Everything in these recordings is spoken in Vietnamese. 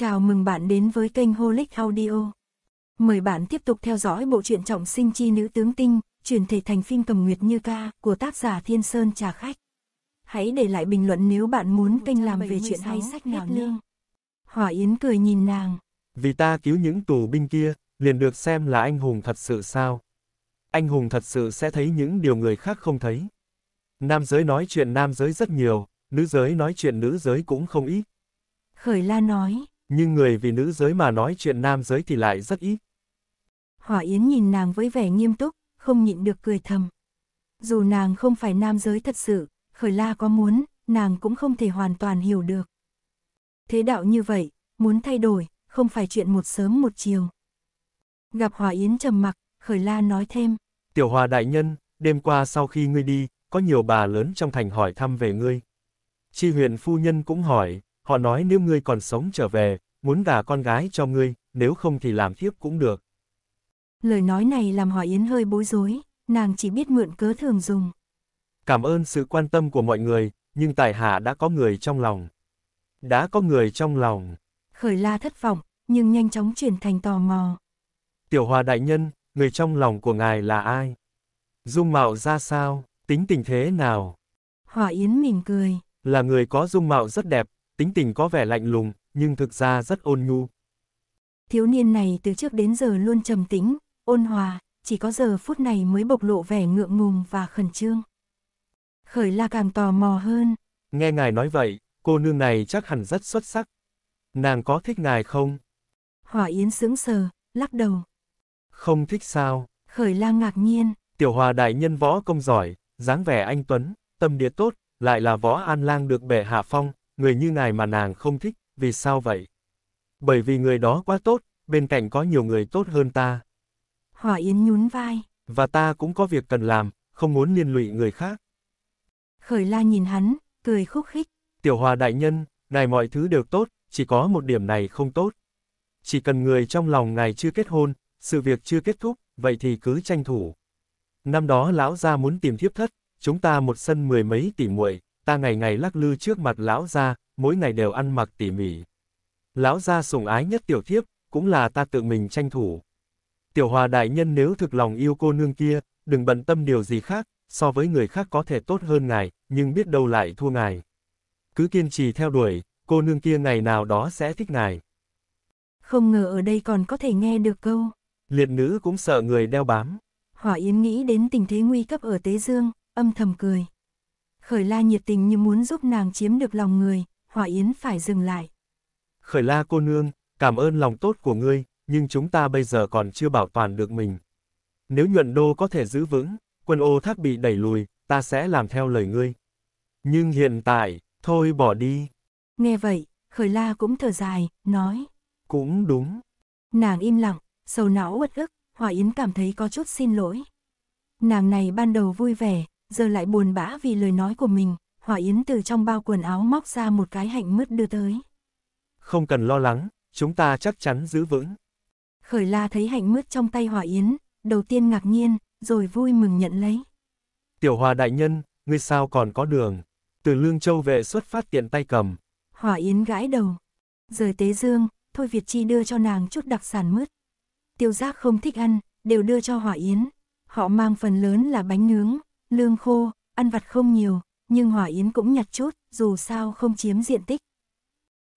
Chào mừng bạn đến với kênh Holic Audio. Mời bạn tiếp tục theo dõi bộ truyện trọng sinh chi nữ tướng tinh, chuyển thể thành phim cầm nguyệt như ca của tác giả Thiên Sơn Trà Khách. Hãy để lại bình luận nếu bạn muốn kênh làm về chuyện hay sách nào nhé. Hỏa Yến cười nhìn nàng. Vì ta cứu những tù binh kia, liền được xem là anh hùng thật sự sao? Anh hùng thật sự sẽ thấy những điều người khác không thấy. Nam giới nói chuyện nam giới rất nhiều, nữ giới nói chuyện nữ giới cũng không ít. Khởi La nói, nhưng người vì nữ giới mà nói chuyện nam giới thì lại rất ít. Hỏa Yến nhìn nàng với vẻ nghiêm túc, không nhịn được cười thầm. Dù nàng không phải nam giới thật sự, khởi la có muốn, nàng cũng không thể hoàn toàn hiểu được. Thế đạo như vậy, muốn thay đổi, không phải chuyện một sớm một chiều. Gặp Hòa Yến trầm mặc, khởi la nói thêm. Tiểu Hòa đại nhân, đêm qua sau khi ngươi đi, có nhiều bà lớn trong thành hỏi thăm về ngươi. Chi huyện phu nhân cũng hỏi, họ nói nếu ngươi còn sống trở về, muốn gả con gái cho ngươi, nếu không thì làm thiếp cũng được. Lời nói này làm họ Yến hơi bối rối, nàng chỉ biết mượn cớ thường dùng. Cảm ơn sự quan tâm của mọi người, nhưng tại hạ đã có người trong lòng. Đã có người trong lòng. Khởi la thất vọng, nhưng nhanh chóng chuyển thành tò mò. Tiểu hòa đại nhân, người trong lòng của ngài là ai? Dung mạo ra sao, tính tình thế nào? hỏa Yến mỉm cười. Là người có dung mạo rất đẹp, tính tình có vẻ lạnh lùng, nhưng thực ra rất ôn nhu. Thiếu niên này từ trước đến giờ luôn trầm tĩnh, ôn hòa, chỉ có giờ phút này mới bộc lộ vẻ ngượng ngùng và khẩn trương. Khởi la càng tò mò hơn. Nghe ngài nói vậy, cô nương này chắc hẳn rất xuất sắc. Nàng có thích ngài không? hòa Yến sững sờ, lắc đầu. Không thích sao? Khởi la ngạc nhiên. Tiểu hòa đại nhân võ công giỏi, dáng vẻ anh Tuấn, tâm địa tốt, lại là võ an lang được bệ hạ phong, người như ngài mà nàng không thích, vì sao vậy? Bởi vì người đó quá tốt, bên cạnh có nhiều người tốt hơn ta. Hỏa Yến nhún vai. Và ta cũng có việc cần làm, không muốn liên lụy người khác. Khởi la nhìn hắn, cười khúc khích. Tiểu hòa đại nhân, ngài mọi thứ đều tốt, chỉ có một điểm này không tốt. Chỉ cần người trong lòng ngài chưa kết hôn, sự việc chưa kết thúc, vậy thì cứ tranh thủ. Năm đó lão gia muốn tìm thiếp thất, chúng ta một sân mười mấy tỷ muội, ta ngày ngày lắc lư trước mặt lão gia, mỗi ngày đều ăn mặc tỉ mỉ. Lão gia sủng ái nhất tiểu thiếp, cũng là ta tự mình tranh thủ. Tiểu hòa đại nhân nếu thực lòng yêu cô nương kia, đừng bận tâm điều gì khác, so với người khác có thể tốt hơn ngài, nhưng biết đâu lại thua ngài. Cứ kiên trì theo đuổi, cô nương kia ngày nào đó sẽ thích ngài. Không ngờ ở đây còn có thể nghe được câu. Liệt nữ cũng sợ người đeo bám. Hỏa Yến nghĩ đến tình thế nguy cấp ở Tế Dương, âm thầm cười. Khởi la nhiệt tình như muốn giúp nàng chiếm được lòng người, Hòa Yến phải dừng lại. Khởi la cô nương, cảm ơn lòng tốt của ngươi, nhưng chúng ta bây giờ còn chưa bảo toàn được mình. Nếu nhuận đô có thể giữ vững, quân ô thác bị đẩy lùi, ta sẽ làm theo lời ngươi. Nhưng hiện tại, thôi bỏ đi. Nghe vậy, khởi la cũng thở dài, nói. Cũng đúng. Nàng im lặng, sầu não uất ức, Hòa Yến cảm thấy có chút xin lỗi. Nàng này ban đầu vui vẻ, giờ lại buồn bã vì lời nói của mình, Hỏa Yến từ trong bao quần áo móc ra một cái hạnh mứt đưa tới. Không cần lo lắng, chúng ta chắc chắn giữ vững. Khởi la thấy hạnh mứt trong tay Hỏa Yến, đầu tiên ngạc nhiên, rồi vui mừng nhận lấy. Tiểu Hòa đại nhân, ngươi sao còn có đường? Từ Lương Châu về xuất phát tiện tay cầm. Hỏa Yến gãi đầu. Rời Tế Dương, Thôi Việt Chi đưa cho nàng chút đặc sản mứt. Tiêu giác không thích ăn, đều đưa cho Hỏa Yến. Họ mang phần lớn là bánh nướng, lương khô, ăn vặt không nhiều, nhưng hỏa yến cũng nhặt chút, dù sao không chiếm diện tích.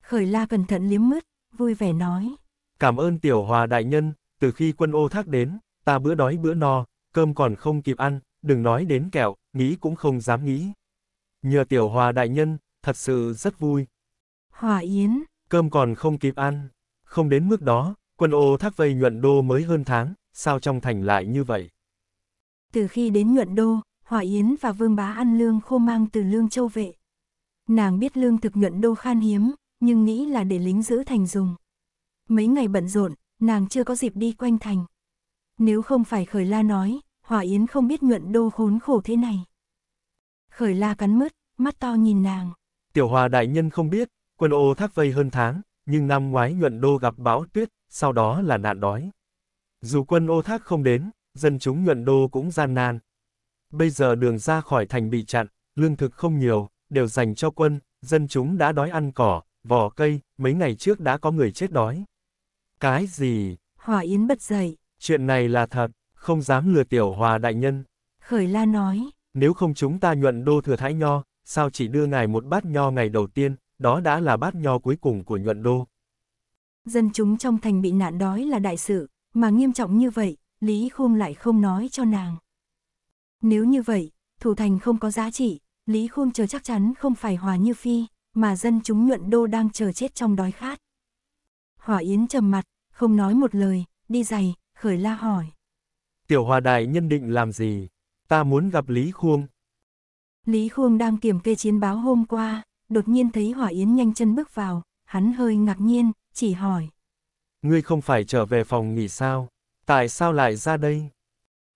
Khởi la cẩn thận liếm mứt, vui vẻ nói. Cảm ơn tiểu hòa đại nhân, từ khi quân ô thác đến, ta bữa đói bữa no, cơm còn không kịp ăn, đừng nói đến kẹo, nghĩ cũng không dám nghĩ. Nhờ tiểu hòa đại nhân, thật sự rất vui. Hòa yến. Cơm còn không kịp ăn, không đến mức đó, quân ô thác vây nhuận đô mới hơn tháng, sao trong thành lại như vậy? Từ khi đến nhuận đô, Hòa Yến và Vương Bá ăn lương khô mang từ lương châu vệ. Nàng biết lương thực nhuận đô khan hiếm, nhưng nghĩ là để lính giữ thành dùng. Mấy ngày bận rộn, nàng chưa có dịp đi quanh thành. Nếu không phải Khởi La nói, Hòa Yến không biết nhuận đô khốn khổ thế này. Khởi La cắn mứt, mắt to nhìn nàng. Tiểu Hòa đại nhân không biết, quân ô thác vây hơn tháng, nhưng năm ngoái nhuận đô gặp bão tuyết, sau đó là nạn đói. Dù quân ô thác không đến, dân chúng nhuận đô cũng gian nan, bây giờ đường ra khỏi thành bị chặn, lương thực không nhiều, đều dành cho quân, dân chúng đã đói ăn cỏ, vỏ cây, mấy ngày trước đã có người chết đói. Cái gì? Hòa Yến bật dậy. Chuyện này là thật, không dám lừa tiểu hòa đại nhân. Khởi la nói. Nếu không chúng ta nhuận đô thừa thái nho, sao chỉ đưa ngài một bát nho ngày đầu tiên, đó đã là bát nho cuối cùng của nhuận đô. Dân chúng trong thành bị nạn đói là đại sự, mà nghiêm trọng như vậy, Lý Khung lại không nói cho nàng. Nếu như vậy, thủ thành không có giá trị, Lý Khôn chờ chắc chắn không phải hòa như phi, mà dân chúng nhuận đô đang chờ chết trong đói khát. Hỏa Yến trầm mặt, không nói một lời, đi giày, khởi la hỏi. Tiểu hòa đại nhân định làm gì? Ta muốn gặp Lý khuôn Lý khuôn đang kiểm kê chiến báo hôm qua, đột nhiên thấy Hỏa Yến nhanh chân bước vào, hắn hơi ngạc nhiên, chỉ hỏi. Ngươi không phải trở về phòng nghỉ sao? Tại sao lại ra đây?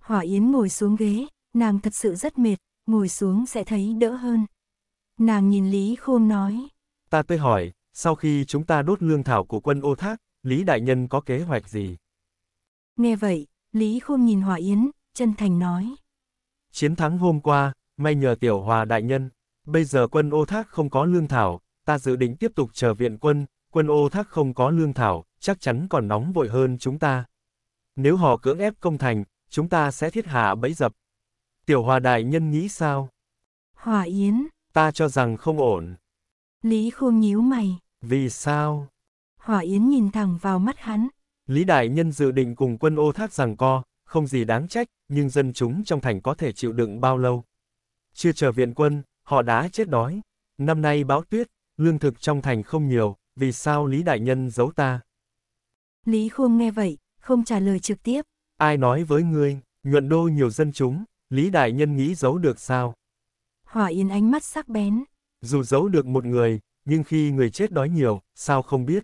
Hỏa Yến ngồi xuống ghế, nàng thật sự rất mệt, ngồi xuống sẽ thấy đỡ hơn. Nàng nhìn Lý Khôn nói. Ta tới hỏi, sau khi chúng ta đốt lương thảo của quân ô thác, Lý Đại Nhân có kế hoạch gì? Nghe vậy, Lý Khôn nhìn Hòa Yến, chân thành nói. Chiến thắng hôm qua, may nhờ tiểu hòa đại nhân, bây giờ quân ô thác không có lương thảo, ta dự định tiếp tục chờ viện quân, quân ô thác không có lương thảo, chắc chắn còn nóng vội hơn chúng ta. Nếu họ cưỡng ép công thành, chúng ta sẽ thiết hạ bẫy dập, Tiểu hòa đại nhân nghĩ sao? Hòa yến. Ta cho rằng không ổn. Lý Khôn nhíu mày. Vì sao? Hòa yến nhìn thẳng vào mắt hắn. Lý đại nhân dự định cùng quân ô thác rằng co, không gì đáng trách, nhưng dân chúng trong thành có thể chịu đựng bao lâu. Chưa chờ viện quân, họ đã chết đói. Năm nay báo tuyết, lương thực trong thành không nhiều, vì sao Lý Đại Nhân giấu ta? Lý Khuông nghe vậy, không trả lời trực tiếp. Ai nói với ngươi, nhuận đô nhiều dân chúng, Lý Đại Nhân nghĩ giấu được sao? Hỏa yên ánh mắt sắc bén. Dù giấu được một người, nhưng khi người chết đói nhiều, sao không biết?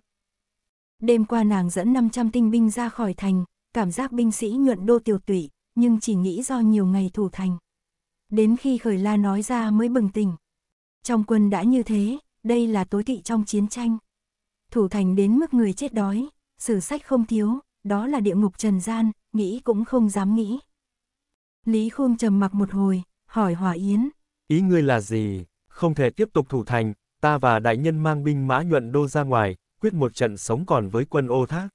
Đêm qua nàng dẫn 500 tinh binh ra khỏi thành, cảm giác binh sĩ nhuận đô tiểu tụy, nhưng chỉ nghĩ do nhiều ngày thủ thành. Đến khi Khởi La nói ra mới bừng tỉnh. Trong quân đã như thế, đây là tối thị trong chiến tranh. Thủ thành đến mức người chết đói, sử sách không thiếu, đó là địa ngục trần gian, nghĩ cũng không dám nghĩ. Lý Khôn trầm mặc một hồi, hỏi Hỏa Yến. Ý ngươi là gì? Không thể tiếp tục thủ thành, ta và đại nhân mang binh mã nhuận đô ra ngoài, quyết một trận sống còn với quân ô thác.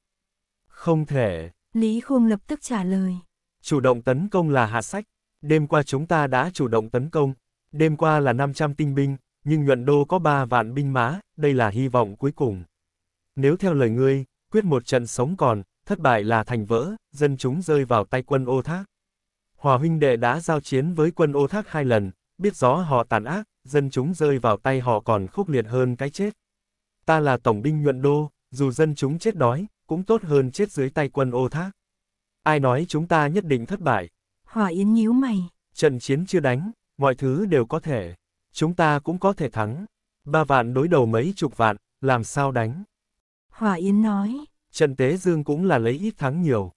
Không thể. Lý Khôn lập tức trả lời. Chủ động tấn công là hạ sách. Đêm qua chúng ta đã chủ động tấn công. Đêm qua là 500 tinh binh, nhưng nhuận đô có 3 vạn binh mã, đây là hy vọng cuối cùng. Nếu theo lời ngươi, quyết một trận sống còn, thất bại là thành vỡ, dân chúng rơi vào tay quân ô thác. Hòa huynh đệ đã giao chiến với quân ô thác hai lần, biết rõ họ tàn ác, dân chúng rơi vào tay họ còn khốc liệt hơn cái chết. Ta là tổng binh nhuận đô, dù dân chúng chết đói, cũng tốt hơn chết dưới tay quân ô thác. Ai nói chúng ta nhất định thất bại? Hòa Yến nhíu mày. Trận chiến chưa đánh, mọi thứ đều có thể. Chúng ta cũng có thể thắng. Ba vạn đối đầu mấy chục vạn, làm sao đánh? Hòa Yến nói. Trần Tế Dương cũng là lấy ít thắng nhiều.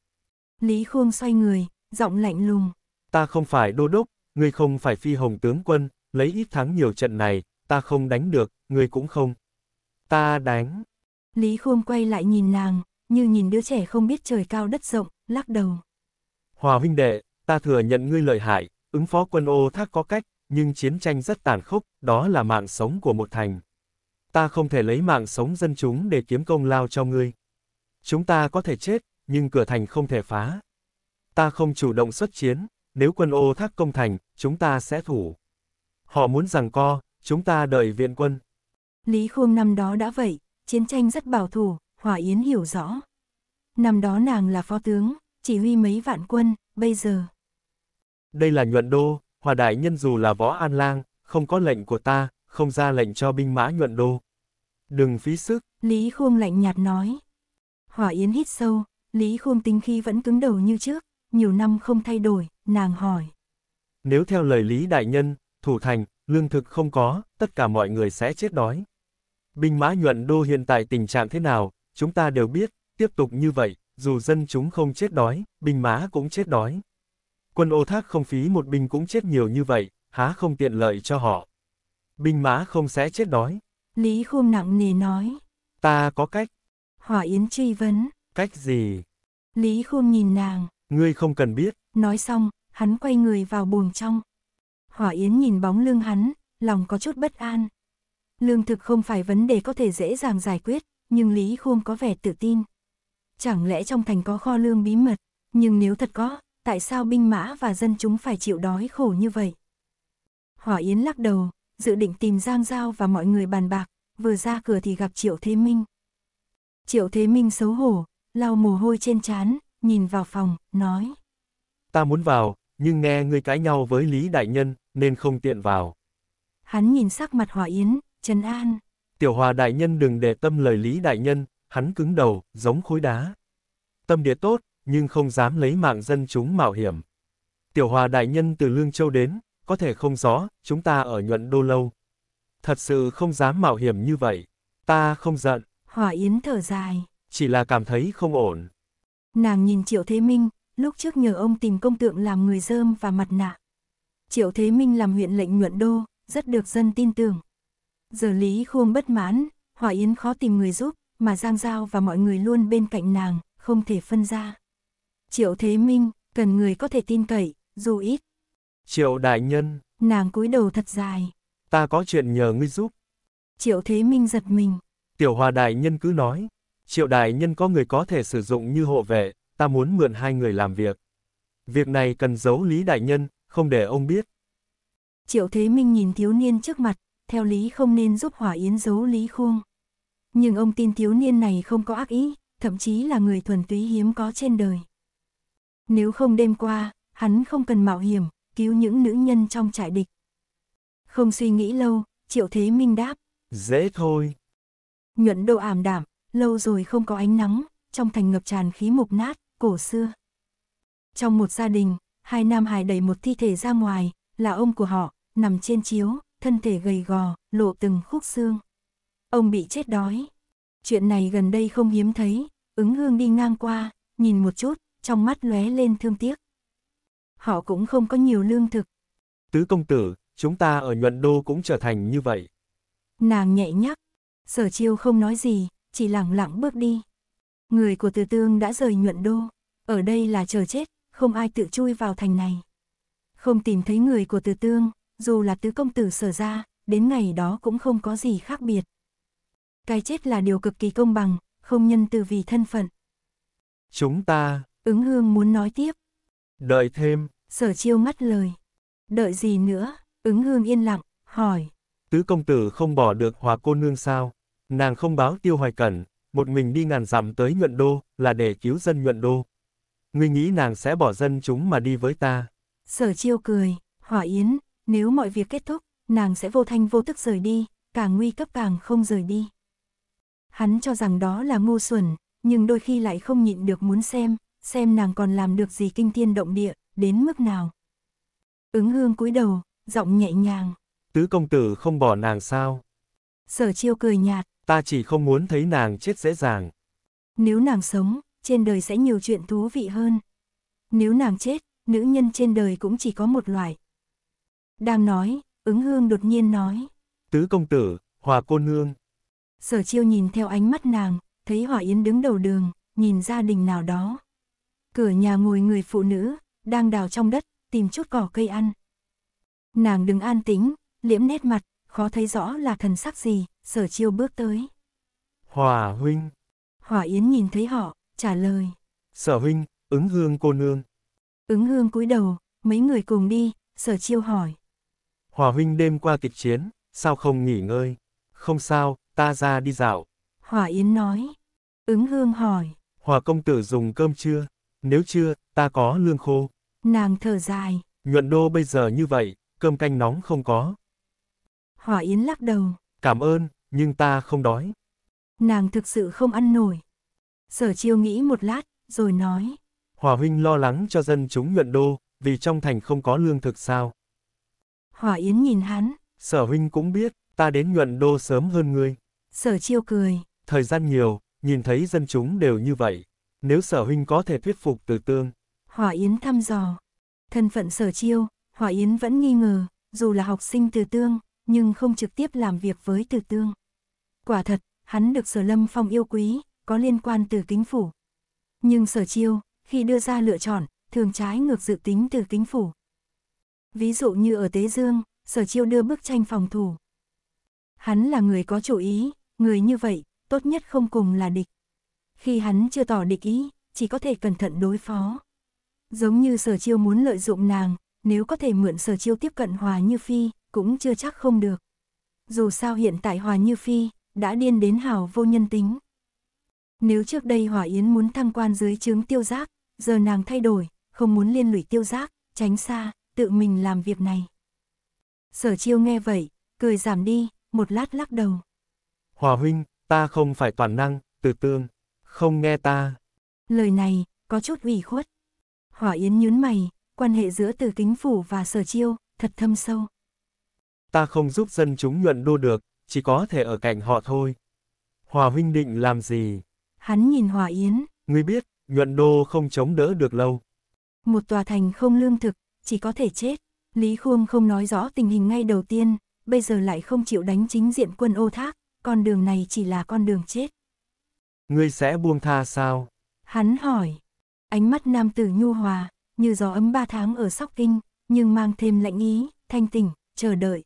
Lý Khương xoay người, giọng lạnh lùng. Ta không phải đô đốc, ngươi không phải phi hồng tướng quân, lấy ít thắng nhiều trận này, ta không đánh được, ngươi cũng không. Ta đánh. Lý Khôn quay lại nhìn nàng, như nhìn đứa trẻ không biết trời cao đất rộng, lắc đầu. Hòa huynh đệ, ta thừa nhận ngươi lợi hại, ứng phó quân ô thác có cách, nhưng chiến tranh rất tàn khốc, đó là mạng sống của một thành. Ta không thể lấy mạng sống dân chúng để kiếm công lao cho ngươi. Chúng ta có thể chết, nhưng cửa thành không thể phá ta không chủ động xuất chiến, nếu quân ô thác công thành, chúng ta sẽ thủ. Họ muốn rằng co, chúng ta đợi viện quân. Lý Khuông năm đó đã vậy, chiến tranh rất bảo thủ, Hỏa Yến hiểu rõ. Năm đó nàng là phó tướng, chỉ huy mấy vạn quân, bây giờ. Đây là nhuận đô, Hòa Đại Nhân dù là võ an lang, không có lệnh của ta, không ra lệnh cho binh mã nhuận đô. Đừng phí sức. Lý Khuông lạnh nhạt nói. Hỏa Yến hít sâu, Lý Khuông tinh khi vẫn cứng đầu như trước, nhiều năm không thay đổi, nàng hỏi. Nếu theo lời Lý Đại Nhân, thủ thành, lương thực không có, tất cả mọi người sẽ chết đói. Binh mã nhuận đô hiện tại tình trạng thế nào, chúng ta đều biết, tiếp tục như vậy, dù dân chúng không chết đói, binh mã cũng chết đói. Quân ô thác không phí một binh cũng chết nhiều như vậy, há không tiện lợi cho họ. Binh mã không sẽ chết đói. Lý khôn nặng nề nói. Ta có cách. Hỏa Yến truy vấn. Cách gì? Lý khôn nhìn nàng, Ngươi không cần biết. Nói xong, hắn quay người vào buồng trong. Hỏa Yến nhìn bóng lương hắn, lòng có chút bất an. Lương thực không phải vấn đề có thể dễ dàng giải quyết, nhưng Lý Khôn có vẻ tự tin. Chẳng lẽ trong thành có kho lương bí mật, nhưng nếu thật có, tại sao binh mã và dân chúng phải chịu đói khổ như vậy? Hỏa Yến lắc đầu, dự định tìm Giang Giao và mọi người bàn bạc, vừa ra cửa thì gặp Triệu Thế Minh. Triệu Thế Minh xấu hổ, lau mồ hôi trên trán, nhìn vào phòng, nói. Ta muốn vào, nhưng nghe ngươi cãi nhau với Lý Đại Nhân, nên không tiện vào. Hắn nhìn sắc mặt Hòa Yến, Trần An. Tiểu Hòa Đại Nhân đừng để tâm lời Lý Đại Nhân, hắn cứng đầu, giống khối đá. Tâm địa tốt, nhưng không dám lấy mạng dân chúng mạo hiểm. Tiểu Hòa Đại Nhân từ Lương Châu đến, có thể không gió chúng ta ở nhuận đô lâu. Thật sự không dám mạo hiểm như vậy. Ta không giận. Hòa Yến thở dài. Chỉ là cảm thấy không ổn. Nàng nhìn Triệu Thế Minh, lúc trước nhờ ông tìm công tượng làm người dơm và mặt nạ. Triệu Thế Minh làm huyện lệnh nhuận đô, rất được dân tin tưởng. Giờ Lý Khuông bất mãn, Hòa Yến khó tìm người giúp, mà Giang Giao và mọi người luôn bên cạnh nàng, không thể phân ra. Triệu Thế Minh, cần người có thể tin cậy, dù ít. Triệu Đại Nhân. Nàng cúi đầu thật dài. Ta có chuyện nhờ ngươi giúp. Triệu Thế Minh giật mình. Tiểu Hòa Đại Nhân cứ nói triệu đại nhân có người có thể sử dụng như hộ vệ, ta muốn mượn hai người làm việc. Việc này cần giấu Lý Đại Nhân, không để ông biết. Triệu Thế Minh nhìn thiếu niên trước mặt, theo lý không nên giúp Hỏa Yến giấu Lý Khuông. Nhưng ông tin thiếu niên này không có ác ý, thậm chí là người thuần túy hiếm có trên đời. Nếu không đêm qua, hắn không cần mạo hiểm, cứu những nữ nhân trong trại địch. Không suy nghĩ lâu, Triệu Thế Minh đáp. Dễ thôi. Nhuận đồ ảm đảm, lâu rồi không có ánh nắng, trong thành ngập tràn khí mục nát, cổ xưa. Trong một gia đình, hai nam hài đẩy một thi thể ra ngoài, là ông của họ, nằm trên chiếu, thân thể gầy gò, lộ từng khúc xương. Ông bị chết đói. Chuyện này gần đây không hiếm thấy, ứng hương đi ngang qua, nhìn một chút, trong mắt lóe lên thương tiếc. Họ cũng không có nhiều lương thực. Tứ công tử, chúng ta ở nhuận đô cũng trở thành như vậy. Nàng nhẹ nhắc, sở chiêu không nói gì, chỉ lẳng lặng bước đi. Người của từ tương đã rời nhuận đô, ở đây là chờ chết, không ai tự chui vào thành này. Không tìm thấy người của từ tương, dù là tứ công tử sở ra, đến ngày đó cũng không có gì khác biệt. Cái chết là điều cực kỳ công bằng, không nhân từ vì thân phận. Chúng ta... Ứng hương muốn nói tiếp. Đợi thêm. Sở chiêu ngắt lời. Đợi gì nữa? Ứng hương yên lặng, hỏi. Tứ công tử không bỏ được hòa cô nương sao? Nàng không báo Tiêu Hoài Cẩn, một mình đi ngàn dặm tới nhuận đô, là để cứu dân nhuận đô. Ngươi nghĩ nàng sẽ bỏ dân chúng mà đi với ta. Sở chiêu cười, hỏa yến, nếu mọi việc kết thúc, nàng sẽ vô thanh vô tức rời đi, càng nguy cấp càng không rời đi. Hắn cho rằng đó là ngu xuẩn, nhưng đôi khi lại không nhịn được muốn xem, xem nàng còn làm được gì kinh thiên động địa, đến mức nào. Ứng hương cúi đầu, giọng nhẹ nhàng. Tứ công tử không bỏ nàng sao? Sở chiêu cười nhạt, ta chỉ không muốn thấy nàng chết dễ dàng. Nếu nàng sống, trên đời sẽ nhiều chuyện thú vị hơn. Nếu nàng chết, nữ nhân trên đời cũng chỉ có một loại. Đang nói, ứng hương đột nhiên nói. Tứ công tử, hòa cô nương. Sở chiêu nhìn theo ánh mắt nàng, thấy hỏa yến đứng đầu đường, nhìn gia đình nào đó. Cửa nhà ngồi người phụ nữ, đang đào trong đất, tìm chút cỏ cây ăn. Nàng đứng an tính, liễm nét mặt, khó thấy rõ là thần sắc gì, sở chiêu bước tới. Hòa huynh. Hòa Yến nhìn thấy họ, trả lời. Sở huynh, ứng hương cô nương. Ứng hương cúi đầu, mấy người cùng đi, sở chiêu hỏi. Hòa huynh đêm qua kịch chiến, sao không nghỉ ngơi? Không sao, ta ra đi dạo. Hòa Yến nói. Ứng hương hỏi. Hòa công tử dùng cơm chưa? Nếu chưa, ta có lương khô. Nàng thở dài. Nhuận đô bây giờ như vậy, cơm canh nóng không có. Hỏa Yến lắc đầu. Cảm ơn, nhưng ta không đói. Nàng thực sự không ăn nổi. Sở chiêu nghĩ một lát, rồi nói. Hòa huynh lo lắng cho dân chúng nhuận đô, vì trong thành không có lương thực sao. Hỏa Yến nhìn hắn. Sở huynh cũng biết, ta đến nhuận đô sớm hơn ngươi. Sở chiêu cười. Thời gian nhiều, nhìn thấy dân chúng đều như vậy. Nếu sở huynh có thể thuyết phục từ tương. Hỏa Yến thăm dò. Thân phận sở chiêu, Hỏa Yến vẫn nghi ngờ, dù là học sinh từ tương, nhưng không trực tiếp làm việc với Từ Tương. Quả thật, hắn được Sở Lâm Phong yêu quý, có liên quan từ kính phủ. Nhưng Sở Chiêu, khi đưa ra lựa chọn, thường trái ngược dự tính từ kính phủ. Ví dụ như ở Tế Dương, Sở Chiêu đưa bức tranh phòng thủ. Hắn là người có chủ ý, người như vậy, tốt nhất không cùng là địch. Khi hắn chưa tỏ địch ý, chỉ có thể cẩn thận đối phó. Giống như Sở Chiêu muốn lợi dụng nàng, nếu có thể mượn Sở Chiêu tiếp cận Hòa Như Phi, cũng chưa chắc không được. Dù sao hiện tại Hòa Như Phi đã điên đến hào vô nhân tính. Nếu trước đây Hòa Yến muốn thăng quan dưới chướng tiêu giác, giờ nàng thay đổi, không muốn liên lụy tiêu giác, tránh xa, tự mình làm việc này. Sở chiêu nghe vậy, cười giảm đi, một lát lắc đầu. Hòa huynh, ta không phải toàn năng, từ tương, không nghe ta. Lời này, có chút ủy khuất. Hỏa Yến nhún mày, quan hệ giữa từ kính phủ và sở chiêu, thật thâm sâu ta không giúp dân chúng nhuận đô được, chỉ có thể ở cạnh họ thôi. Hòa huynh định làm gì? Hắn nhìn Hòa Yến. Ngươi biết, nhuận đô không chống đỡ được lâu. Một tòa thành không lương thực, chỉ có thể chết. Lý Khuông không nói rõ tình hình ngay đầu tiên, bây giờ lại không chịu đánh chính diện quân ô thác, con đường này chỉ là con đường chết. Ngươi sẽ buông tha sao? Hắn hỏi. Ánh mắt nam tử nhu hòa, như gió ấm ba tháng ở Sóc Kinh, nhưng mang thêm lạnh ý, thanh tỉnh, chờ đợi.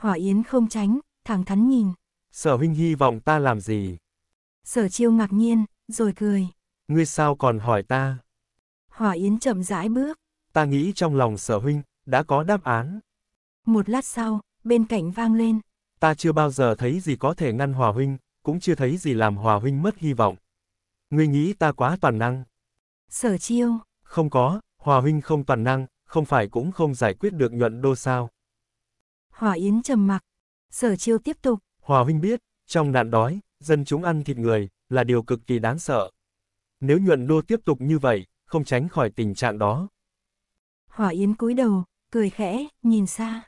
Hỏa Yến không tránh, thẳng thắn nhìn. Sở huynh hy vọng ta làm gì? Sở chiêu ngạc nhiên, rồi cười. Ngươi sao còn hỏi ta? Hỏa Yến chậm rãi bước. Ta nghĩ trong lòng sở huynh, đã có đáp án. Một lát sau, bên cạnh vang lên. Ta chưa bao giờ thấy gì có thể ngăn Hòa Huynh, cũng chưa thấy gì làm Hòa Huynh mất hy vọng. Ngươi nghĩ ta quá toàn năng. Sở chiêu. Không có, Hòa Huynh không toàn năng, không phải cũng không giải quyết được nhuận đô sao. Hòa Yến trầm mặc. Sở chiêu tiếp tục. Hòa huynh biết, trong nạn đói, dân chúng ăn thịt người, là điều cực kỳ đáng sợ. Nếu nhuận đô tiếp tục như vậy, không tránh khỏi tình trạng đó. Hòa Yến cúi đầu, cười khẽ, nhìn xa.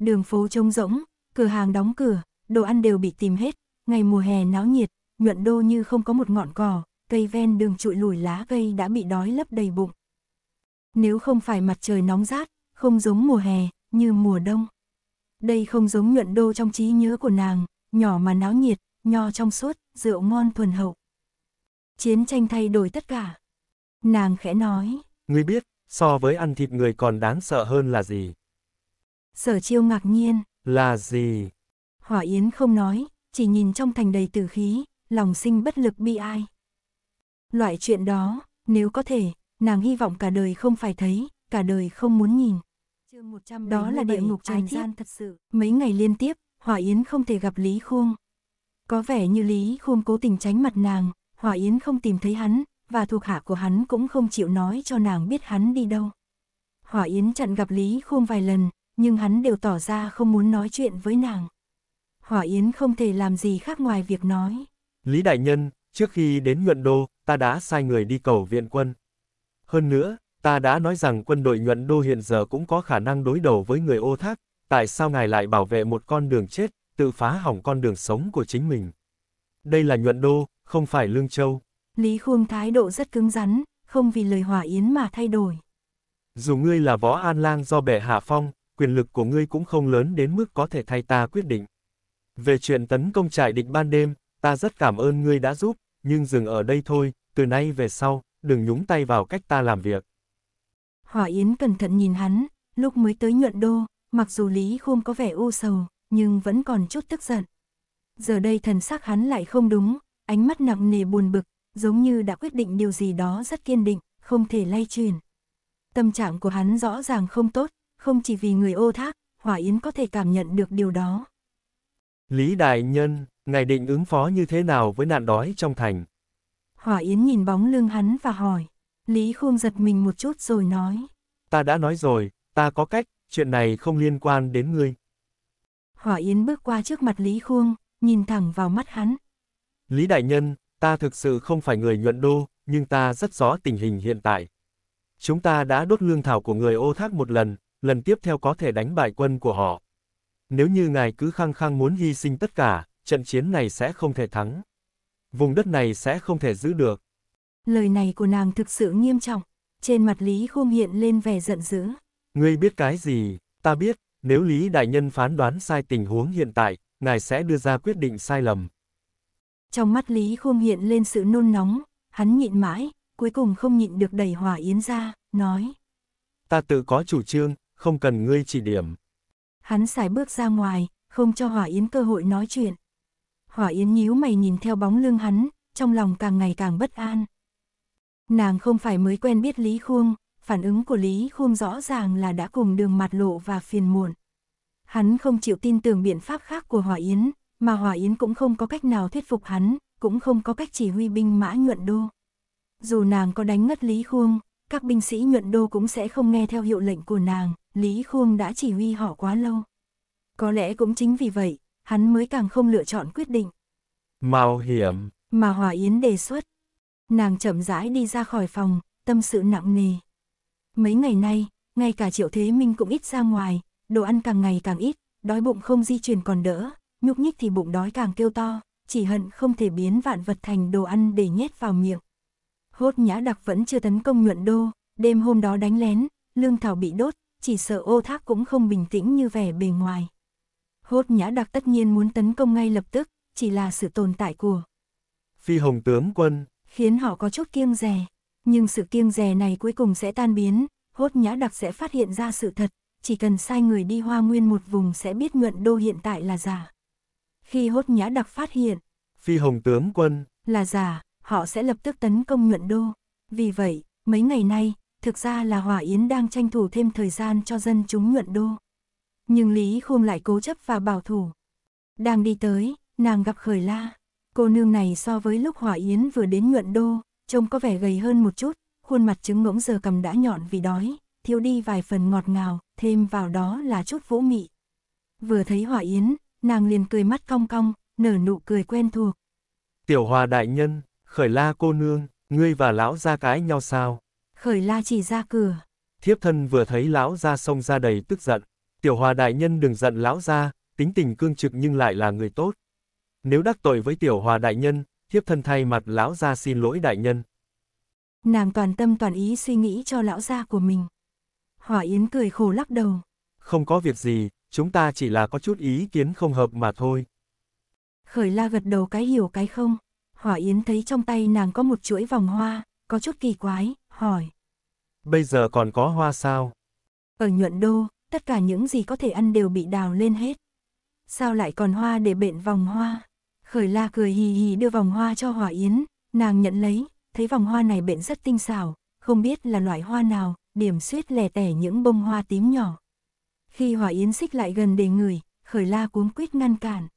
Đường phố trông rỗng, cửa hàng đóng cửa, đồ ăn đều bị tìm hết. Ngày mùa hè náo nhiệt, nhuận đô như không có một ngọn cỏ, cây ven đường trụi lùi lá cây đã bị đói lấp đầy bụng. Nếu không phải mặt trời nóng rát, không giống mùa hè, như mùa đông đây không giống nhuận đô trong trí nhớ của nàng, nhỏ mà náo nhiệt, nho trong suốt, rượu ngon thuần hậu. Chiến tranh thay đổi tất cả. Nàng khẽ nói. Ngươi biết, so với ăn thịt người còn đáng sợ hơn là gì? Sở chiêu ngạc nhiên. Là gì? Hỏa Yến không nói, chỉ nhìn trong thành đầy tử khí, lòng sinh bất lực bi ai. Loại chuyện đó, nếu có thể, nàng hy vọng cả đời không phải thấy, cả đời không muốn nhìn. Đó là địa ngục trần gian thật sự. Mấy ngày liên tiếp, Hỏa Yến không thể gặp Lý Khuông. Có vẻ như Lý Khuông cố tình tránh mặt nàng, Hỏa Yến không tìm thấy hắn, và thuộc hạ của hắn cũng không chịu nói cho nàng biết hắn đi đâu. Hỏa Yến chặn gặp Lý Khuông vài lần, nhưng hắn đều tỏ ra không muốn nói chuyện với nàng. Hỏa Yến không thể làm gì khác ngoài việc nói. Lý Đại Nhân, trước khi đến nhuận đô, ta đã sai người đi cầu viện quân. Hơn nữa, Ta đã nói rằng quân đội nhuận đô hiện giờ cũng có khả năng đối đầu với người ô thác, tại sao ngài lại bảo vệ một con đường chết, tự phá hỏng con đường sống của chính mình? Đây là nhuận đô, không phải Lương Châu. Lý Khuông thái độ rất cứng rắn, không vì lời hỏa yến mà thay đổi. Dù ngươi là võ an lang do bệ hạ phong, quyền lực của ngươi cũng không lớn đến mức có thể thay ta quyết định. Về chuyện tấn công trại địch ban đêm, ta rất cảm ơn ngươi đã giúp, nhưng dừng ở đây thôi, từ nay về sau, đừng nhúng tay vào cách ta làm việc. Hỏa Yến cẩn thận nhìn hắn, lúc mới tới nhuận đô, mặc dù Lý Khôn có vẻ u sầu, nhưng vẫn còn chút tức giận. Giờ đây thần sắc hắn lại không đúng, ánh mắt nặng nề buồn bực, giống như đã quyết định điều gì đó rất kiên định, không thể lay truyền. Tâm trạng của hắn rõ ràng không tốt, không chỉ vì người ô thác, Hỏa Yến có thể cảm nhận được điều đó. Lý Đại Nhân, ngài định ứng phó như thế nào với nạn đói trong thành? Hỏa Yến nhìn bóng lưng hắn và hỏi. Lý Khương giật mình một chút rồi nói. Ta đã nói rồi, ta có cách, chuyện này không liên quan đến ngươi. Hỏa Yến bước qua trước mặt Lý Khương, nhìn thẳng vào mắt hắn. Lý Đại Nhân, ta thực sự không phải người nhuận đô, nhưng ta rất rõ tình hình hiện tại. Chúng ta đã đốt lương thảo của người ô thác một lần, lần tiếp theo có thể đánh bại quân của họ. Nếu như ngài cứ khăng khăng muốn hy sinh tất cả, trận chiến này sẽ không thể thắng. Vùng đất này sẽ không thể giữ được, Lời này của nàng thực sự nghiêm trọng, trên mặt Lý khung hiện lên vẻ giận dữ. Ngươi biết cái gì, ta biết, nếu Lý Đại Nhân phán đoán sai tình huống hiện tại, ngài sẽ đưa ra quyết định sai lầm. Trong mắt Lý khung hiện lên sự nôn nóng, hắn nhịn mãi, cuối cùng không nhịn được đẩy hỏa yến ra, nói. Ta tự có chủ trương, không cần ngươi chỉ điểm. Hắn xài bước ra ngoài, không cho hỏa yến cơ hội nói chuyện. Hỏa yến nhíu mày nhìn theo bóng lưng hắn, trong lòng càng ngày càng bất an. Nàng không phải mới quen biết Lý Khuông, phản ứng của Lý Khuông rõ ràng là đã cùng đường mặt lộ và phiền muộn. Hắn không chịu tin tưởng biện pháp khác của Hòa Yến, mà Hòa Yến cũng không có cách nào thuyết phục hắn, cũng không có cách chỉ huy binh mã nhuận đô. Dù nàng có đánh ngất Lý Khuông, các binh sĩ nhuận đô cũng sẽ không nghe theo hiệu lệnh của nàng, Lý Khuông đã chỉ huy họ quá lâu. Có lẽ cũng chính vì vậy, hắn mới càng không lựa chọn quyết định. Mạo hiểm. Mà Hòa Yến đề xuất nàng chậm rãi đi ra khỏi phòng, tâm sự nặng nề. Mấy ngày nay, ngay cả Triệu Thế Minh cũng ít ra ngoài, đồ ăn càng ngày càng ít, đói bụng không di chuyển còn đỡ, nhúc nhích thì bụng đói càng kêu to, chỉ hận không thể biến vạn vật thành đồ ăn để nhét vào miệng. Hốt nhã đặc vẫn chưa tấn công nhuận đô, đêm hôm đó đánh lén, lương thảo bị đốt, chỉ sợ ô thác cũng không bình tĩnh như vẻ bề ngoài. Hốt nhã đặc tất nhiên muốn tấn công ngay lập tức, chỉ là sự tồn tại của. Phi hồng tướng quân khiến họ có chút kiêng rè. Nhưng sự kiêng rè này cuối cùng sẽ tan biến, hốt nhã đặc sẽ phát hiện ra sự thật, chỉ cần sai người đi hoa nguyên một vùng sẽ biết nhuận đô hiện tại là giả. Khi hốt nhã đặc phát hiện, phi hồng tướng quân là giả, họ sẽ lập tức tấn công nhuận đô. Vì vậy, mấy ngày nay, thực ra là Hòa Yến đang tranh thủ thêm thời gian cho dân chúng nhuận đô. Nhưng Lý khung lại cố chấp và bảo thủ. Đang đi tới, nàng gặp Khởi La. Cô nương này so với lúc Hỏa Yến vừa đến nhuận đô, trông có vẻ gầy hơn một chút, khuôn mặt trứng ngỗng giờ cầm đã nhọn vì đói, thiếu đi vài phần ngọt ngào, thêm vào đó là chút vũ mị. Vừa thấy Hỏa Yến, nàng liền cười mắt cong cong, nở nụ cười quen thuộc. Tiểu Hòa đại nhân, Khởi La cô nương, ngươi và lão gia cái nhau sao? Khởi La chỉ ra cửa. Thiếp thân vừa thấy lão gia xông ra đầy tức giận. Tiểu Hòa đại nhân đừng giận lão gia, tính tình cương trực nhưng lại là người tốt. Nếu đắc tội với tiểu hòa đại nhân, thiếp thân thay mặt lão gia xin lỗi đại nhân. Nàng toàn tâm toàn ý suy nghĩ cho lão gia của mình. Hỏa Yến cười khổ lắc đầu. Không có việc gì, chúng ta chỉ là có chút ý kiến không hợp mà thôi. Khởi la gật đầu cái hiểu cái không. Hỏa Yến thấy trong tay nàng có một chuỗi vòng hoa, có chút kỳ quái, hỏi. Bây giờ còn có hoa sao? Ở nhuận đô, tất cả những gì có thể ăn đều bị đào lên hết. Sao lại còn hoa để bện vòng hoa? Khởi la cười hì hì đưa vòng hoa cho Hòa Yến, nàng nhận lấy, thấy vòng hoa này bệnh rất tinh xảo, không biết là loại hoa nào, điểm suýt lẻ tẻ những bông hoa tím nhỏ. Khi Hòa Yến xích lại gần để ngửi, khởi la cuống quýt ngăn cản.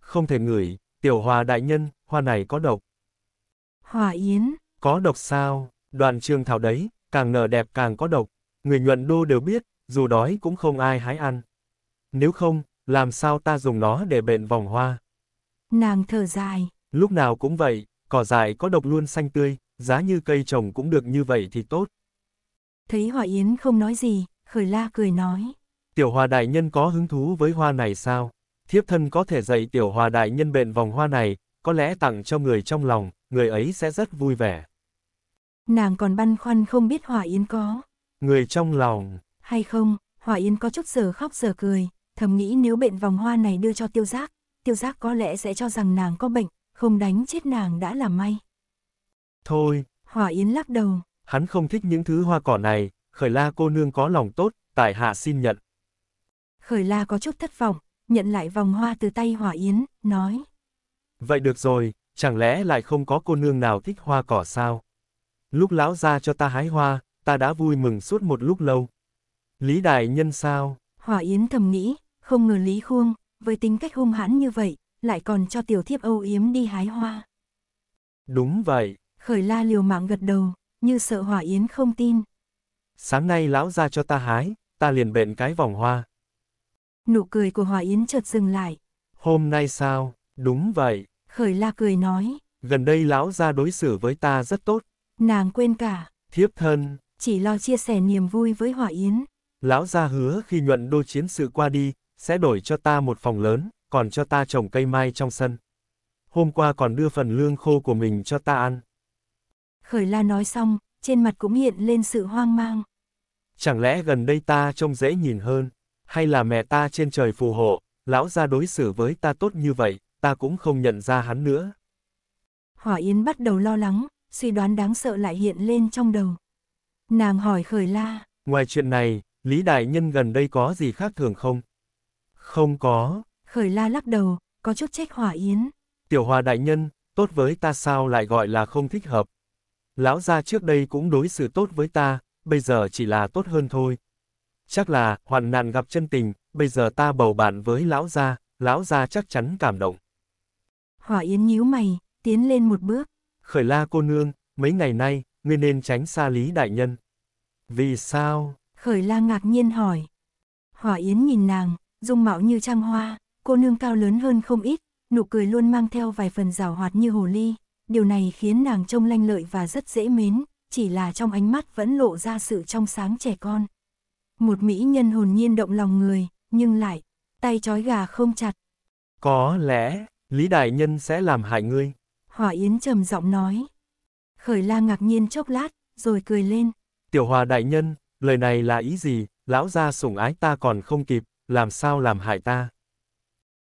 Không thể ngửi, tiểu hòa đại nhân, hoa này có độc. Hòa Yến. Có độc sao, đoàn trường thảo đấy, càng nở đẹp càng có độc, người nhuận đô đều biết, dù đói cũng không ai hái ăn. Nếu không, làm sao ta dùng nó để bệnh vòng hoa? Nàng thở dài. Lúc nào cũng vậy, cỏ dại có độc luôn xanh tươi, giá như cây trồng cũng được như vậy thì tốt. Thấy Hòa Yến không nói gì, Khởi La cười nói. Tiểu Hòa Đại Nhân có hứng thú với hoa này sao? Thiếp thân có thể dạy Tiểu Hòa Đại Nhân bện vòng hoa này, có lẽ tặng cho người trong lòng, người ấy sẽ rất vui vẻ. Nàng còn băn khoăn không biết Hòa Yến có. Người trong lòng. Hay không, Hòa Yến có chút giờ khóc giờ cười, thầm nghĩ nếu bện vòng hoa này đưa cho tiêu giác, tiêu giác có lẽ sẽ cho rằng nàng có bệnh, không đánh chết nàng đã là may. Thôi. Hỏa Yến lắc đầu. Hắn không thích những thứ hoa cỏ này, khởi la cô nương có lòng tốt, tại hạ xin nhận. Khởi la có chút thất vọng, nhận lại vòng hoa từ tay Hỏa Yến, nói. Vậy được rồi, chẳng lẽ lại không có cô nương nào thích hoa cỏ sao? Lúc lão ra cho ta hái hoa, ta đã vui mừng suốt một lúc lâu. Lý Đại Nhân sao? Hỏa Yến thầm nghĩ, không ngờ Lý Khuông, với tính cách hung hãn như vậy, lại còn cho tiểu thiếp âu yếm đi hái hoa. Đúng vậy. Khởi la liều mạng gật đầu, như sợ hỏa yến không tin. Sáng nay lão ra cho ta hái, ta liền bện cái vòng hoa. Nụ cười của hỏa yến chợt dừng lại. Hôm nay sao, đúng vậy. Khởi la cười nói. Gần đây lão ra đối xử với ta rất tốt. Nàng quên cả. Thiếp thân. Chỉ lo chia sẻ niềm vui với hỏa yến. Lão ra hứa khi nhuận đô chiến sự qua đi, sẽ đổi cho ta một phòng lớn, còn cho ta trồng cây mai trong sân. Hôm qua còn đưa phần lương khô của mình cho ta ăn. Khởi la nói xong, trên mặt cũng hiện lên sự hoang mang. Chẳng lẽ gần đây ta trông dễ nhìn hơn, hay là mẹ ta trên trời phù hộ, lão ra đối xử với ta tốt như vậy, ta cũng không nhận ra hắn nữa. Hỏa Yến bắt đầu lo lắng, suy đoán đáng sợ lại hiện lên trong đầu. Nàng hỏi khởi la. Ngoài chuyện này, Lý Đại Nhân gần đây có gì khác thường không? Không có. Khởi la lắc đầu, có chút trách hỏa yến. Tiểu hòa đại nhân, tốt với ta sao lại gọi là không thích hợp. Lão gia trước đây cũng đối xử tốt với ta, bây giờ chỉ là tốt hơn thôi. Chắc là, hoàn nạn gặp chân tình, bây giờ ta bầu bạn với lão gia, lão gia chắc chắn cảm động. Hỏa yến nhíu mày, tiến lên một bước. Khởi la cô nương, mấy ngày nay, ngươi nên tránh xa lý đại nhân. Vì sao? Khởi la ngạc nhiên hỏi. Hỏa yến nhìn nàng, dung mạo như trăng hoa, cô nương cao lớn hơn không ít, nụ cười luôn mang theo vài phần rào hoạt như hồ ly, điều này khiến nàng trông lanh lợi và rất dễ mến, chỉ là trong ánh mắt vẫn lộ ra sự trong sáng trẻ con. Một mỹ nhân hồn nhiên động lòng người, nhưng lại, tay trói gà không chặt. Có lẽ, Lý Đại Nhân sẽ làm hại ngươi. Hỏa Yến trầm giọng nói. Khởi la ngạc nhiên chốc lát, rồi cười lên. Tiểu hòa đại nhân, lời này là ý gì, lão gia sủng ái ta còn không kịp, làm sao làm hại ta?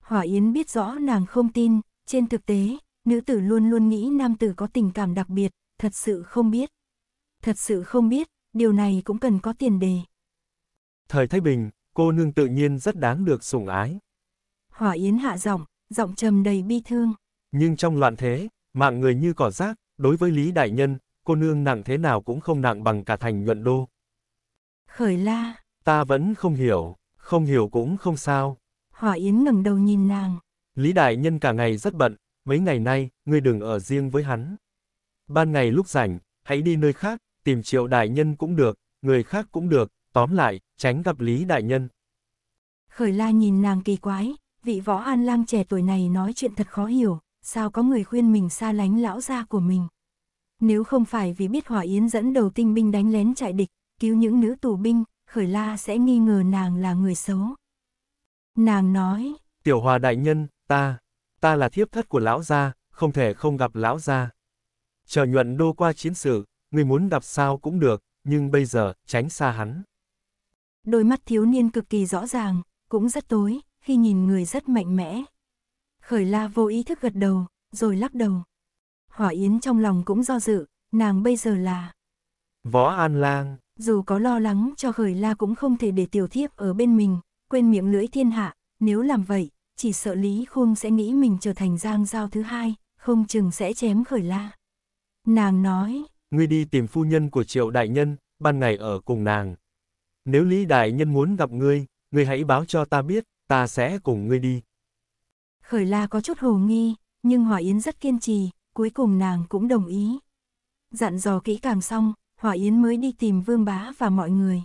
Hỏa Yến biết rõ nàng không tin, trên thực tế, nữ tử luôn luôn nghĩ nam tử có tình cảm đặc biệt, thật sự không biết. Thật sự không biết, điều này cũng cần có tiền đề. Thời Thái Bình, cô nương tự nhiên rất đáng được sủng ái. Hỏa Yến hạ giọng, giọng trầm đầy bi thương. Nhưng trong loạn thế, mạng người như cỏ rác, đối với Lý Đại Nhân, cô nương nặng thế nào cũng không nặng bằng cả thành nhuận đô. Khởi la. Ta vẫn không hiểu. Không hiểu cũng không sao. Hỏa Yến ngẩng đầu nhìn nàng. Lý Đại Nhân cả ngày rất bận, mấy ngày nay, ngươi đừng ở riêng với hắn. Ban ngày lúc rảnh, hãy đi nơi khác, tìm triệu Đại Nhân cũng được, người khác cũng được, tóm lại, tránh gặp Lý Đại Nhân. Khởi la nhìn nàng kỳ quái, vị võ an lang trẻ tuổi này nói chuyện thật khó hiểu, sao có người khuyên mình xa lánh lão gia của mình. Nếu không phải vì biết Hỏa Yến dẫn đầu tinh binh đánh lén chạy địch, cứu những nữ tù binh, Khởi La sẽ nghi ngờ nàng là người xấu. Nàng nói, Tiểu Hòa Đại Nhân, ta, ta là thiếp thất của Lão Gia, không thể không gặp Lão Gia. Chờ nhuận đô qua chiến sự, người muốn gặp sao cũng được, nhưng bây giờ, tránh xa hắn. Đôi mắt thiếu niên cực kỳ rõ ràng, cũng rất tối, khi nhìn người rất mạnh mẽ. Khởi La vô ý thức gật đầu, rồi lắc đầu. Hỏa Yến trong lòng cũng do dự, nàng bây giờ là... Võ An Lang dù có lo lắng cho khởi la cũng không thể để tiểu thiếp ở bên mình, quên miệng lưỡi thiên hạ, nếu làm vậy, chỉ sợ Lý Khung sẽ nghĩ mình trở thành giang giao thứ hai, không chừng sẽ chém khởi la. Nàng nói, ngươi đi tìm phu nhân của triệu đại nhân, ban ngày ở cùng nàng. Nếu Lý đại nhân muốn gặp ngươi, ngươi hãy báo cho ta biết, ta sẽ cùng ngươi đi. Khởi la có chút hồ nghi, nhưng Hòa Yến rất kiên trì, cuối cùng nàng cũng đồng ý. Dặn dò kỹ càng xong, Hỏa Yến mới đi tìm Vương Bá và mọi người.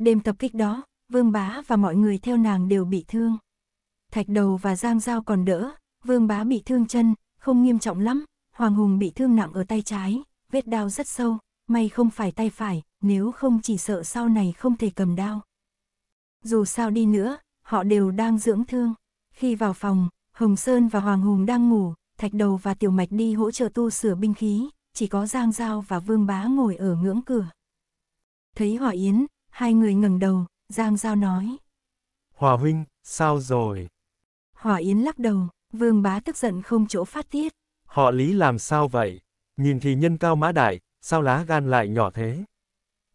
Đêm tập kích đó, Vương Bá và mọi người theo nàng đều bị thương. Thạch đầu và Giang Giao còn đỡ, Vương Bá bị thương chân, không nghiêm trọng lắm, Hoàng Hùng bị thương nặng ở tay trái, vết đau rất sâu, may không phải tay phải, nếu không chỉ sợ sau này không thể cầm đao. Dù sao đi nữa, họ đều đang dưỡng thương. Khi vào phòng, Hồng Sơn và Hoàng Hùng đang ngủ, Thạch Đầu và Tiểu Mạch đi hỗ trợ tu sửa binh khí, chỉ có Giang Giao và Vương Bá ngồi ở ngưỡng cửa. Thấy Hòa Yến, hai người ngẩng đầu, Giang Giao nói. Hòa Huynh, sao rồi? Hòa Yến lắc đầu, Vương Bá tức giận không chỗ phát tiết. Họ lý làm sao vậy? Nhìn thì nhân cao mã đại, sao lá gan lại nhỏ thế?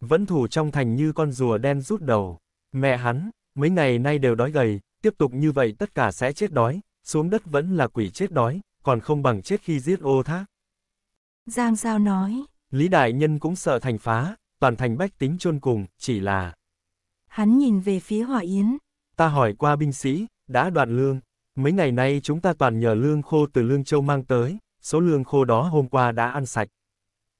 Vẫn thủ trong thành như con rùa đen rút đầu. Mẹ hắn, mấy ngày nay đều đói gầy, tiếp tục như vậy tất cả sẽ chết đói, xuống đất vẫn là quỷ chết đói, còn không bằng chết khi giết ô thác. Giang Giao nói. Lý Đại Nhân cũng sợ thành phá, toàn thành bách tính chôn cùng, chỉ là... Hắn nhìn về phía Hỏa Yến. Ta hỏi qua binh sĩ, đã đoạn lương. Mấy ngày nay chúng ta toàn nhờ lương khô từ lương châu mang tới, số lương khô đó hôm qua đã ăn sạch.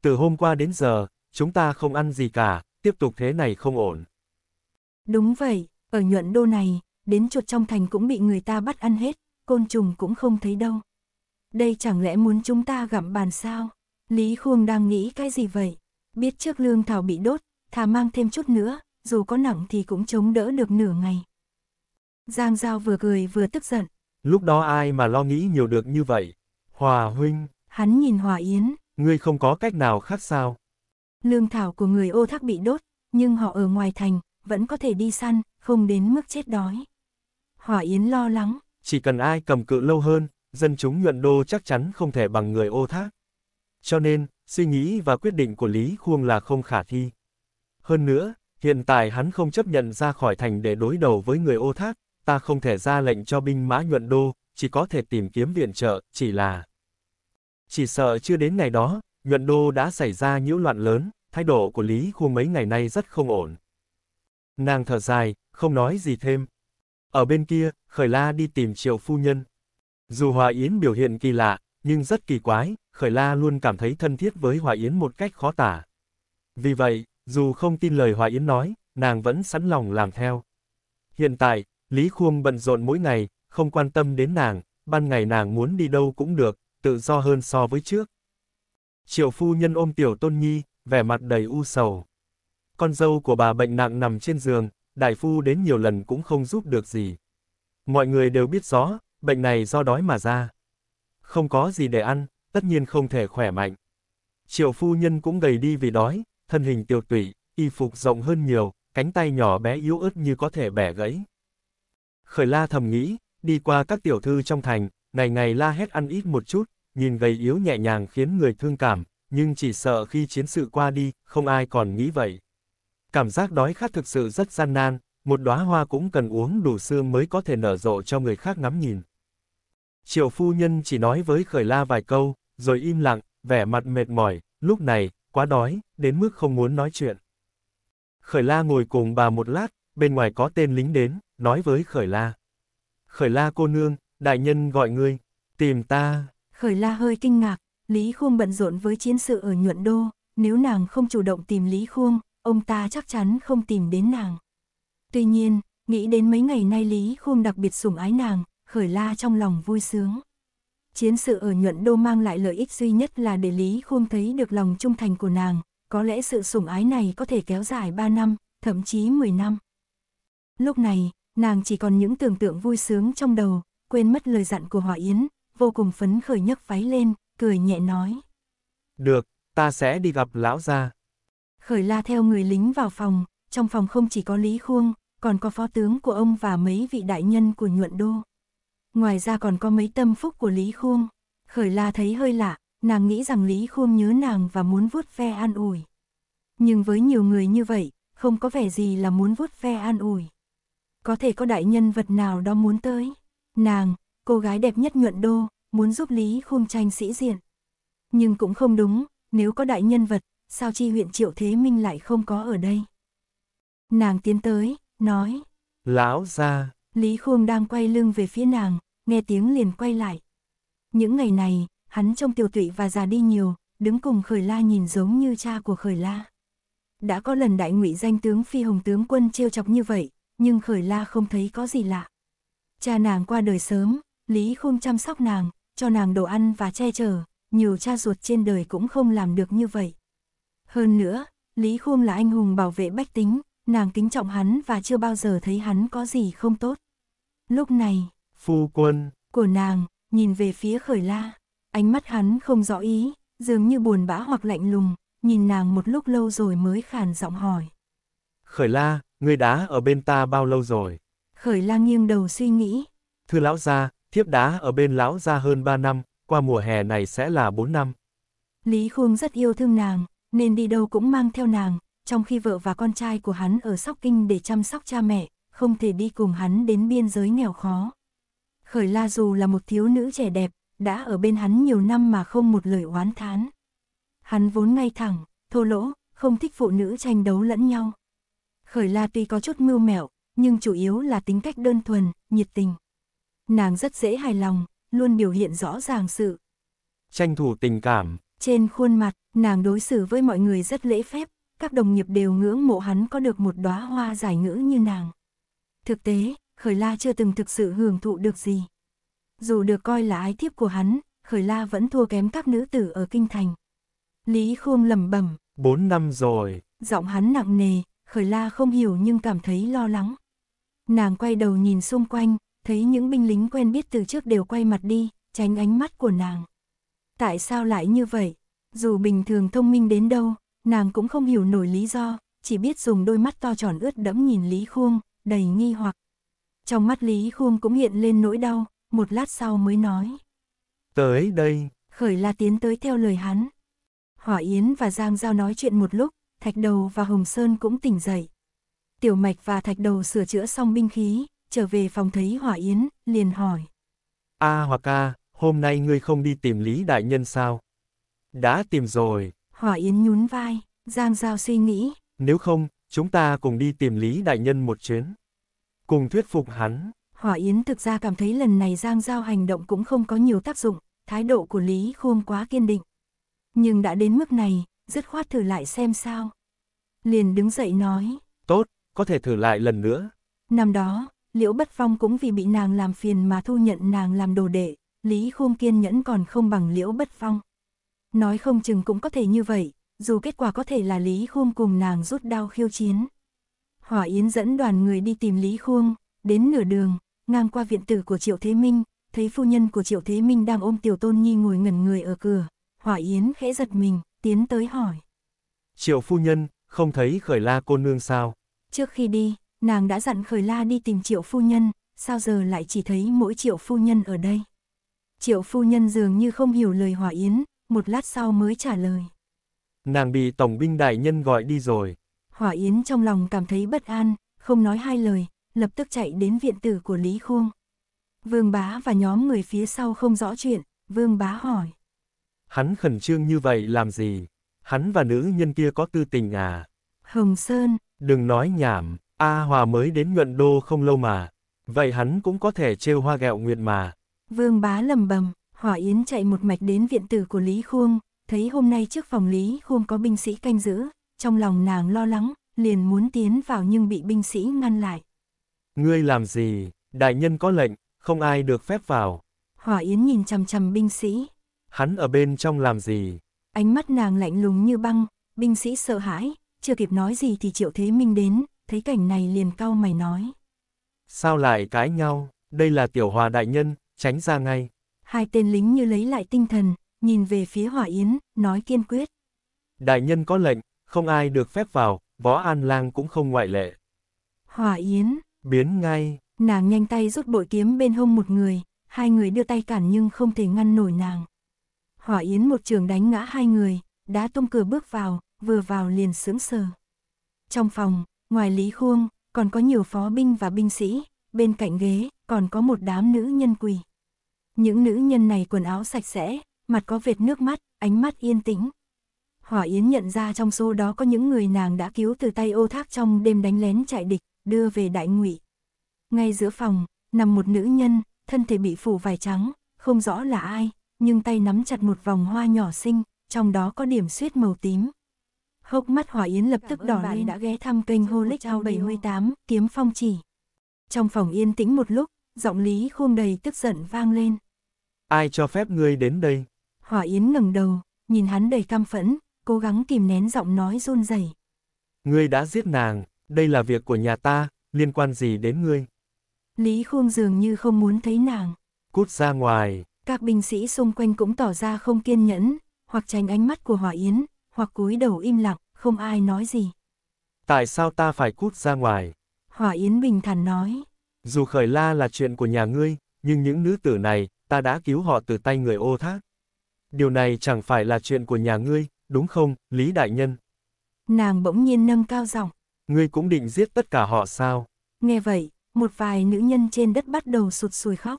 Từ hôm qua đến giờ, chúng ta không ăn gì cả, tiếp tục thế này không ổn. Đúng vậy, ở nhuận đô này, đến chuột trong thành cũng bị người ta bắt ăn hết, côn trùng cũng không thấy đâu. Đây chẳng lẽ muốn chúng ta gặm bàn sao? Lý Khuông đang nghĩ cái gì vậy? Biết trước lương thảo bị đốt, thà mang thêm chút nữa, dù có nặng thì cũng chống đỡ được nửa ngày. Giang Giao vừa cười vừa tức giận. Lúc đó ai mà lo nghĩ nhiều được như vậy? Hòa huynh. Hắn nhìn Hòa Yến. Ngươi không có cách nào khác sao? Lương thảo của người ô thác bị đốt, nhưng họ ở ngoài thành, vẫn có thể đi săn, không đến mức chết đói. Hòa Yến lo lắng. Chỉ cần ai cầm cự lâu hơn, dân chúng nhuận đô chắc chắn không thể bằng người ô thác. Cho nên, suy nghĩ và quyết định của Lý Khuông là không khả thi. Hơn nữa, hiện tại hắn không chấp nhận ra khỏi thành để đối đầu với người ô thác, ta không thể ra lệnh cho binh mã nhuận đô, chỉ có thể tìm kiếm viện trợ, chỉ là... Chỉ sợ chưa đến ngày đó, nhuận đô đã xảy ra nhiễu loạn lớn, thái độ của Lý Khuông mấy ngày nay rất không ổn. Nàng thở dài, không nói gì thêm. Ở bên kia, Khởi La đi tìm Triệu Phu Nhân. Dù Hòa Yến biểu hiện kỳ lạ, nhưng rất kỳ quái, Khởi La luôn cảm thấy thân thiết với Hòa Yến một cách khó tả. Vì vậy, dù không tin lời Hòa Yến nói, nàng vẫn sẵn lòng làm theo. Hiện tại, Lý Khuông bận rộn mỗi ngày, không quan tâm đến nàng, ban ngày nàng muốn đi đâu cũng được, tự do hơn so với trước. Triệu phu nhân ôm tiểu tôn nhi, vẻ mặt đầy u sầu. Con dâu của bà bệnh nặng nằm trên giường, đại phu đến nhiều lần cũng không giúp được gì. Mọi người đều biết rõ, bệnh này do đói mà ra không có gì để ăn, tất nhiên không thể khỏe mạnh. Triệu phu nhân cũng gầy đi vì đói, thân hình tiêu tụy, y phục rộng hơn nhiều, cánh tay nhỏ bé yếu ớt như có thể bẻ gãy. Khởi la thầm nghĩ, đi qua các tiểu thư trong thành, ngày ngày la hét ăn ít một chút, nhìn gầy yếu nhẹ nhàng khiến người thương cảm, nhưng chỉ sợ khi chiến sự qua đi, không ai còn nghĩ vậy. Cảm giác đói khát thực sự rất gian nan, một đóa hoa cũng cần uống đủ sương mới có thể nở rộ cho người khác ngắm nhìn. Triệu phu nhân chỉ nói với Khởi La vài câu, rồi im lặng, vẻ mặt mệt mỏi, lúc này, quá đói, đến mức không muốn nói chuyện. Khởi La ngồi cùng bà một lát, bên ngoài có tên lính đến, nói với Khởi La. Khởi La cô nương, đại nhân gọi ngươi, tìm ta. Khởi La hơi kinh ngạc, Lý Khuông bận rộn với chiến sự ở nhuận đô, nếu nàng không chủ động tìm Lý Khuông, ông ta chắc chắn không tìm đến nàng. Tuy nhiên, nghĩ đến mấy ngày nay Lý Khuông đặc biệt sủng ái nàng, khởi la trong lòng vui sướng. Chiến sự ở nhuận đô mang lại lợi ích duy nhất là để Lý Khôn thấy được lòng trung thành của nàng, có lẽ sự sủng ái này có thể kéo dài 3 năm, thậm chí 10 năm. Lúc này, nàng chỉ còn những tưởng tượng vui sướng trong đầu, quên mất lời dặn của Hòa Yến, vô cùng phấn khởi nhấc váy lên, cười nhẹ nói. Được, ta sẽ đi gặp lão gia. Khởi la theo người lính vào phòng, trong phòng không chỉ có Lý Khuông, còn có phó tướng của ông và mấy vị đại nhân của nhuận đô ngoài ra còn có mấy tâm phúc của Lý Khuông. Khởi la thấy hơi lạ, nàng nghĩ rằng Lý Khuông nhớ nàng và muốn vuốt ve an ủi. Nhưng với nhiều người như vậy, không có vẻ gì là muốn vuốt ve an ủi. Có thể có đại nhân vật nào đó muốn tới. Nàng, cô gái đẹp nhất nhuận đô, muốn giúp Lý Khuông tranh sĩ diện. Nhưng cũng không đúng, nếu có đại nhân vật, sao chi huyện Triệu Thế Minh lại không có ở đây? Nàng tiến tới, nói. Lão ra, Lý Khuông đang quay lưng về phía nàng, nghe tiếng liền quay lại. Những ngày này, hắn trông tiểu tụy và già đi nhiều, đứng cùng Khởi La nhìn giống như cha của Khởi La. Đã có lần đại ngụy danh tướng phi hồng tướng quân trêu chọc như vậy, nhưng Khởi La không thấy có gì lạ. Cha nàng qua đời sớm, Lý Khuông chăm sóc nàng, cho nàng đồ ăn và che chở, nhiều cha ruột trên đời cũng không làm được như vậy. Hơn nữa, Lý Khuông là anh hùng bảo vệ bách tính, nàng kính trọng hắn và chưa bao giờ thấy hắn có gì không tốt. Lúc này, phu quân của nàng nhìn về phía khởi la, ánh mắt hắn không rõ ý, dường như buồn bã hoặc lạnh lùng, nhìn nàng một lúc lâu rồi mới khàn giọng hỏi. Khởi la, ngươi đã ở bên ta bao lâu rồi? Khởi la nghiêng đầu suy nghĩ. Thưa lão gia, thiếp đã ở bên lão gia hơn 3 năm, qua mùa hè này sẽ là 4 năm. Lý Khương rất yêu thương nàng, nên đi đâu cũng mang theo nàng, trong khi vợ và con trai của hắn ở Sóc Kinh để chăm sóc cha mẹ, không thể đi cùng hắn đến biên giới nghèo khó. Khởi La dù là một thiếu nữ trẻ đẹp, đã ở bên hắn nhiều năm mà không một lời oán thán. Hắn vốn ngay thẳng, thô lỗ, không thích phụ nữ tranh đấu lẫn nhau. Khởi La tuy có chút mưu mẹo, nhưng chủ yếu là tính cách đơn thuần, nhiệt tình. Nàng rất dễ hài lòng, luôn biểu hiện rõ ràng sự. Tranh thủ tình cảm. Trên khuôn mặt, nàng đối xử với mọi người rất lễ phép, các đồng nghiệp đều ngưỡng mộ hắn có được một đóa hoa giải ngữ như nàng. Thực tế, Khởi La chưa từng thực sự hưởng thụ được gì. Dù được coi là ái thiếp của hắn, Khởi La vẫn thua kém các nữ tử ở kinh thành. Lý Khương lẩm bẩm, bốn năm rồi." Giọng hắn nặng nề, Khởi La không hiểu nhưng cảm thấy lo lắng. Nàng quay đầu nhìn xung quanh, thấy những binh lính quen biết từ trước đều quay mặt đi, tránh ánh mắt của nàng. Tại sao lại như vậy? Dù bình thường thông minh đến đâu, Nàng cũng không hiểu nổi lý do, chỉ biết dùng đôi mắt to tròn ướt đẫm nhìn Lý Khuông, đầy nghi hoặc. Trong mắt Lý Khuông cũng hiện lên nỗi đau, một lát sau mới nói. Tới đây. Khởi là tiến tới theo lời hắn. Hỏa Yến và Giang Giao nói chuyện một lúc, Thạch Đầu và Hồng Sơn cũng tỉnh dậy. Tiểu Mạch và Thạch Đầu sửa chữa xong binh khí, trở về phòng thấy Hỏa Yến, liền hỏi. A à, hoặc A, hôm nay ngươi không đi tìm Lý Đại Nhân sao? Đã tìm rồi, Hỏa Yến nhún vai, Giang Giao suy nghĩ. Nếu không, chúng ta cùng đi tìm Lý Đại Nhân một chuyến. Cùng thuyết phục hắn. Hỏa Yến thực ra cảm thấy lần này Giang Giao hành động cũng không có nhiều tác dụng, thái độ của Lý Khôn quá kiên định. Nhưng đã đến mức này, dứt khoát thử lại xem sao. Liền đứng dậy nói. Tốt, có thể thử lại lần nữa. Năm đó, Liễu Bất Phong cũng vì bị nàng làm phiền mà thu nhận nàng làm đồ đệ, Lý Khôn kiên nhẫn còn không bằng Liễu Bất Phong. Nói không chừng cũng có thể như vậy, dù kết quả có thể là Lý Khuông cùng nàng rút đao khiêu chiến. Hỏa Yến dẫn đoàn người đi tìm Lý Khuông, đến nửa đường, ngang qua viện tử của Triệu Thế Minh, thấy phu nhân của Triệu Thế Minh đang ôm Tiểu Tôn Nhi ngồi ngẩn người ở cửa, Hỏa Yến khẽ giật mình, tiến tới hỏi. Triệu phu nhân, không thấy khởi la cô nương sao? Trước khi đi, nàng đã dặn khởi la đi tìm Triệu phu nhân, sao giờ lại chỉ thấy mỗi Triệu phu nhân ở đây? Triệu phu nhân dường như không hiểu lời Hỏa Yến, một lát sau mới trả lời. Nàng bị Tổng binh đại nhân gọi đi rồi. Hỏa Yến trong lòng cảm thấy bất an, không nói hai lời, lập tức chạy đến viện tử của Lý Khuông. Vương Bá và nhóm người phía sau không rõ chuyện, Vương Bá hỏi. Hắn khẩn trương như vậy làm gì? Hắn và nữ nhân kia có tư tình à? Hồng Sơn. Đừng nói nhảm, A Hòa mới đến nhuận đô không lâu mà. Vậy hắn cũng có thể trêu hoa gẹo nguyệt mà. Vương Bá lầm bầm, Hỏa Yến chạy một mạch đến viện tử của Lý Khuông, thấy hôm nay trước phòng Lý Khuông có binh sĩ canh giữ, trong lòng nàng lo lắng, liền muốn tiến vào nhưng bị binh sĩ ngăn lại. Ngươi làm gì, đại nhân có lệnh, không ai được phép vào. Hỏa Yến nhìn chằm chằm binh sĩ. Hắn ở bên trong làm gì? Ánh mắt nàng lạnh lùng như băng, binh sĩ sợ hãi, chưa kịp nói gì thì Triệu Thế Minh đến, thấy cảnh này liền cau mày nói. Sao lại cãi nhau, đây là tiểu hòa đại nhân, tránh ra ngay. Hai tên lính như lấy lại tinh thần, nhìn về phía hỏa yến, nói kiên quyết. Đại nhân có lệnh, không ai được phép vào, võ an lang cũng không ngoại lệ. Hỏa yến. Biến ngay. Nàng nhanh tay rút bội kiếm bên hông một người, hai người đưa tay cản nhưng không thể ngăn nổi nàng. Hỏa yến một trường đánh ngã hai người, đá tung cửa bước vào, vừa vào liền sướng sờ. Trong phòng, ngoài Lý Khuông, còn có nhiều phó binh và binh sĩ, bên cạnh ghế còn có một đám nữ nhân quỳ. Những nữ nhân này quần áo sạch sẽ, mặt có vệt nước mắt, ánh mắt yên tĩnh. Hỏa Yến nhận ra trong số đó có những người nàng đã cứu từ tay ô thác trong đêm đánh lén chạy địch, đưa về đại ngụy. Ngay giữa phòng, nằm một nữ nhân, thân thể bị phủ vải trắng, không rõ là ai, nhưng tay nắm chặt một vòng hoa nhỏ xinh, trong đó có điểm suyết màu tím. Hốc mắt Hỏa Yến lập tức đỏ lên đã ghé thăm kênh Holic Ao 78, kiếm phong chỉ. Trong phòng yên tĩnh một lúc, giọng Lý Khôn đầy tức giận vang lên. Ai cho phép ngươi đến đây? Hỏa Yến ngẩng đầu, nhìn hắn đầy căm phẫn, cố gắng kìm nén giọng nói run rẩy. Ngươi đã giết nàng, đây là việc của nhà ta, liên quan gì đến ngươi? Lý Khôn dường như không muốn thấy nàng. Cút ra ngoài. Các binh sĩ xung quanh cũng tỏ ra không kiên nhẫn, hoặc tránh ánh mắt của Hỏa Yến, hoặc cúi đầu im lặng, không ai nói gì. Tại sao ta phải cút ra ngoài? Hỏa Yến bình thản nói. Dù khởi la là chuyện của nhà ngươi, nhưng những nữ tử này, ta đã cứu họ từ tay người ô thác. Điều này chẳng phải là chuyện của nhà ngươi, đúng không, Lý Đại Nhân? Nàng bỗng nhiên nâng cao giọng. Ngươi cũng định giết tất cả họ sao? Nghe vậy, một vài nữ nhân trên đất bắt đầu sụt sùi khóc.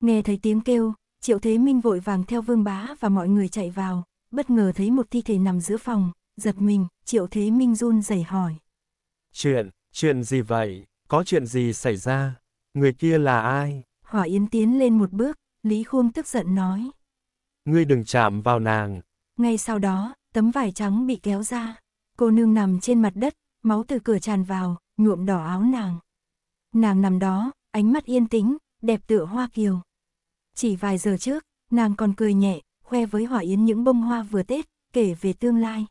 Nghe thấy tiếng kêu, Triệu Thế Minh vội vàng theo vương bá và mọi người chạy vào, bất ngờ thấy một thi thể nằm giữa phòng, giật mình, Triệu Thế Minh run rẩy hỏi. Chuyện, chuyện gì vậy? Có chuyện gì xảy ra? Người kia là ai? Hỏa Yến tiến lên một bước, Lý Khuông tức giận nói. Ngươi đừng chạm vào nàng. Ngay sau đó, tấm vải trắng bị kéo ra. Cô nương nằm trên mặt đất, máu từ cửa tràn vào, nhuộm đỏ áo nàng. Nàng nằm đó, ánh mắt yên tĩnh, đẹp tựa hoa kiều. Chỉ vài giờ trước, nàng còn cười nhẹ, khoe với Hỏa Yến những bông hoa vừa Tết, kể về tương lai.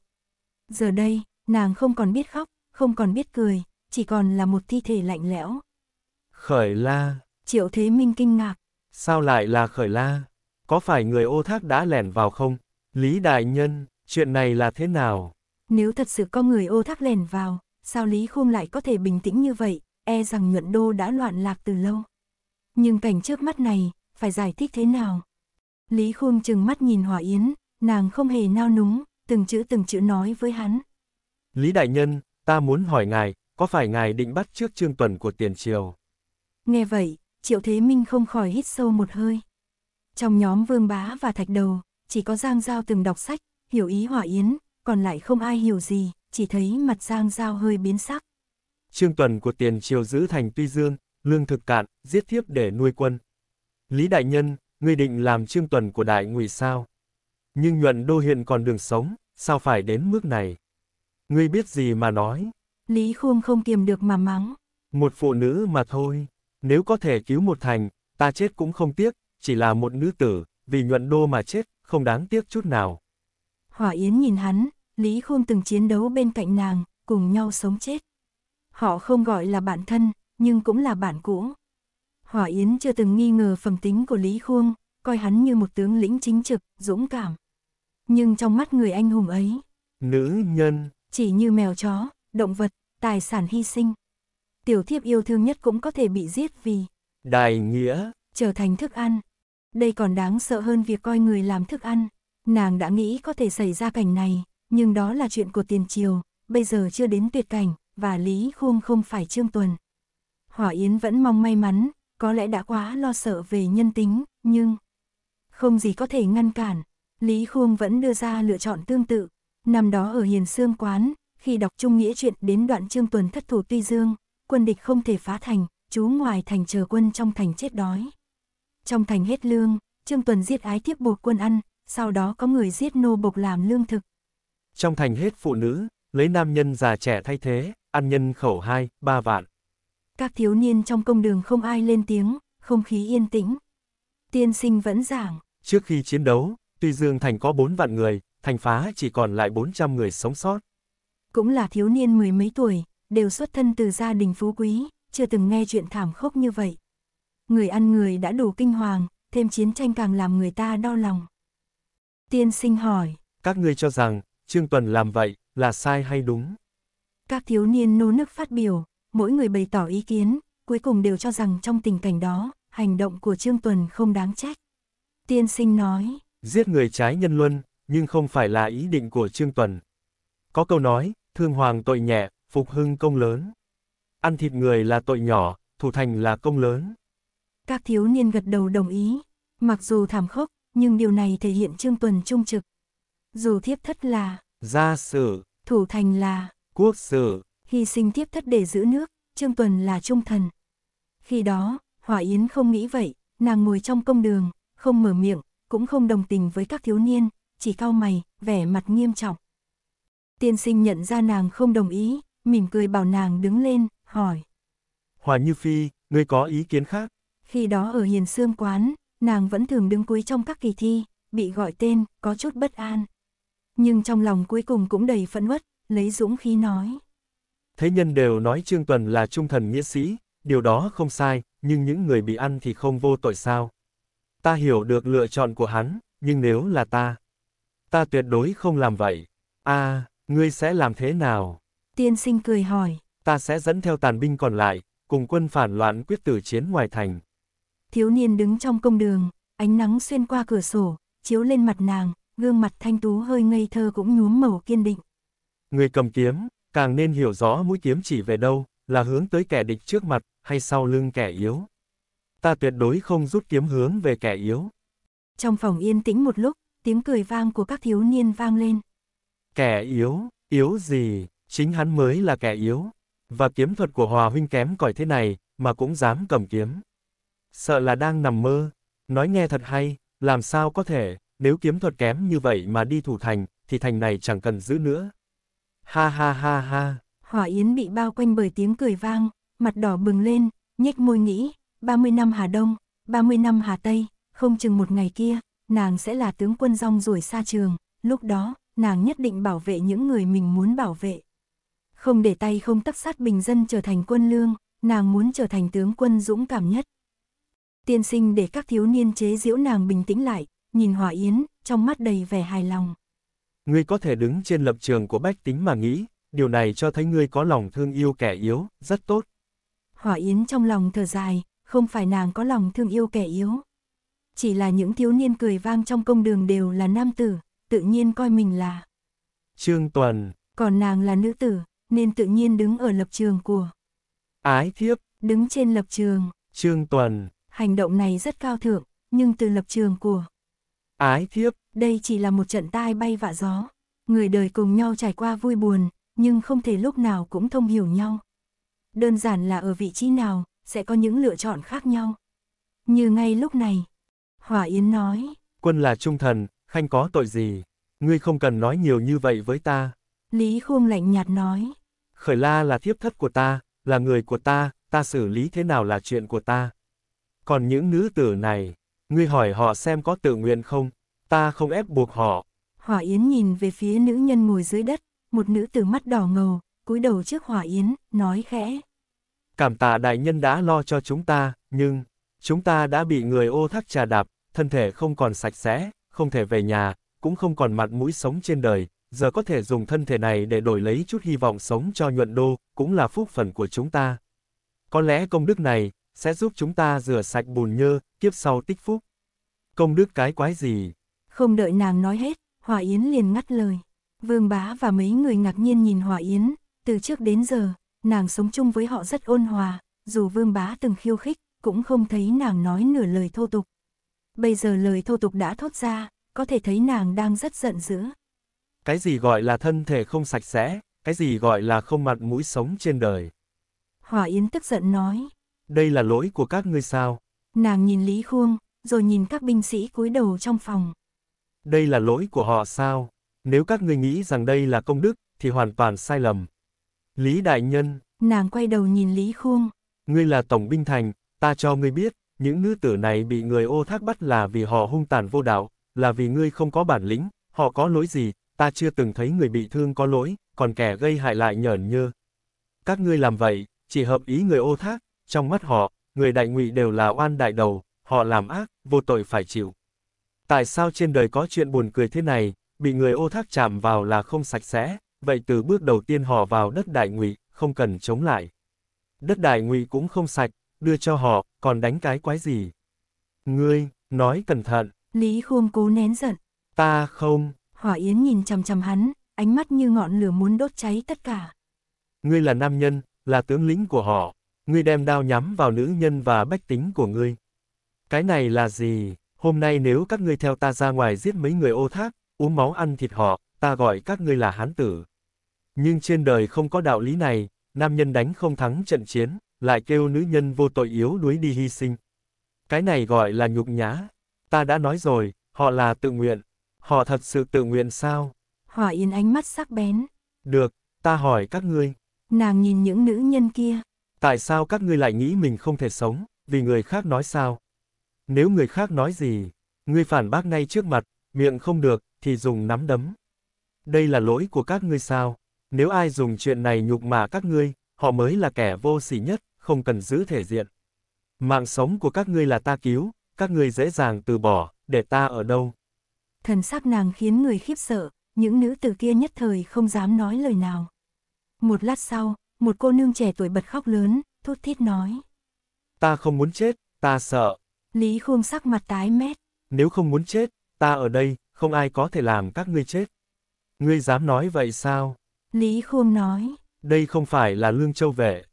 Giờ đây, nàng không còn biết khóc, không còn biết cười, chỉ còn là một thi thể lạnh lẽo. Khởi la. Triệu Thế Minh kinh ngạc. Sao lại là khởi la? Có phải người ô thác đã lẻn vào không? Lý Đại Nhân, chuyện này là thế nào? Nếu thật sự có người ô thác lèn vào, sao Lý khung lại có thể bình tĩnh như vậy, e rằng nhuận đô đã loạn lạc từ lâu. Nhưng cảnh trước mắt này, phải giải thích thế nào? Lý khung chừng mắt nhìn Hỏa Yến, nàng không hề nao núng, từng chữ từng chữ nói với hắn. Lý Đại Nhân, ta muốn hỏi ngài, có phải ngài định bắt trước trương tuần của tiền triều? Nghe vậy, Triệu Thế Minh không khỏi hít sâu một hơi. Trong nhóm Vương Bá và Thạch Đầu, chỉ có Giang Giao từng đọc sách, hiểu ý hỏa yến, còn lại không ai hiểu gì, chỉ thấy mặt Giang Giao hơi biến sắc. Trương Tuần của tiền triều giữ thành Tuy Dương, lương thực cạn, giết thiếp để nuôi quân. Lý Đại Nhân, ngươi định làm Trương Tuần của Đại Ngụy sao? Nhưng nhuận đô hiện còn đường sống, sao phải đến mức này? Ngươi biết gì mà nói? Lý Khuông không kiềm được mà mắng. Một phụ nữ mà thôi. Nếu có thể cứu một thành, ta chết cũng không tiếc, chỉ là một nữ tử, vì nhuận đô mà chết, không đáng tiếc chút nào. Hỏa Yến nhìn hắn, Lý Khôn từng chiến đấu bên cạnh nàng, cùng nhau sống chết. Họ không gọi là bạn thân, nhưng cũng là bạn cũ. Hỏa Yến chưa từng nghi ngờ phẩm tính của Lý Khuông, coi hắn như một tướng lĩnh chính trực, dũng cảm. Nhưng trong mắt người anh hùng ấy, nữ nhân chỉ như mèo chó, động vật, tài sản hy sinh tiểu thiếp yêu thương nhất cũng có thể bị giết vì đại nghĩa, trở thành thức ăn. Đây còn đáng sợ hơn việc coi người làm thức ăn. Nàng đã nghĩ có thể xảy ra cảnh này, nhưng đó là chuyện của tiền triều, bây giờ chưa đến tuyệt cảnh, và Lý Khuông không phải Trương Tuần. Hỏa Yến vẫn mong may mắn, có lẽ đã quá lo sợ về nhân tính, nhưng không gì có thể ngăn cản. Lý Khuông vẫn đưa ra lựa chọn tương tự. Năm đó ở Hiền Sương Quán, khi đọc Trung Nghĩa chuyện đến đoạn Trương Tuần thất thủ Tuy Dương, quân địch không thể phá thành, chú ngoài thành chờ quân trong thành chết đói. Trong thành hết lương, Trương Tuần giết ái tiếp buộc quân ăn, sau đó có người giết nô bộc làm lương thực. Trong thành hết phụ nữ, lấy nam nhân già trẻ thay thế, ăn nhân khẩu hai ba vạn. Các thiếu niên trong công đường không ai lên tiếng, không khí yên tĩnh. Tiên sinh vẫn giảng. Trước khi chiến đấu, tuy Dương Thành có bốn vạn người, thành phá chỉ còn lại 400 người sống sót. Cũng là thiếu niên mười mấy tuổi, đều xuất thân từ gia đình phú quý, chưa từng nghe chuyện thảm khốc như vậy. Người ăn người đã đủ kinh hoàng, thêm chiến tranh càng làm người ta đau lòng. Tiên sinh hỏi. Các ngươi cho rằng, Trương Tuần làm vậy, là sai hay đúng? Các thiếu niên nô nức phát biểu, mỗi người bày tỏ ý kiến, cuối cùng đều cho rằng trong tình cảnh đó, hành động của Trương Tuần không đáng trách. Tiên sinh nói. Giết người trái nhân luân, nhưng không phải là ý định của Trương Tuần. Có câu nói, thương hoàng tội nhẹ, phục hưng công lớn. Ăn thịt người là tội nhỏ, thủ thành là công lớn. Các thiếu niên gật đầu đồng ý, mặc dù thảm khốc, nhưng điều này thể hiện Trương Tuần trung trực. Dù thiếp thất là gia sử, thủ thành là quốc sử, hy sinh thiếp thất để giữ nước, Trương Tuần là trung thần. Khi đó, Hỏa Yến không nghĩ vậy, nàng ngồi trong công đường, không mở miệng, cũng không đồng tình với các thiếu niên, chỉ cau mày, vẻ mặt nghiêm trọng. Tiên sinh nhận ra nàng không đồng ý, mỉm cười bảo nàng đứng lên, hỏi. Hòa Như Phi, ngươi có ý kiến khác? Khi đó ở Hiền Sương Quán, nàng vẫn thường đứng cuối trong các kỳ thi, bị gọi tên, có chút bất an. Nhưng trong lòng cuối cùng cũng đầy phẫn uất, lấy dũng khí nói. Thế nhân đều nói Trương Tuần là trung thần nghĩa sĩ, điều đó không sai, nhưng những người bị ăn thì không vô tội sao. Ta hiểu được lựa chọn của hắn, nhưng nếu là ta, ta tuyệt đối không làm vậy. a à, ngươi sẽ làm thế nào? Tiên sinh cười hỏi. Ta sẽ dẫn theo tàn binh còn lại, cùng quân phản loạn quyết tử chiến ngoài thành. Thiếu niên đứng trong công đường, ánh nắng xuyên qua cửa sổ, chiếu lên mặt nàng, gương mặt thanh tú hơi ngây thơ cũng nhuốm màu kiên định. Người cầm kiếm, càng nên hiểu rõ mũi kiếm chỉ về đâu, là hướng tới kẻ địch trước mặt, hay sau lưng kẻ yếu. Ta tuyệt đối không rút kiếm hướng về kẻ yếu. Trong phòng yên tĩnh một lúc, tiếng cười vang của các thiếu niên vang lên. Kẻ yếu, yếu gì? Chính hắn mới là kẻ yếu. Và kiếm thuật của Hòa huynh kém cỏi thế này, mà cũng dám cầm kiếm. Sợ là đang nằm mơ. Nói nghe thật hay, làm sao có thể, nếu kiếm thuật kém như vậy mà đi thủ thành, thì thành này chẳng cần giữ nữa. Ha ha ha ha. hòa Yến bị bao quanh bởi tiếng cười vang, mặt đỏ bừng lên, nhếch môi nghĩ, 30 năm Hà Đông, 30 năm Hà Tây, không chừng một ngày kia, nàng sẽ là tướng quân rong ruổi xa trường, lúc đó, nàng nhất định bảo vệ những người mình muốn bảo vệ không để tay không tắc sát bình dân trở thành quân lương, nàng muốn trở thành tướng quân dũng cảm nhất. Tiên sinh để các thiếu niên chế diễu nàng bình tĩnh lại, nhìn Hòa Yến, trong mắt đầy vẻ hài lòng. Ngươi có thể đứng trên lập trường của bách tính mà nghĩ, điều này cho thấy ngươi có lòng thương yêu kẻ yếu, rất tốt. Hòa Yến trong lòng thở dài, không phải nàng có lòng thương yêu kẻ yếu. Chỉ là những thiếu niên cười vang trong công đường đều là nam tử, tự nhiên coi mình là... Trương Tuần. Còn nàng là nữ tử, nên tự nhiên đứng ở lập trường của ái thiếp, đứng trên lập trường, trương tuần. Hành động này rất cao thượng, nhưng từ lập trường của ái thiếp, đây chỉ là một trận tai bay vạ gió. Người đời cùng nhau trải qua vui buồn, nhưng không thể lúc nào cũng thông hiểu nhau. Đơn giản là ở vị trí nào, sẽ có những lựa chọn khác nhau. Như ngay lúc này, Hỏa Yến nói. Quân là trung thần, khanh có tội gì? Ngươi không cần nói nhiều như vậy với ta. Lý Khuông lạnh nhạt nói. Khởi La là thiếp thất của ta, là người của ta, ta xử lý thế nào là chuyện của ta. Còn những nữ tử này, ngươi hỏi họ xem có tự nguyện không, ta không ép buộc họ. Hỏa Yến nhìn về phía nữ nhân ngồi dưới đất, một nữ tử mắt đỏ ngầu, cúi đầu trước Hỏa Yến, nói khẽ. Cảm tạ đại nhân đã lo cho chúng ta, nhưng, chúng ta đã bị người ô thắc trà đạp, thân thể không còn sạch sẽ, không thể về nhà, cũng không còn mặt mũi sống trên đời, giờ có thể dùng thân thể này để đổi lấy chút hy vọng sống cho nhuận đô, cũng là phúc phần của chúng ta. Có lẽ công đức này, sẽ giúp chúng ta rửa sạch bùn nhơ, kiếp sau tích phúc. Công đức cái quái gì? Không đợi nàng nói hết, Hòa Yến liền ngắt lời. Vương Bá và mấy người ngạc nhiên nhìn Hòa Yến, từ trước đến giờ, nàng sống chung với họ rất ôn hòa, dù Vương Bá từng khiêu khích, cũng không thấy nàng nói nửa lời thô tục. Bây giờ lời thô tục đã thốt ra, có thể thấy nàng đang rất giận dữ. Cái gì gọi là thân thể không sạch sẽ, cái gì gọi là không mặt mũi sống trên đời. Hỏa Yến tức giận nói. Đây là lỗi của các ngươi sao? Nàng nhìn Lý Khuông, rồi nhìn các binh sĩ cúi đầu trong phòng. Đây là lỗi của họ sao? Nếu các ngươi nghĩ rằng đây là công đức, thì hoàn toàn sai lầm. Lý Đại Nhân. Nàng quay đầu nhìn Lý Khuông. Ngươi là Tổng Binh Thành, ta cho ngươi biết, những nữ tử này bị người ô thác bắt là vì họ hung tàn vô đạo, là vì ngươi không có bản lĩnh, họ có lỗi gì, ta chưa từng thấy người bị thương có lỗi, còn kẻ gây hại lại nhởn nhơ. Các ngươi làm vậy, chỉ hợp ý người ô thác, trong mắt họ, người đại ngụy đều là oan đại đầu, họ làm ác, vô tội phải chịu. Tại sao trên đời có chuyện buồn cười thế này, bị người ô thác chạm vào là không sạch sẽ, vậy từ bước đầu tiên họ vào đất đại ngụy, không cần chống lại. Đất đại ngụy cũng không sạch, đưa cho họ, còn đánh cái quái gì. Ngươi, nói cẩn thận. Lý Khôn cố nén giận. Ta không, Hỏa Yến nhìn chằm chằm hắn, ánh mắt như ngọn lửa muốn đốt cháy tất cả. Ngươi là nam nhân, là tướng lĩnh của họ, ngươi đem đao nhắm vào nữ nhân và bách tính của ngươi. Cái này là gì? Hôm nay nếu các ngươi theo ta ra ngoài giết mấy người ô thác, uống máu ăn thịt họ, ta gọi các ngươi là hán tử. Nhưng trên đời không có đạo lý này, nam nhân đánh không thắng trận chiến, lại kêu nữ nhân vô tội yếu đuối đi hy sinh. Cái này gọi là nhục nhã. Ta đã nói rồi, họ là tự nguyện, Họ thật sự tự nguyện sao? Hỏa yên ánh mắt sắc bén. Được, ta hỏi các ngươi. Nàng nhìn những nữ nhân kia. Tại sao các ngươi lại nghĩ mình không thể sống, vì người khác nói sao? Nếu người khác nói gì, ngươi phản bác ngay trước mặt, miệng không được, thì dùng nắm đấm. Đây là lỗi của các ngươi sao? Nếu ai dùng chuyện này nhục mạ các ngươi, họ mới là kẻ vô sỉ nhất, không cần giữ thể diện. Mạng sống của các ngươi là ta cứu, các ngươi dễ dàng từ bỏ, để ta ở đâu? thần sắc nàng khiến người khiếp sợ, những nữ tử kia nhất thời không dám nói lời nào. Một lát sau, một cô nương trẻ tuổi bật khóc lớn, thút thít nói. Ta không muốn chết, ta sợ. Lý Khôn sắc mặt tái mét. Nếu không muốn chết, ta ở đây, không ai có thể làm các ngươi chết. Ngươi dám nói vậy sao? Lý Khôn nói. Đây không phải là lương châu vệ.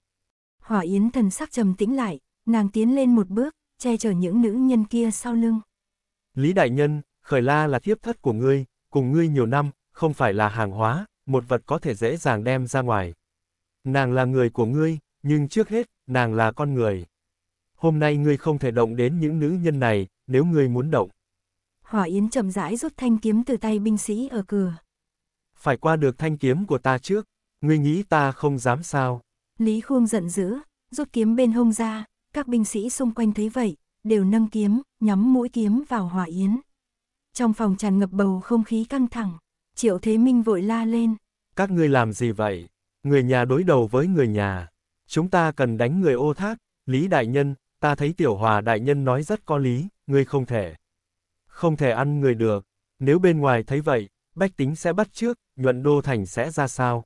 Hỏa Yến thần sắc trầm tĩnh lại, nàng tiến lên một bước, che chở những nữ nhân kia sau lưng. Lý Đại Nhân, Khởi la là thiếp thất của ngươi, cùng ngươi nhiều năm, không phải là hàng hóa, một vật có thể dễ dàng đem ra ngoài. Nàng là người của ngươi, nhưng trước hết, nàng là con người. Hôm nay ngươi không thể động đến những nữ nhân này, nếu ngươi muốn động. Hỏa Yến chậm rãi rút thanh kiếm từ tay binh sĩ ở cửa. Phải qua được thanh kiếm của ta trước, ngươi nghĩ ta không dám sao. Lý Khuông giận dữ, rút kiếm bên hông ra, các binh sĩ xung quanh thấy vậy, đều nâng kiếm, nhắm mũi kiếm vào Hỏa Yến. Trong phòng tràn ngập bầu không khí căng thẳng, Triệu Thế Minh vội la lên. Các ngươi làm gì vậy? Người nhà đối đầu với người nhà. Chúng ta cần đánh người ô thác, Lý Đại Nhân, ta thấy Tiểu Hòa Đại Nhân nói rất có lý, ngươi không thể. Không thể ăn người được, nếu bên ngoài thấy vậy, bách tính sẽ bắt trước, nhuận đô thành sẽ ra sao?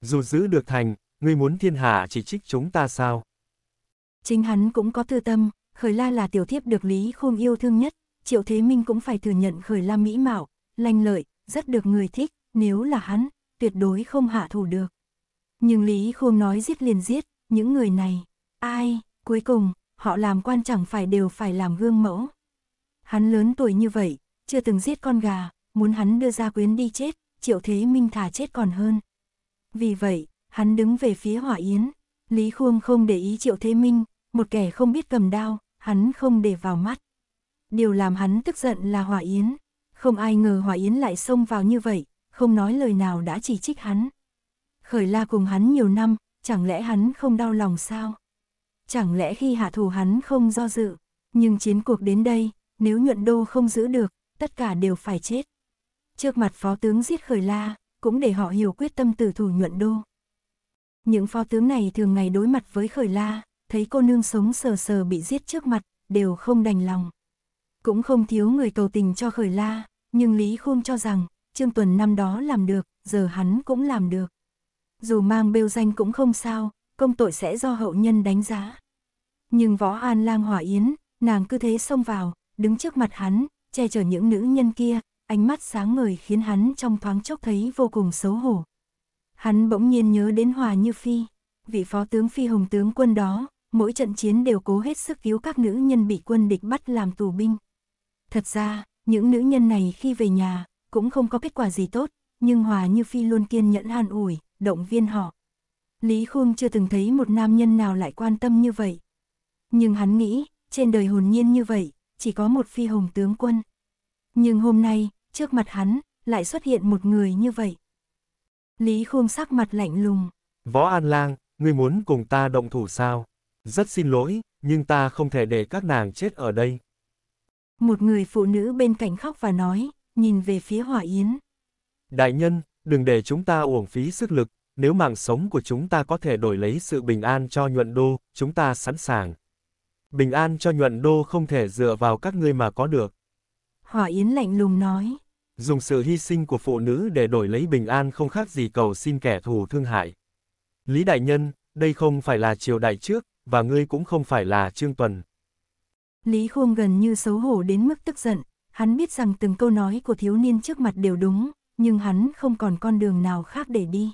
Dù giữ được thành, ngươi muốn thiên hạ chỉ trích chúng ta sao? Chính hắn cũng có tư tâm, khởi la là tiểu thiếp được Lý khung yêu thương nhất, Triệu Thế Minh cũng phải thừa nhận khởi la mỹ mạo, lanh lợi, rất được người thích, nếu là hắn, tuyệt đối không hạ thủ được. Nhưng Lý Khôn nói giết liền giết, những người này, ai, cuối cùng, họ làm quan chẳng phải đều phải làm gương mẫu. Hắn lớn tuổi như vậy, chưa từng giết con gà, muốn hắn đưa ra quyến đi chết, Triệu Thế Minh thả chết còn hơn. Vì vậy, hắn đứng về phía hỏa yến, Lý Khuông không để ý Triệu Thế Minh, một kẻ không biết cầm đao, hắn không để vào mắt. Điều làm hắn tức giận là Hòa Yến. Không ai ngờ Hòa Yến lại xông vào như vậy, không nói lời nào đã chỉ trích hắn. Khởi la cùng hắn nhiều năm, chẳng lẽ hắn không đau lòng sao? Chẳng lẽ khi hạ thủ hắn không do dự, nhưng chiến cuộc đến đây, nếu nhuận đô không giữ được, tất cả đều phải chết. Trước mặt phó tướng giết khởi la, cũng để họ hiểu quyết tâm tử thủ nhuận đô. Những phó tướng này thường ngày đối mặt với khởi la, thấy cô nương sống sờ sờ bị giết trước mặt, đều không đành lòng. Cũng không thiếu người cầu tình cho Khởi La, nhưng Lý Khôn cho rằng, Trương Tuần năm đó làm được, giờ hắn cũng làm được. Dù mang bêu danh cũng không sao, công tội sẽ do hậu nhân đánh giá. Nhưng võ an lang hỏa yến, nàng cứ thế xông vào, đứng trước mặt hắn, che chở những nữ nhân kia, ánh mắt sáng ngời khiến hắn trong thoáng chốc thấy vô cùng xấu hổ. Hắn bỗng nhiên nhớ đến Hòa Như Phi, vị phó tướng Phi Hồng tướng quân đó, mỗi trận chiến đều cố hết sức cứu các nữ nhân bị quân địch bắt làm tù binh. Thật ra, những nữ nhân này khi về nhà, cũng không có kết quả gì tốt, nhưng Hòa Như Phi luôn kiên nhẫn an ủi, động viên họ. Lý Khương chưa từng thấy một nam nhân nào lại quan tâm như vậy. Nhưng hắn nghĩ, trên đời hồn nhiên như vậy, chỉ có một phi hồng tướng quân. Nhưng hôm nay, trước mặt hắn, lại xuất hiện một người như vậy. Lý Khương sắc mặt lạnh lùng. Võ An Lang, ngươi muốn cùng ta động thủ sao? Rất xin lỗi, nhưng ta không thể để các nàng chết ở đây. Một người phụ nữ bên cạnh khóc và nói, nhìn về phía hỏa yến. Đại nhân, đừng để chúng ta uổng phí sức lực, nếu mạng sống của chúng ta có thể đổi lấy sự bình an cho nhuận đô, chúng ta sẵn sàng. Bình an cho nhuận đô không thể dựa vào các ngươi mà có được. Hỏa Yến lạnh lùng nói. Dùng sự hy sinh của phụ nữ để đổi lấy bình an không khác gì cầu xin kẻ thù thương hại. Lý Đại Nhân, đây không phải là triều đại trước, và ngươi cũng không phải là Trương Tuần, Lý Khuông gần như xấu hổ đến mức tức giận, hắn biết rằng từng câu nói của thiếu niên trước mặt đều đúng, nhưng hắn không còn con đường nào khác để đi.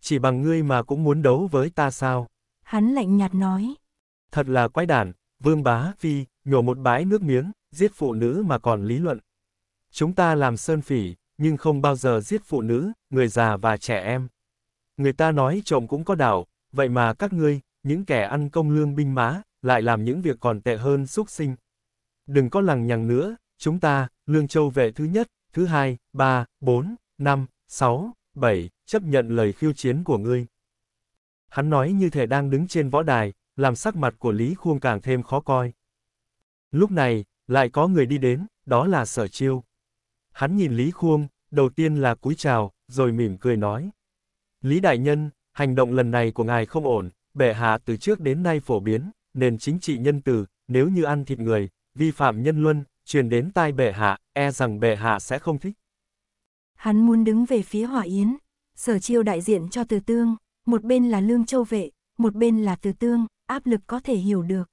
Chỉ bằng ngươi mà cũng muốn đấu với ta sao? Hắn lạnh nhạt nói. Thật là quái đản, vương bá, phi, nhổ một bãi nước miếng, giết phụ nữ mà còn lý luận. Chúng ta làm sơn phỉ, nhưng không bao giờ giết phụ nữ, người già và trẻ em. Người ta nói trộm cũng có đảo, vậy mà các ngươi, những kẻ ăn công lương binh má, lại làm những việc còn tệ hơn súc sinh. Đừng có lằng nhằng nữa, chúng ta, Lương Châu vệ thứ nhất, thứ hai, ba, bốn, năm, sáu, bảy, chấp nhận lời khiêu chiến của ngươi. Hắn nói như thể đang đứng trên võ đài, làm sắc mặt của Lý Khuông càng thêm khó coi. Lúc này, lại có người đi đến, đó là Sở Chiêu. Hắn nhìn Lý Khuông, đầu tiên là cúi chào, rồi mỉm cười nói. Lý Đại Nhân, hành động lần này của ngài không ổn, bệ hạ từ trước đến nay phổ biến, nền chính trị nhân từ, nếu như ăn thịt người, vi phạm nhân luân, truyền đến tai bệ hạ, e rằng bệ hạ sẽ không thích. Hắn muốn đứng về phía hỏa yến, sở chiêu đại diện cho từ tương, một bên là lương châu vệ, một bên là từ tương, áp lực có thể hiểu được.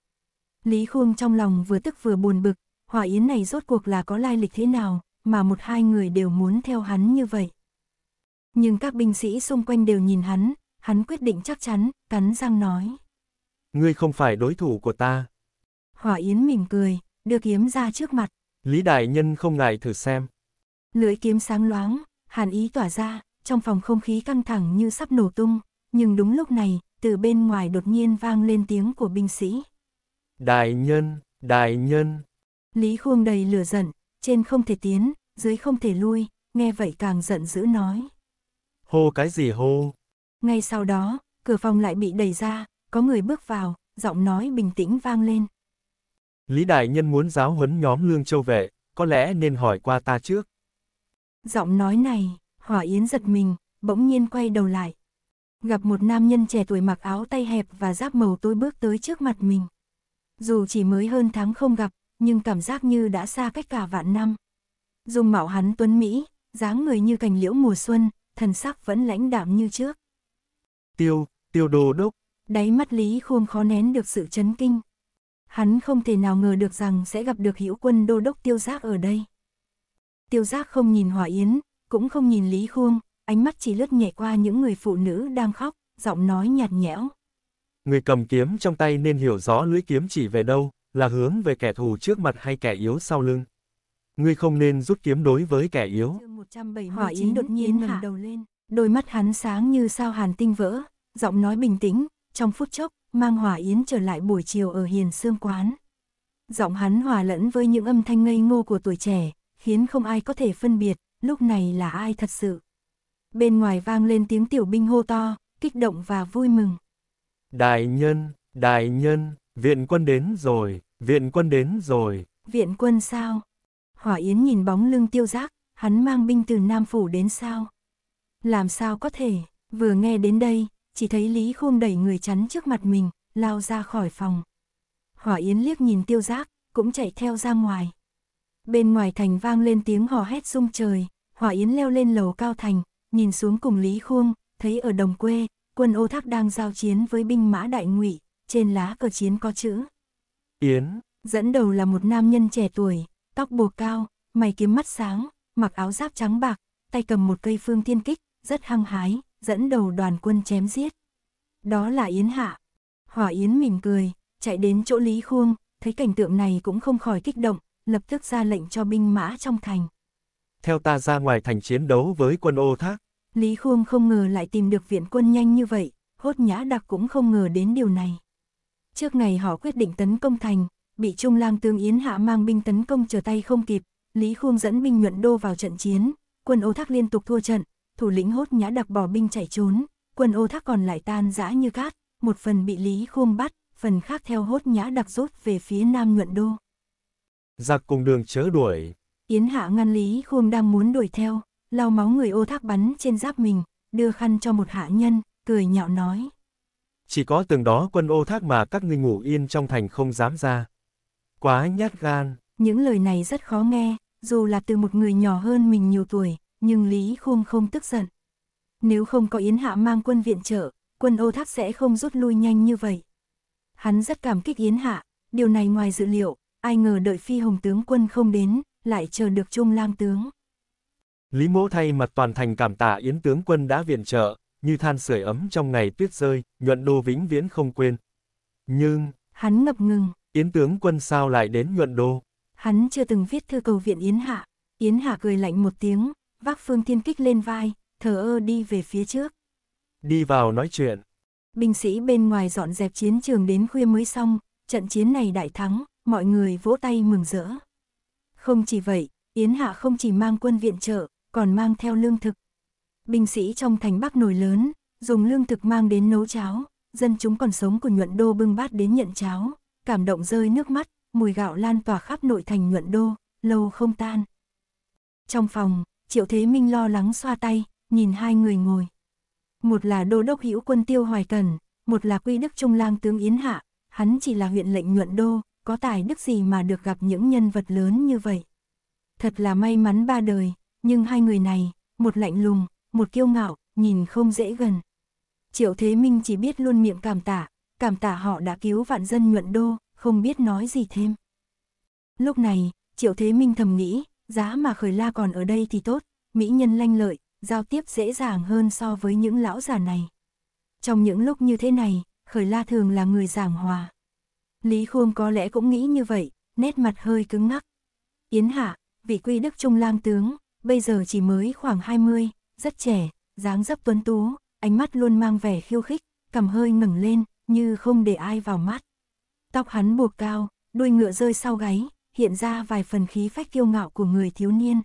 Lý Khuông trong lòng vừa tức vừa buồn bực, hỏa yến này rốt cuộc là có lai lịch thế nào, mà một hai người đều muốn theo hắn như vậy. Nhưng các binh sĩ xung quanh đều nhìn hắn, hắn quyết định chắc chắn, cắn răng nói. Ngươi không phải đối thủ của ta. Hỏa Yến mỉm cười, đưa kiếm ra trước mặt. Lý Đại Nhân không ngại thử xem. Lưỡi kiếm sáng loáng, hàn ý tỏa ra, trong phòng không khí căng thẳng như sắp nổ tung. Nhưng đúng lúc này, từ bên ngoài đột nhiên vang lên tiếng của binh sĩ. Đại Nhân, Đại Nhân. Lý Khuông đầy lửa giận, trên không thể tiến, dưới không thể lui, nghe vậy càng giận dữ nói. Hô cái gì hô? Ngay sau đó, cửa phòng lại bị đẩy ra, có người bước vào, giọng nói bình tĩnh vang lên. Lý Đại Nhân muốn giáo huấn nhóm Lương Châu Vệ, có lẽ nên hỏi qua ta trước. Giọng nói này, Hỏa Yến giật mình, bỗng nhiên quay đầu lại. Gặp một nam nhân trẻ tuổi mặc áo tay hẹp và giáp màu tối bước tới trước mặt mình. Dù chỉ mới hơn tháng không gặp, nhưng cảm giác như đã xa cách cả vạn năm. Dùng mạo hắn tuấn Mỹ, dáng người như cành liễu mùa xuân, thần sắc vẫn lãnh đạm như trước. Tiêu, tiêu đồ đốc, đáy mắt Lý Khôn khó nén được sự chấn kinh. Hắn không thể nào ngờ được rằng sẽ gặp được hữu quân đô đốc tiêu giác ở đây. Tiêu giác không nhìn Hòa Yến, cũng không nhìn Lý Khôn, ánh mắt chỉ lướt nhẹ qua những người phụ nữ đang khóc, giọng nói nhạt nhẽo. Người cầm kiếm trong tay nên hiểu rõ lưỡi kiếm chỉ về đâu, là hướng về kẻ thù trước mặt hay kẻ yếu sau lưng. Ngươi không nên rút kiếm đối với kẻ yếu. Hỏa Yến đột nhiên ngẩng đầu lên, đôi mắt hắn sáng như sao hàn tinh vỡ, giọng nói bình tĩnh, trong phút chốc, mang Hòa Yến trở lại buổi chiều ở Hiền Sương Quán. Giọng hắn hòa lẫn với những âm thanh ngây ngô của tuổi trẻ, khiến không ai có thể phân biệt, lúc này là ai thật sự. Bên ngoài vang lên tiếng tiểu binh hô to, kích động và vui mừng. Đại nhân, đại nhân, viện quân đến rồi, viện quân đến rồi. Viện quân sao? Hỏa Yến nhìn bóng lưng tiêu giác, hắn mang binh từ Nam Phủ đến sao? Làm sao có thể, vừa nghe đến đây, chỉ thấy Lý Khôn đẩy người chắn trước mặt mình, lao ra khỏi phòng. Hỏa Yến liếc nhìn tiêu giác, cũng chạy theo ra ngoài. Bên ngoài thành vang lên tiếng hò hét rung trời, Hỏa Yến leo lên lầu cao thành, nhìn xuống cùng Lý Khôn, thấy ở đồng quê, quân ô thác đang giao chiến với binh mã đại ngụy, trên lá cờ chiến có chữ. Yến. Dẫn đầu là một nam nhân trẻ tuổi, tóc bồ cao, mày kiếm mắt sáng, mặc áo giáp trắng bạc, tay cầm một cây phương thiên kích, rất hăng hái, dẫn đầu đoàn quân chém giết. Đó là Yến Hạ. Hỏa Yến mỉm cười, chạy đến chỗ Lý Khuông, thấy cảnh tượng này cũng không khỏi kích động, lập tức ra lệnh cho binh mã trong thành. Theo ta ra ngoài thành chiến đấu với quân ô thác. Lý Khuông không ngờ lại tìm được viện quân nhanh như vậy, hốt nhã đặc cũng không ngờ đến điều này. Trước ngày họ quyết định tấn công thành, bị Trung lang tướng Yến Hạ mang binh tấn công trở tay không kịp, Lý Khuông dẫn binh nhuận đô vào trận chiến, quân ô thác liên tục thua trận, thủ lĩnh hốt nhã đặc bỏ binh chạy trốn, quân ô thác còn lại tan rã như cát, một phần bị Lý Khôn bắt, phần khác theo hốt nhã đặc rút về phía Nam Nhuận Đô. Giặc cùng đường chớ đuổi. Yến Hạ ngăn Lý Khôn đang muốn đuổi theo, lau máu người ô thác bắn trên giáp mình, đưa khăn cho một hạ nhân, cười nhạo nói. Chỉ có từng đó quân ô thác mà các ngươi ngủ yên trong thành không dám ra. Quá nhát gan. Những lời này rất khó nghe, dù là từ một người nhỏ hơn mình nhiều tuổi, nhưng Lý Khung không tức giận. Nếu không có Yến Hạ mang quân viện trợ, quân ô thác sẽ không rút lui nhanh như vậy. Hắn rất cảm kích Yến Hạ, điều này ngoài dự liệu, ai ngờ đợi phi hồng tướng quân không đến, lại chờ được Trung Lang tướng. Lý Mỗ thay mặt toàn thành cảm tạ Yến tướng quân đã viện trợ, như than sưởi ấm trong ngày tuyết rơi, nhuận đô vĩnh viễn không quên. Nhưng, hắn ngập ngừng, Yến tướng quân sao lại đến nhuận đô? Hắn chưa từng viết thư cầu viện Yến Hạ, Yến Hạ cười lạnh một tiếng, vác phương thiên kích lên vai, thờ ơ đi về phía trước. Đi vào nói chuyện. Binh sĩ bên ngoài dọn dẹp chiến trường đến khuya mới xong, trận chiến này đại thắng, mọi người vỗ tay mừng rỡ. Không chỉ vậy, Yến Hạ không chỉ mang quân viện trợ, còn mang theo lương thực. Binh sĩ trong thành Bắc nổi lớn, dùng lương thực mang đến nấu cháo, dân chúng còn sống của nhuận đô bưng bát đến nhận cháo, cảm động rơi nước mắt, mùi gạo lan tỏa khắp nội thành nhuận đô, lâu không tan. Trong phòng, Triệu Thế Minh lo lắng xoa tay, nhìn hai người ngồi. Một là đô đốc hữu quân tiêu hoài cần, một là quy đức trung lang tướng Yến Hạ, hắn chỉ là huyện lệnh nhuận đô, có tài đức gì mà được gặp những nhân vật lớn như vậy. Thật là may mắn ba đời, nhưng hai người này, một lạnh lùng, một kiêu ngạo, nhìn không dễ gần. Triệu Thế Minh chỉ biết luôn miệng cảm tạ, cảm tạ họ đã cứu vạn dân nhuận đô, không biết nói gì thêm. Lúc này, Triệu Thế Minh thầm nghĩ, Giá mà khởi la còn ở đây thì tốt, mỹ nhân lanh lợi, giao tiếp dễ dàng hơn so với những lão già này. Trong những lúc như thế này, khởi la thường là người giảng hòa. Lý Khôn có lẽ cũng nghĩ như vậy, nét mặt hơi cứng ngắc. Yến Hạ, vị quy đức trung lang tướng, bây giờ chỉ mới khoảng 20, rất trẻ, dáng dấp tuấn tú, ánh mắt luôn mang vẻ khiêu khích, cầm hơi ngẩng lên, như không để ai vào mắt. Tóc hắn buộc cao, đuôi ngựa rơi sau gáy, hiện ra vài phần khí phách kiêu ngạo của người thiếu niên.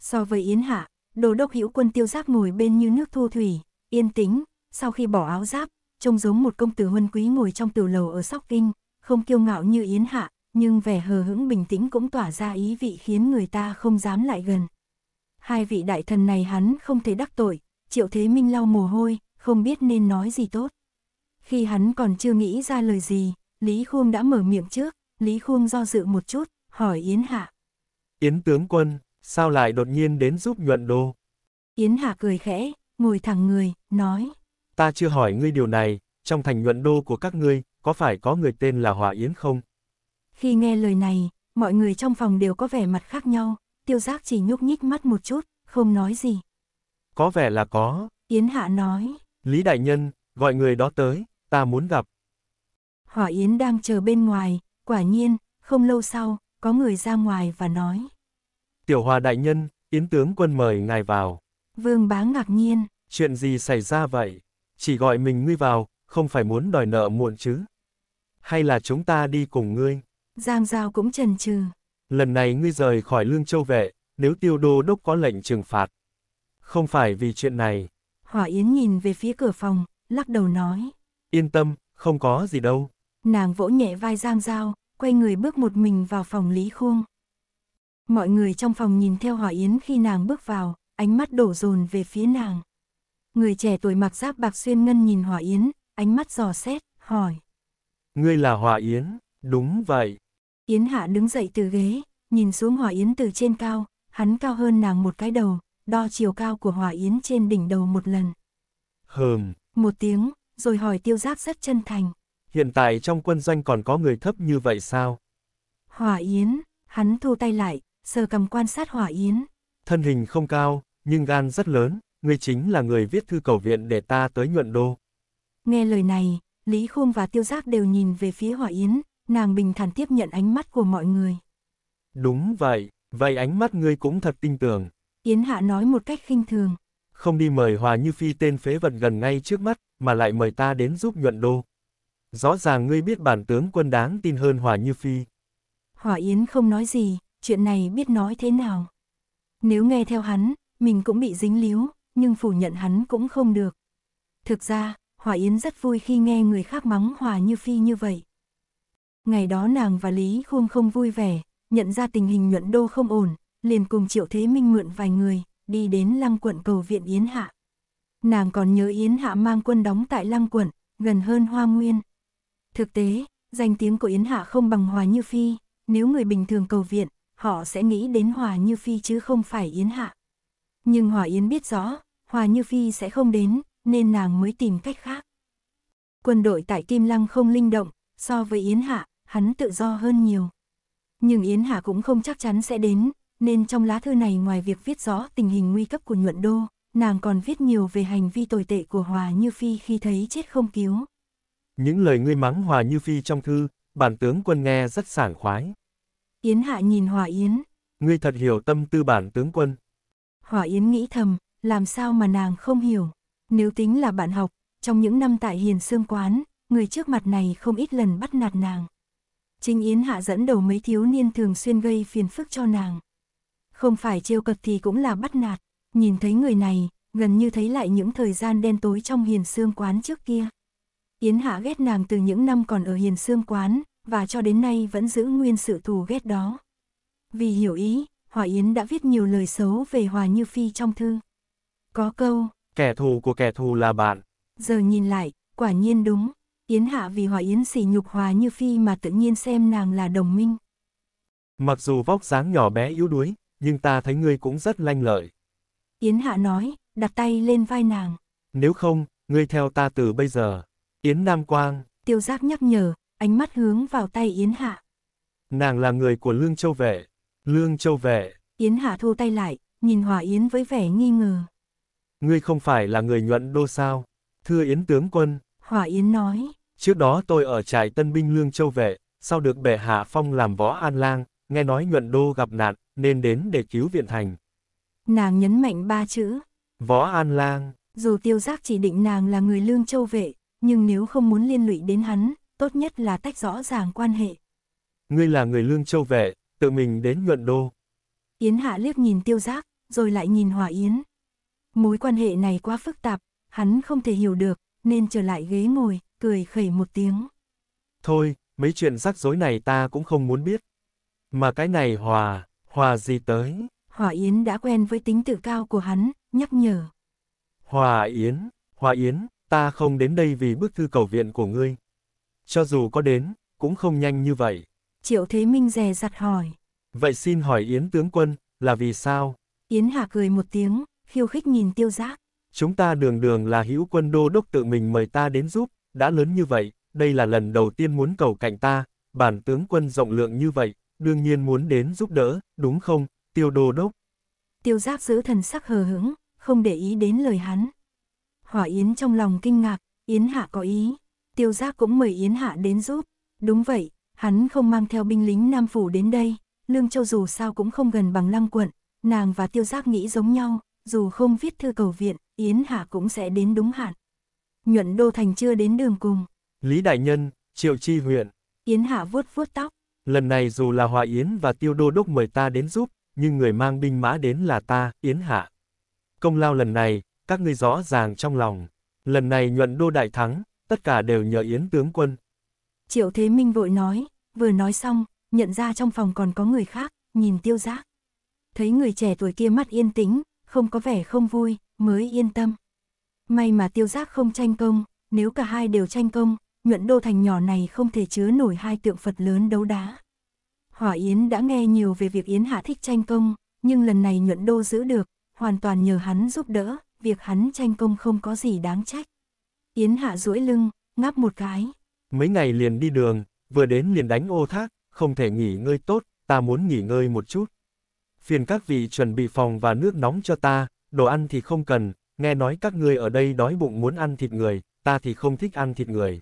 So với Yến Hạ, đồ đốc hữu quân tiêu giáp ngồi bên như nước thu thủy, yên tĩnh, sau khi bỏ áo giáp, trông giống một công tử huân quý ngồi trong tiểu lầu ở Sóc Kinh, không kiêu ngạo như Yến Hạ, nhưng vẻ hờ hững bình tĩnh cũng tỏa ra ý vị khiến người ta không dám lại gần. Hai vị đại thần này hắn không thể đắc tội, Triệu Thế Minh lau mồ hôi, không biết nên nói gì tốt. Khi hắn còn chưa nghĩ ra lời gì, Lý Khuông đã mở miệng trước. Lý Khuông do dự một chút, hỏi Yến Hạ. Yến tướng quân, sao lại đột nhiên đến giúp nhuận đô? Yến Hạ cười khẽ, ngồi thẳng người, nói. Ta chưa hỏi ngươi điều này, trong thành nhuận đô của các ngươi, có phải có người tên là Hòa Yến không? Khi nghe lời này, mọi người trong phòng đều có vẻ mặt khác nhau, tiêu giác chỉ nhúc nhích mắt một chút, không nói gì. Có vẻ là có. Yến Hạ nói. Lý Đại Nhân, gọi người đó tới, ta muốn gặp. Hỏa Yến đang chờ bên ngoài, Quả nhiên, không lâu sau, có người ra ngoài và nói. Tiểu hòa đại nhân, Yến tướng quân mời ngài vào. Vương bá ngạc nhiên. Chuyện gì xảy ra vậy? Chỉ gọi mình ngươi vào, không phải muốn đòi nợ muộn chứ? Hay là chúng ta đi cùng ngươi? Giang Giao cũng chần chừ. Lần này ngươi rời khỏi lương châu vệ, nếu tiêu đô đốc có lệnh trừng phạt. Không phải vì chuyện này. Hỏa Yến nhìn về phía cửa phòng, lắc đầu nói. Yên tâm, không có gì đâu. Nàng vỗ nhẹ vai Giang Giao, quay người bước một mình vào phòng Lý Khuông. Mọi người trong phòng nhìn theo Hòa Yến khi nàng bước vào, ánh mắt đổ dồn về phía nàng. Người trẻ tuổi mặc giáp bạc xuyên ngân nhìn Hòa Yến, ánh mắt dò xét, hỏi. Ngươi là Hòa Yến, đúng vậy. Yến Hạ đứng dậy từ ghế, nhìn xuống Hòa Yến từ trên cao, hắn cao hơn nàng một cái đầu, đo chiều cao của Hòa Yến trên đỉnh đầu một lần. Hờm. Một tiếng, rồi hỏi tiêu giác rất chân thành hiện tại trong quân doanh còn có người thấp như vậy sao? Hỏa Yến, hắn thu tay lại, sờ cầm quan sát Hỏa Yến. Thân hình không cao, nhưng gan rất lớn, ngươi chính là người viết thư cầu viện để ta tới nhuận đô. Nghe lời này, Lý Khung và Tiêu Giác đều nhìn về phía Hỏa Yến, nàng bình thản tiếp nhận ánh mắt của mọi người. Đúng vậy, vậy ánh mắt ngươi cũng thật tinh tường. Yến Hạ nói một cách khinh thường. Không đi mời Hòa Như Phi tên phế vật gần ngay trước mắt, mà lại mời ta đến giúp nhuận đô. Rõ ràng ngươi biết bản tướng quân đáng tin hơn Hòa Như Phi. Hòa Yến không nói gì, chuyện này biết nói thế nào. Nếu nghe theo hắn, mình cũng bị dính líu, nhưng phủ nhận hắn cũng không được. Thực ra, Hòa Yến rất vui khi nghe người khác mắng Hòa Như Phi như vậy. Ngày đó nàng và Lý Khuông không vui vẻ, nhận ra tình hình nhuận đô không ổn, liền cùng Triệu Thế Minh mượn vài người, đi đến lăng quận cầu viện Yến Hạ. Nàng còn nhớ Yến Hạ mang quân đóng tại lăng quận, gần hơn Hoa Nguyên, Thực tế, danh tiếng của Yến Hạ không bằng Hòa Như Phi, nếu người bình thường cầu viện, họ sẽ nghĩ đến Hòa Như Phi chứ không phải Yến Hạ. Nhưng Hòa Yến biết rõ, Hòa Như Phi sẽ không đến, nên nàng mới tìm cách khác. Quân đội tại Kim Lăng không linh động, so với Yến Hạ, hắn tự do hơn nhiều. Nhưng Yến Hạ cũng không chắc chắn sẽ đến, nên trong lá thư này ngoài việc viết rõ tình hình nguy cấp của nhuận đô, nàng còn viết nhiều về hành vi tồi tệ của Hòa Như Phi khi thấy chết không cứu. Những lời ngươi mắng Hòa Như Phi trong thư, bản tướng quân nghe rất sảng khoái. Yến Hạ nhìn Hòa Yến. Ngươi thật hiểu tâm tư bản tướng quân. Hòa Yến nghĩ thầm, làm sao mà nàng không hiểu. Nếu tính là bạn học, trong những năm tại Hiền Sương Quán, người trước mặt này không ít lần bắt nạt nàng. chính Yến Hạ dẫn đầu mấy thiếu niên thường xuyên gây phiền phức cho nàng. Không phải trêu cợt thì cũng là bắt nạt, nhìn thấy người này, gần như thấy lại những thời gian đen tối trong hiền xương quán trước kia. Yến Hạ ghét nàng từ những năm còn ở hiền sương quán, và cho đến nay vẫn giữ nguyên sự thù ghét đó. Vì hiểu ý, Hòa Yến đã viết nhiều lời xấu về Hòa Như Phi trong thư. Có câu, kẻ thù của kẻ thù là bạn. Giờ nhìn lại, quả nhiên đúng, Yến Hạ vì Hòa Yến sỉ nhục Hòa Như Phi mà tự nhiên xem nàng là đồng minh. Mặc dù vóc dáng nhỏ bé yếu đuối, nhưng ta thấy ngươi cũng rất lanh lợi. Yến Hạ nói, đặt tay lên vai nàng. Nếu không, ngươi theo ta từ bây giờ. Yến Nam Quang. Tiêu giác nhắc nhở, ánh mắt hướng vào tay Yến Hạ. Nàng là người của Lương Châu Vệ. Lương Châu Vệ. Yến Hạ thu tay lại, nhìn Hòa Yến với vẻ nghi ngờ. Ngươi không phải là người nhuận đô sao? Thưa Yến tướng quân. Hòa Yến nói. Trước đó tôi ở trại tân binh Lương Châu Vệ, sau được bệ hạ phong làm võ an lang, nghe nói nhuận đô gặp nạn, nên đến để cứu viện thành. Nàng nhấn mạnh ba chữ. Võ an lang. Dù tiêu giác chỉ định nàng là người Lương Châu Vệ, nhưng nếu không muốn liên lụy đến hắn, tốt nhất là tách rõ ràng quan hệ. Ngươi là người lương châu vệ, tự mình đến nhuận đô. Yến Hạ liếc nhìn tiêu giác, rồi lại nhìn Hòa Yến. Mối quan hệ này quá phức tạp, hắn không thể hiểu được, nên trở lại ghế ngồi, cười khẩy một tiếng. Thôi, mấy chuyện rắc rối này ta cũng không muốn biết. Mà cái này Hòa, Hòa gì tới? Hòa Yến đã quen với tính tự cao của hắn, nhắc nhở. Hòa Yến, Hòa Yến, ta không đến đây vì bức thư cầu viện của ngươi. Cho dù có đến, cũng không nhanh như vậy. Triệu Thế Minh dè dặt hỏi. Vậy xin hỏi Yến tướng quân, là vì sao? Yến Hà cười một tiếng, khiêu khích nhìn tiêu giác. Chúng ta đường đường là hữu quân đô đốc tự mình mời ta đến giúp, đã lớn như vậy, đây là lần đầu tiên muốn cầu cạnh ta, bản tướng quân rộng lượng như vậy, đương nhiên muốn đến giúp đỡ, đúng không, tiêu đô đốc? Tiêu giác giữ thần sắc hờ hững, không để ý đến lời hắn. Hỏa Yến trong lòng kinh ngạc, Yến Hạ có ý. Tiêu giác cũng mời Yến Hạ đến giúp. Đúng vậy, hắn không mang theo binh lính Nam Phủ đến đây. Lương Châu dù sao cũng không gần bằng lăng quận. Nàng và tiêu giác nghĩ giống nhau, dù không viết thư cầu viện, Yến Hạ cũng sẽ đến đúng hạn. Nhuận Đô Thành chưa đến đường cùng. Lý Đại Nhân, Triệu Chi huyện. Yến Hạ vuốt vuốt tóc. Lần này dù là Hòa Yến và Tiêu Đô Đốc mời ta đến giúp, nhưng người mang binh mã đến là ta, Yến Hạ. Công lao lần này, các ngươi rõ ràng trong lòng. Lần này nhuận đô đại thắng, tất cả đều nhờ Yến tướng quân. Triệu Thế Minh vội nói, vừa nói xong, nhận ra trong phòng còn có người khác, nhìn tiêu giác. Thấy người trẻ tuổi kia mắt yên tĩnh, không có vẻ không vui, mới yên tâm. May mà tiêu giác không tranh công, nếu cả hai đều tranh công, nhuận đô thành nhỏ này không thể chứa nổi hai tượng Phật lớn đấu đá. Hỏa Yến đã nghe nhiều về việc Yến Hạ thích tranh công, nhưng lần này nhuận đô giữ được, hoàn toàn nhờ hắn giúp đỡ, việc hắn tranh công không có gì đáng trách. Yến Hạ duỗi lưng, ngáp một cái. Mấy ngày liền đi đường, vừa đến liền đánh ô thác, không thể nghỉ ngơi tốt, ta muốn nghỉ ngơi một chút. Phiền các vị chuẩn bị phòng và nước nóng cho ta, đồ ăn thì không cần, nghe nói các ngươi ở đây đói bụng muốn ăn thịt người, ta thì không thích ăn thịt người.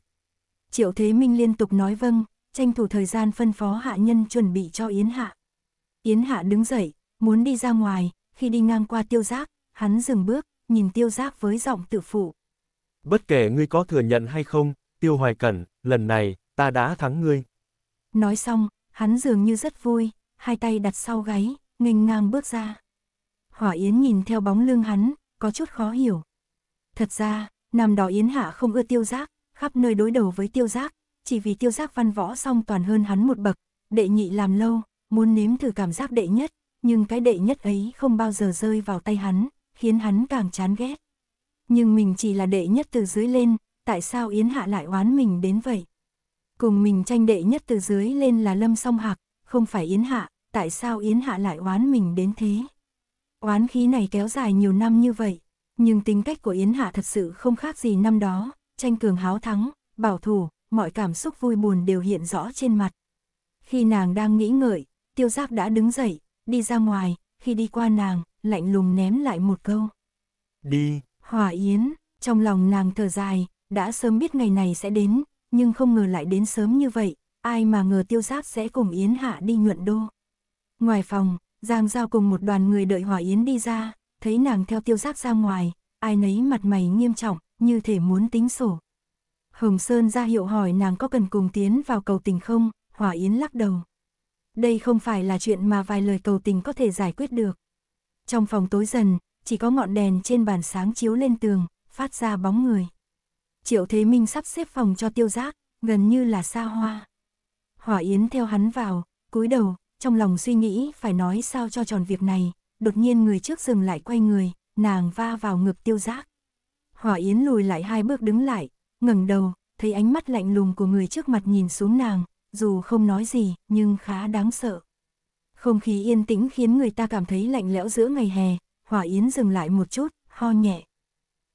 Triệu Thế Minh liên tục nói vâng, tranh thủ thời gian phân phó hạ nhân chuẩn bị cho Yến Hạ. Yến Hạ đứng dậy, muốn đi ra ngoài, khi đi ngang qua tiêu giác, hắn dừng bước, nhìn tiêu giác với giọng tự phụ. Bất kể ngươi có thừa nhận hay không, tiêu hoài cẩn, lần này, ta đã thắng ngươi. Nói xong, hắn dường như rất vui, hai tay đặt sau gáy, nghênh ngang bước ra. Hỏa Yến nhìn theo bóng lưng hắn, có chút khó hiểu. Thật ra, năm đó Yến Hạ không ưa tiêu giác, khắp nơi đối đầu với tiêu giác, chỉ vì tiêu giác văn võ song toàn hơn hắn một bậc, đệ nhị làm lâu, muốn nếm thử cảm giác đệ nhất, nhưng cái đệ nhất ấy không bao giờ rơi vào tay hắn, khiến hắn càng chán ghét. Nhưng mình chỉ là đệ nhất từ dưới lên, tại sao Yến Hạ lại oán mình đến vậy? Cùng mình tranh đệ nhất từ dưới lên là Lâm Song Hạc, không phải Yến Hạ, tại sao Yến Hạ lại oán mình đến thế? Oán khí này kéo dài nhiều năm như vậy, nhưng tính cách của Yến Hạ thật sự không khác gì năm đó, tranh cường háo thắng, bảo thủ, mọi cảm xúc vui buồn đều hiện rõ trên mặt. Khi nàng đang nghĩ ngợi, tiêu giác đã đứng dậy, đi ra ngoài, khi đi qua nàng, lạnh lùng ném lại một câu. Đi. Hòa Yến, trong lòng nàng thở dài, đã sớm biết ngày này sẽ đến, nhưng không ngờ lại đến sớm như vậy, ai mà ngờ tiêu Giác sẽ cùng Yến Hạ đi nhuận đô. Ngoài phòng, Giang Giao cùng một đoàn người đợi Hòa Yến đi ra, thấy nàng theo tiêu Giác ra ngoài, ai nấy mặt mày nghiêm trọng, như thể muốn tính sổ. Hồng Sơn ra hiệu hỏi nàng có cần cùng tiến vào cầu tình không, Hòa Yến lắc đầu. Đây không phải là chuyện mà vài lời cầu tình có thể giải quyết được. Trong phòng tối dần, chỉ có ngọn đèn trên bàn sáng chiếu lên tường, phát ra bóng người. Triệu Thế Minh sắp xếp phòng cho tiêu giác, gần như là xa hoa. Hỏa Yến theo hắn vào, cúi đầu, trong lòng suy nghĩ phải nói sao cho tròn việc này, đột nhiên người trước dừng lại quay người, nàng va vào ngực tiêu giác. Hỏa Yến lùi lại hai bước đứng lại, ngẩng đầu, thấy ánh mắt lạnh lùng của người trước mặt nhìn xuống nàng, dù không nói gì, nhưng khá đáng sợ. Không khí yên tĩnh khiến người ta cảm thấy lạnh lẽo giữa ngày hè, Hỏa Yến dừng lại một chút, ho nhẹ.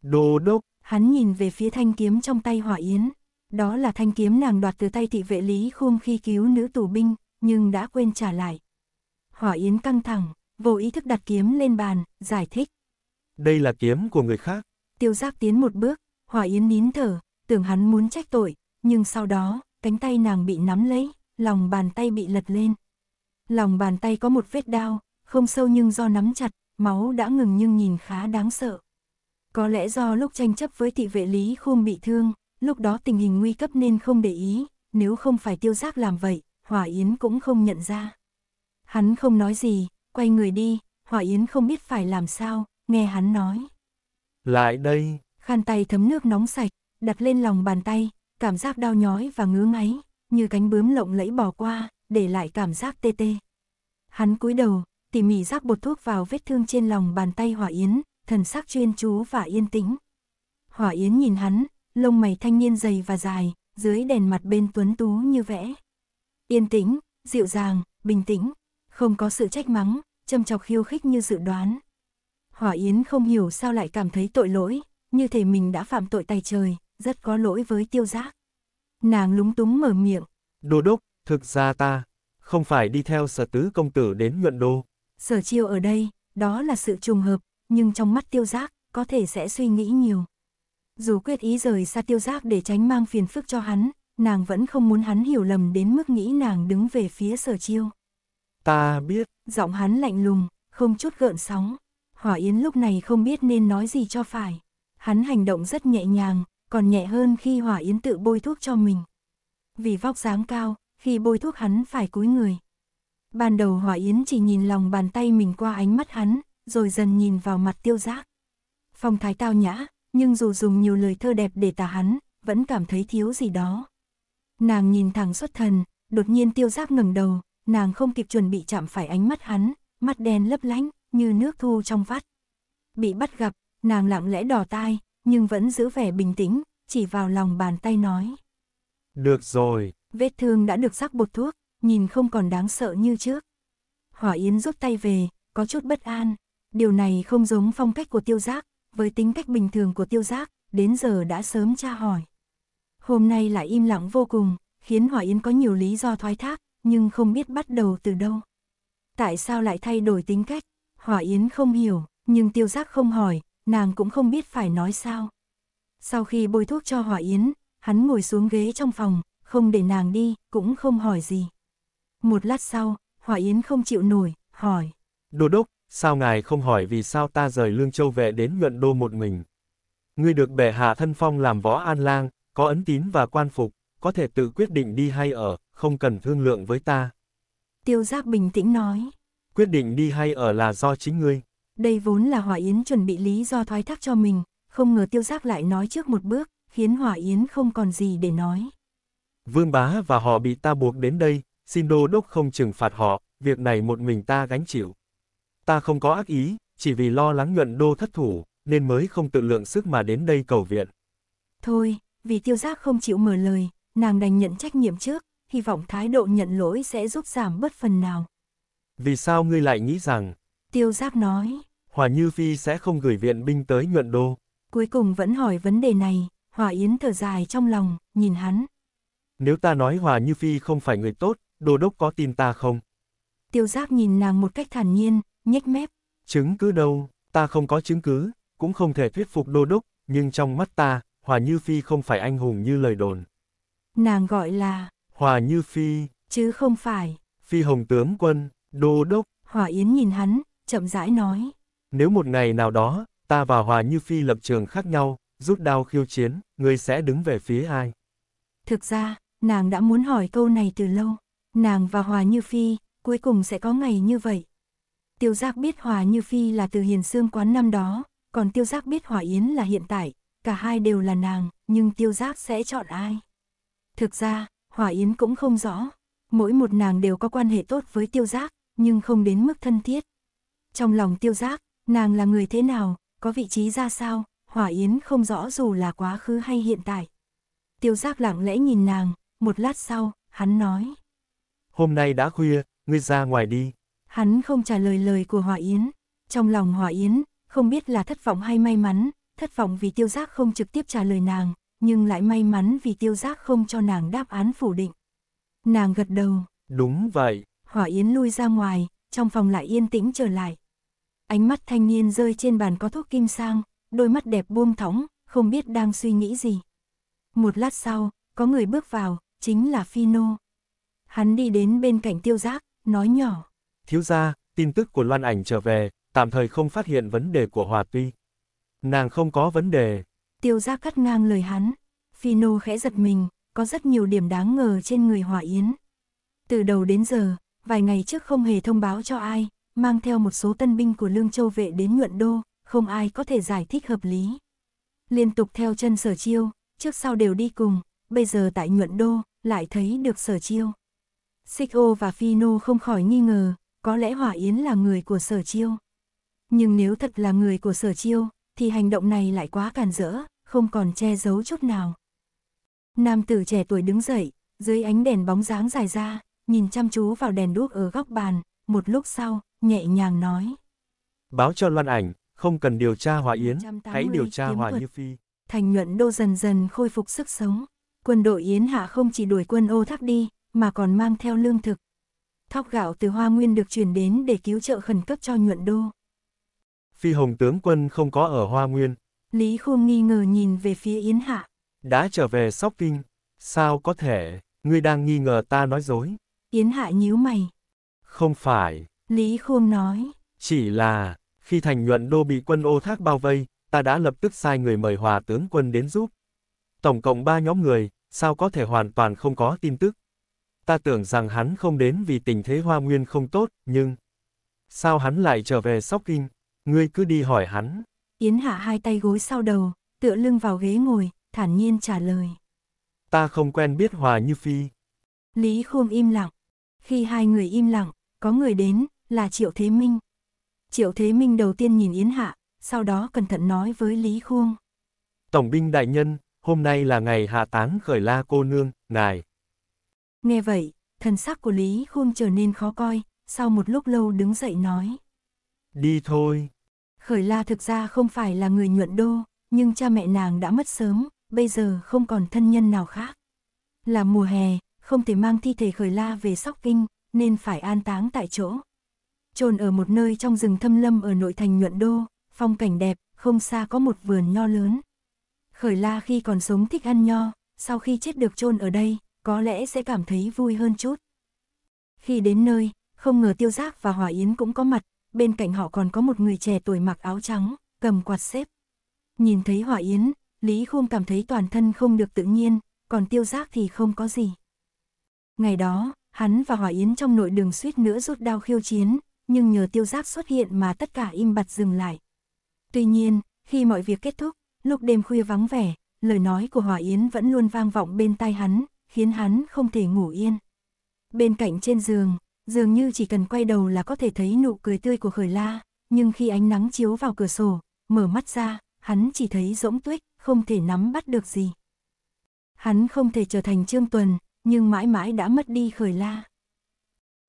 Đồ đốc! Hắn nhìn về phía thanh kiếm trong tay Hỏa Yến. Đó là thanh kiếm nàng đoạt từ tay thị vệ Lý Khum khi cứu nữ tù binh, nhưng đã quên trả lại. Hỏa Yến căng thẳng, vô ý thức đặt kiếm lên bàn, giải thích. Đây là kiếm của người khác. Tiêu giác tiến một bước, Hỏa Yến nín thở, tưởng hắn muốn trách tội, nhưng sau đó, cánh tay nàng bị nắm lấy, lòng bàn tay bị lật lên lòng bàn tay có một vết đao, không sâu nhưng do nắm chặt, máu đã ngừng nhưng nhìn khá đáng sợ. Có lẽ do lúc tranh chấp với thị vệ Lý Khum bị thương, lúc đó tình hình nguy cấp nên không để ý, nếu không phải tiêu giác làm vậy, Hỏa Yến cũng không nhận ra. Hắn không nói gì, quay người đi, Hỏa Yến không biết phải làm sao, nghe hắn nói. Lại đây. Khăn tay thấm nước nóng sạch, đặt lên lòng bàn tay, cảm giác đau nhói và ngứa ngáy, như cánh bướm lộng lẫy bỏ qua, để lại cảm giác tê tê. Hắn cúi đầu, tỉ mỉ rắc bột thuốc vào vết thương trên lòng bàn tay Hỏa Yến, thần sắc chuyên chú và yên tĩnh. Hỏa Yến nhìn hắn, lông mày thanh niên dày và dài, dưới đèn mặt bên tuấn tú như vẽ. Yên tĩnh, dịu dàng, bình tĩnh, không có sự trách mắng, châm chọc khiêu khích như dự đoán. Hỏa Yến không hiểu sao lại cảm thấy tội lỗi, như thể mình đã phạm tội tay trời, rất có lỗi với tiêu giác. Nàng lúng túng mở miệng. đồ đốc, Thực ra ta, không phải đi theo sở tứ công tử đến nhuận đô. Sở chiêu ở đây, đó là sự trùng hợp, nhưng trong mắt tiêu giác, có thể sẽ suy nghĩ nhiều. Dù quyết ý rời xa tiêu giác để tránh mang phiền phức cho hắn, nàng vẫn không muốn hắn hiểu lầm đến mức nghĩ nàng đứng về phía sở chiêu. Ta biết. Giọng hắn lạnh lùng, không chút gợn sóng. Hỏa Yến lúc này không biết nên nói gì cho phải. Hắn hành động rất nhẹ nhàng, còn nhẹ hơn khi Hỏa Yến tự bôi thuốc cho mình. Vì vóc dáng cao, khi bôi thuốc hắn phải cúi người. Ban đầu Hỏa Yến chỉ nhìn lòng bàn tay mình qua ánh mắt hắn, rồi dần nhìn vào mặt tiêu giác. Phong thái tao nhã, nhưng dù dùng nhiều lời thơ đẹp để tả hắn, vẫn cảm thấy thiếu gì đó. Nàng nhìn thẳng xuất thần, đột nhiên tiêu giác ngẩng đầu, nàng không kịp chuẩn bị chạm phải ánh mắt hắn, mắt đen lấp lánh, như nước thu trong vắt. Bị bắt gặp, nàng lặng lẽ đỏ tai, nhưng vẫn giữ vẻ bình tĩnh, chỉ vào lòng bàn tay nói. Được rồi, vết thương đã được sắc bột thuốc, nhìn không còn đáng sợ như trước. Hỏa Yến rút tay về, có chút bất an, điều này không giống phong cách của tiêu giác, với tính cách bình thường của tiêu giác, đến giờ đã sớm tra hỏi. Hôm nay lại im lặng vô cùng, khiến Hỏa Yến có nhiều lý do thoái thác, nhưng không biết bắt đầu từ đâu. Tại sao lại thay đổi tính cách? Hỏa Yến không hiểu, nhưng tiêu giác không hỏi, nàng cũng không biết phải nói sao. Sau khi bôi thuốc cho Hỏa Yến, hắn ngồi xuống ghế trong phòng, không để nàng đi, cũng không hỏi gì. Một lát sau, Hòa Yến không chịu nổi, hỏi. Đô đốc, sao ngài không hỏi vì sao ta rời Lương Châu về đến nhuận đô một mình? Ngươi được bệ hạ thân phong làm võ an lang, có ấn tín và quan phục, có thể tự quyết định đi hay ở, không cần thương lượng với ta. Tiêu Giác bình tĩnh nói. Quyết định đi hay ở là do chính ngươi. Đây vốn là Hòa Yến chuẩn bị lý do thoái thác cho mình, không ngờ Tiêu Giác lại nói trước một bước, khiến Hòa Yến không còn gì để nói. Vương bá và họ bị ta buộc đến đây, xin đô đốc không trừng phạt họ, việc này một mình ta gánh chịu. Ta không có ác ý, chỉ vì lo lắng nhuận đô thất thủ, nên mới không tự lượng sức mà đến đây cầu viện. Thôi, vì tiêu giác không chịu mở lời, nàng đành nhận trách nhiệm trước, hy vọng thái độ nhận lỗi sẽ giúp giảm bớt phần nào. Vì sao ngươi lại nghĩ rằng? Tiêu giác nói. Hòa Như Phi sẽ không gửi viện binh tới nhuận đô. Cuối cùng vẫn hỏi vấn đề này, Hòa Yến thở dài trong lòng, nhìn hắn, nếu ta nói Hòa Như Phi không phải người tốt, đô đốc có tin ta không? Tiêu giác nhìn nàng một cách thản nhiên, nhếch mép. Chứng cứ đâu, ta không có chứng cứ, cũng không thể thuyết phục đô đốc, nhưng trong mắt ta, Hòa Như Phi không phải anh hùng như lời đồn. Nàng gọi là... Hòa Như Phi. Chứ không phải. Phi Hồng Tướng Quân, Đô Đốc. Hòa Yến nhìn hắn, chậm rãi nói. Nếu một ngày nào đó, ta và Hòa Như Phi lập trường khác nhau, rút đao khiêu chiến, ngươi sẽ đứng về phía ai? Thực ra, nàng đã muốn hỏi câu này từ lâu, nàng và Hòa Như Phi, cuối cùng sẽ có ngày như vậy. Tiêu giác biết Hòa Như Phi là từ hiền xương quán năm đó, còn tiêu giác biết Hòa Yến là hiện tại, cả hai đều là nàng, nhưng tiêu giác sẽ chọn ai. Thực ra, Hòa Yến cũng không rõ, mỗi một nàng đều có quan hệ tốt với tiêu giác, nhưng không đến mức thân thiết. Trong lòng tiêu giác, nàng là người thế nào, có vị trí ra sao, Hòa Yến không rõ dù là quá khứ hay hiện tại. Tiêu giác lặng lẽ nhìn nàng, một lát sau, hắn nói. Hôm nay đã khuya, ngươi ra ngoài đi. Hắn không trả lời lời của Hòa Yến. Trong lòng Hòa Yến, không biết là thất vọng hay may mắn, thất vọng vì tiêu giác không trực tiếp trả lời nàng, nhưng lại may mắn vì tiêu giác không cho nàng đáp án phủ định. Nàng gật đầu. Đúng vậy. Hỏa Yến lui ra ngoài, trong phòng lại yên tĩnh trở lại. Ánh mắt thanh niên rơi trên bàn có thuốc kim sang, đôi mắt đẹp buông thõng, không biết đang suy nghĩ gì. Một lát sau, có người bước vào, chính là Phino. Hắn đi đến bên cạnh tiêu giác, nói nhỏ. Thiếu gia, tin tức của Loan Ảnh trở về, tạm thời không phát hiện vấn đề của Hòa Tuy. Nàng không có vấn đề. Tiêu giác cắt ngang lời hắn. Phino khẽ giật mình, có rất nhiều điểm đáng ngờ trên người Hòa Yến. Từ đầu đến giờ, vài ngày trước không hề thông báo cho ai, mang theo một số tân binh của Lương Châu Vệ đến nhuận đô, không ai có thể giải thích hợp lý. Liên tục theo chân sở chiêu, trước sau đều đi cùng, bây giờ tại nhuận đô, lại thấy được sở chiêu. Xích ô và Phi Nô không khỏi nghi ngờ, có lẽ Hỏa Yến là người của sở chiêu. Nhưng nếu thật là người của sở chiêu, thì hành động này lại quá càn rỡ, không còn che giấu chút nào. Nam tử trẻ tuổi đứng dậy, dưới ánh đèn bóng dáng dài ra, nhìn chăm chú vào đèn đuốc ở góc bàn, một lúc sau, nhẹ nhàng nói. Báo cho Loan Ảnh, không cần điều tra hỏa Yến, hãy điều tra hỏa Như Phi. Thành nhuận đô dần dần khôi phục sức sống, quân đội Yến Hạ không chỉ đuổi quân Ô Tháp đi, mà còn mang theo lương thực. Thóc gạo từ Hoa Nguyên được chuyển đến để cứu trợ khẩn cấp cho nhuận đô. Phi Hồng tướng quân không có ở Hoa Nguyên. Lý Khôn nghi ngờ nhìn về phía Yến Hạ. Đã trở về Sóc Kinh. Sao có thể, ngươi đang nghi ngờ ta nói dối. Yến Hạ nhíu mày. Không phải. Lý Khôn nói. Chỉ là, khi thành nhuận đô bị quân ô thác bao vây, ta đã lập tức sai người mời hòa tướng quân đến giúp. Tổng cộng ba nhóm người, sao có thể hoàn toàn không có tin tức. Ta tưởng rằng hắn không đến vì tình thế hoa nguyên không tốt, nhưng... Sao hắn lại trở về sóc kinh? Ngươi cứ đi hỏi hắn. Yến Hạ hai tay gối sau đầu, tựa lưng vào ghế ngồi, thản nhiên trả lời. Ta không quen biết Hòa Như Phi. Lý Khôn im lặng. Khi hai người im lặng, có người đến, là Triệu Thế Minh. Triệu Thế Minh đầu tiên nhìn Yến Hạ, sau đó cẩn thận nói với Lý Khôn. Tổng binh đại nhân, hôm nay là ngày hạ táng khởi la cô nương, ngài. Nghe vậy, thần sắc của Lý Khôn trở nên khó coi, sau một lúc lâu đứng dậy nói. Đi thôi. Khởi la thực ra không phải là người nhuận đô, nhưng cha mẹ nàng đã mất sớm, bây giờ không còn thân nhân nào khác. Là mùa hè, không thể mang thi thể khởi la về sóc kinh, nên phải an táng tại chỗ. Chôn ở một nơi trong rừng thâm lâm ở nội thành nhuận đô, phong cảnh đẹp, không xa có một vườn nho lớn, Khởi la khi còn sống thích ăn nho, sau khi chết được chôn ở đây, có lẽ sẽ cảm thấy vui hơn chút. Khi đến nơi, không ngờ tiêu giác và hòa yến cũng có mặt, bên cạnh họ còn có một người trẻ tuổi mặc áo trắng, cầm quạt xếp. Nhìn thấy hòa yến, Lý Khôn cảm thấy toàn thân không được tự nhiên, còn tiêu giác thì không có gì. Ngày đó, hắn và Hòa Yến trong nội đường suýt nữa rút đao khiêu chiến, nhưng nhờ tiêu giác xuất hiện mà tất cả im bặt dừng lại. Tuy nhiên, khi mọi việc kết thúc, Lúc đêm khuya vắng vẻ, lời nói của Hòa Yến vẫn luôn vang vọng bên tai hắn, khiến hắn không thể ngủ yên. Bên cạnh trên giường, dường như chỉ cần quay đầu là có thể thấy nụ cười tươi của Khởi La, nhưng khi ánh nắng chiếu vào cửa sổ, mở mắt ra, hắn chỉ thấy rỗng tuếch, không thể nắm bắt được gì. Hắn không thể trở thành Trương Tuần, nhưng mãi mãi đã mất đi Khởi La.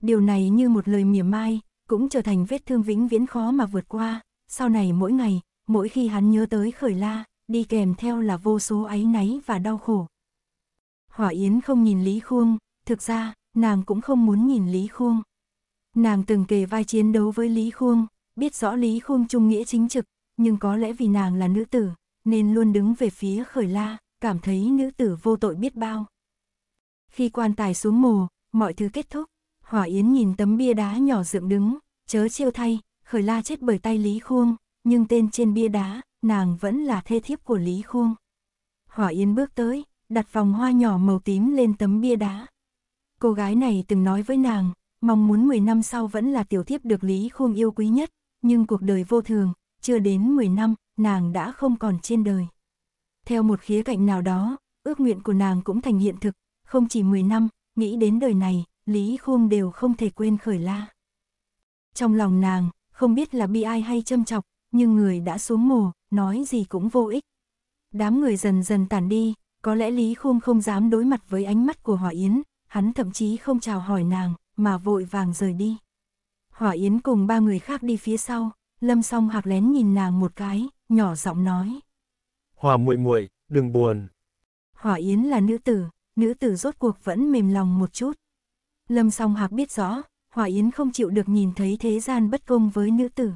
Điều này như một lời mỉa mai, cũng trở thành vết thương vĩnh viễn khó mà vượt qua, sau này mỗi ngày, mỗi khi hắn nhớ tới Khởi La, đi kèm theo là vô số áy náy và đau khổ. Hỏa Yến không nhìn Lý Khuông, thực ra, nàng cũng không muốn nhìn Lý Khuông. Nàng từng kề vai chiến đấu với Lý Khuông, biết rõ Lý Khuông trung nghĩa chính trực, nhưng có lẽ vì nàng là nữ tử, nên luôn đứng về phía khởi la, cảm thấy nữ tử vô tội biết bao. Khi quan tài xuống mồ, mọi thứ kết thúc, Hỏa Yến nhìn tấm bia đá nhỏ dựng đứng, chớ chiêu thay, khởi la chết bởi tay Lý Khuông, nhưng tên trên bia đá nàng vẫn là thê thiếp của Lý Khuông. Hỏa Yên bước tới, đặt vòng hoa nhỏ màu tím lên tấm bia đá. Cô gái này từng nói với nàng, mong muốn 10 năm sau vẫn là tiểu thiếp được Lý Khuông yêu quý nhất, nhưng cuộc đời vô thường, chưa đến 10 năm, nàng đã không còn trên đời. Theo một khía cạnh nào đó, ước nguyện của nàng cũng thành hiện thực, không chỉ 10 năm, nghĩ đến đời này, Lý Khuông đều không thể quên khởi la. Trong lòng nàng, không biết là bi ai hay châm chọc, nhưng người đã xuống mồ, nói gì cũng vô ích. Đám người dần dần tản đi, có lẽ Lý Khôn không dám đối mặt với ánh mắt của Hỏa Yến, hắn thậm chí không chào hỏi nàng, mà vội vàng rời đi. Hỏa Yến cùng ba người khác đi phía sau, Lâm Song Hạc lén nhìn nàng một cái, nhỏ giọng nói: "Hỏa muội muội, đừng buồn." Hỏa Yến là nữ tử, nữ tử rốt cuộc vẫn mềm lòng một chút. Lâm Song Hạc biết rõ, Hỏa Yến không chịu được nhìn thấy thế gian bất công với nữ tử.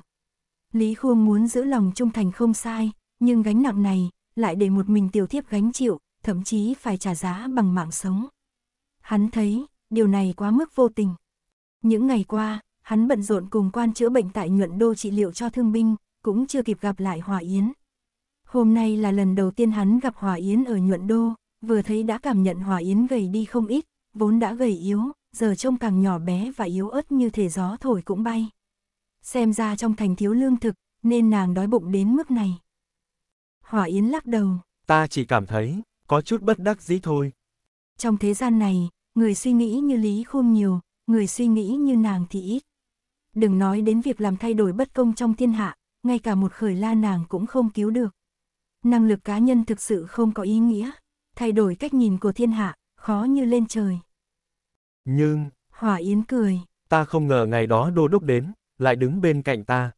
Lý Khuông muốn giữ lòng trung thành không sai, nhưng gánh nặng này lại để một mình tiểu thiếp gánh chịu, thậm chí phải trả giá bằng mạng sống. Hắn thấy, điều này quá mức vô tình. Những ngày qua, hắn bận rộn cùng quan chữa bệnh tại nhuận đô trị liệu cho thương binh, cũng chưa kịp gặp lại Hòa Yến. Hôm nay là lần đầu tiên hắn gặp Hòa Yến ở nhuận đô, vừa thấy đã cảm nhận Hòa Yến gầy đi không ít, vốn đã gầy yếu, giờ trông càng nhỏ bé và yếu ớt như thể gió thổi cũng bay xem ra trong thành thiếu lương thực, nên nàng đói bụng đến mức này. Hỏa Yến lắc đầu. Ta chỉ cảm thấy, có chút bất đắc dĩ thôi. Trong thế gian này, người suy nghĩ như Lý Khôn nhiều, người suy nghĩ như nàng thì ít. Đừng nói đến việc làm thay đổi bất công trong thiên hạ, ngay cả một khởi la nàng cũng không cứu được. Năng lực cá nhân thực sự không có ý nghĩa, thay đổi cách nhìn của thiên hạ, khó như lên trời. Nhưng, Hỏa Yến cười, ta không ngờ ngày đó đô đốc đến, lại đứng bên cạnh ta.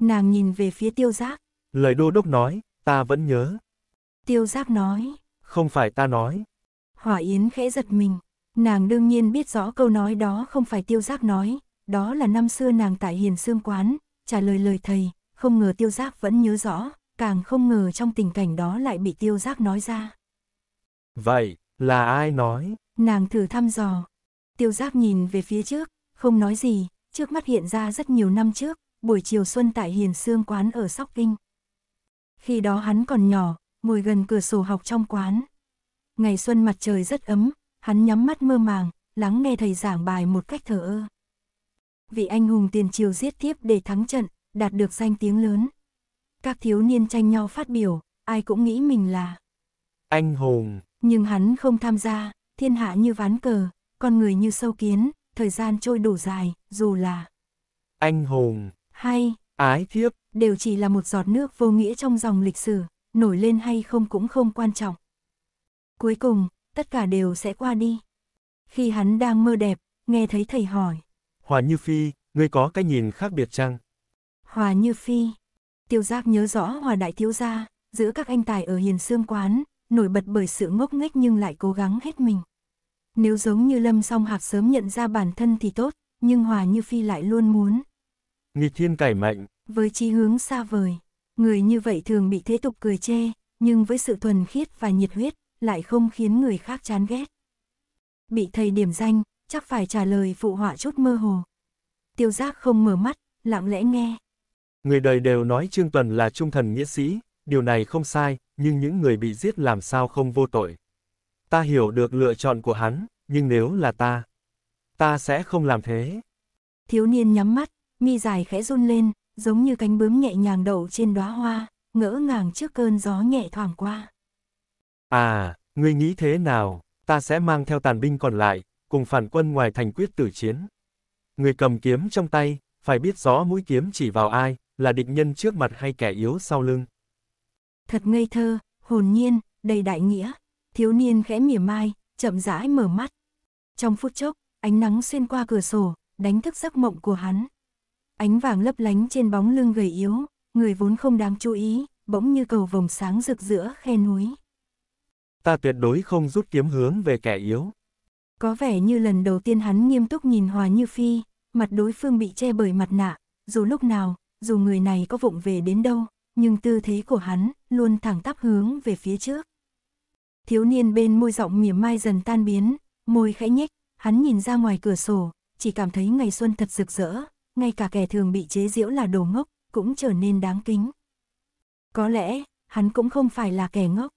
Nàng nhìn về phía tiêu giác. Lời đô đốc nói, ta vẫn nhớ. Tiêu giác nói. Không phải ta nói. Hỏa Yến khẽ giật mình. Nàng đương nhiên biết rõ câu nói đó không phải tiêu giác nói. Đó là năm xưa nàng tại hiền xương quán, trả lời lời thầy, không ngờ tiêu giác vẫn nhớ rõ, càng không ngờ trong tình cảnh đó lại bị tiêu giác nói ra. Vậy, là ai nói? Nàng thử thăm dò. Tiêu giác nhìn về phía trước, không nói gì, trước mắt hiện ra rất nhiều năm trước, buổi chiều xuân tại Hiền Sương quán ở Sóc Kinh. Khi đó hắn còn nhỏ, ngồi gần cửa sổ học trong quán. Ngày xuân mặt trời rất ấm, hắn nhắm mắt mơ màng, lắng nghe thầy giảng bài một cách thờ ơ. Vị anh hùng tiền triều giết thiếp để thắng trận, đạt được danh tiếng lớn. Các thiếu niên tranh nhau phát biểu, ai cũng nghĩ mình là anh hùng. Nhưng hắn không tham gia, thiên hạ như ván cờ, con người như sâu kiến, thời gian trôi đủ dài, dù là anh hùng hay ái thiếp đều chỉ là một giọt nước vô nghĩa trong dòng lịch sử, nổi lên hay không cũng không quan trọng. Cuối cùng, tất cả đều sẽ qua đi. Khi hắn đang mơ đẹp, nghe thấy thầy hỏi. Hòa Như Phi, ngươi có cái nhìn khác biệt chăng? Hòa Như Phi. Tiêu giác nhớ rõ Hòa Đại Thiếu Gia, giữa các anh tài ở Hiền Sương Quán, nổi bật bởi sự ngốc nghếch nhưng lại cố gắng hết mình. Nếu giống như Lâm song hạc sớm nhận ra bản thân thì tốt, nhưng Hòa Như Phi lại luôn muốn. Nghịch thiên cải mệnh. Với chí hướng xa vời, người như vậy thường bị thế tục cười chê, nhưng với sự thuần khiết và nhiệt huyết, lại không khiến người khác chán ghét. Bị thầy điểm danh, chắc phải trả lời phụ họa chút mơ hồ. Tiêu giác không mở mắt, lặng lẽ nghe. Người đời đều nói Trương Tuần là trung thần nghĩa sĩ, điều này không sai, nhưng những người bị giết làm sao không vô tội. Ta hiểu được lựa chọn của hắn, nhưng nếu là ta, ta sẽ không làm thế. Thiếu niên nhắm mắt, mi dài khẽ run lên, giống như cánh bướm nhẹ nhàng đậu trên đóa hoa, ngỡ ngàng trước cơn gió nhẹ thoảng qua. À, ngươi nghĩ thế nào, ta sẽ mang theo tàn binh còn lại, cùng phản quân ngoài thành quyết tử chiến. Người cầm kiếm trong tay, phải biết rõ mũi kiếm chỉ vào ai, là địch nhân trước mặt hay kẻ yếu sau lưng. Thật ngây thơ, hồn nhiên, đầy đại nghĩa thiếu niên khẽ mỉa mai, chậm rãi mở mắt. Trong phút chốc, ánh nắng xuyên qua cửa sổ, đánh thức giấc mộng của hắn. Ánh vàng lấp lánh trên bóng lưng gầy yếu, người vốn không đáng chú ý, bỗng như cầu vồng sáng rực giữa khe núi. Ta tuyệt đối không rút kiếm hướng về kẻ yếu. Có vẻ như lần đầu tiên hắn nghiêm túc nhìn Hòa Như Phi, mặt đối phương bị che bởi mặt nạ, dù lúc nào, dù người này có vụng về đến đâu, nhưng tư thế của hắn luôn thẳng tắp hướng về phía trước thiếu niên bên môi giọng mỉa mai dần tan biến, môi khẽ nhếch, hắn nhìn ra ngoài cửa sổ, chỉ cảm thấy ngày xuân thật rực rỡ, ngay cả kẻ thường bị chế giễu là đồ ngốc, cũng trở nên đáng kính. Có lẽ, hắn cũng không phải là kẻ ngốc.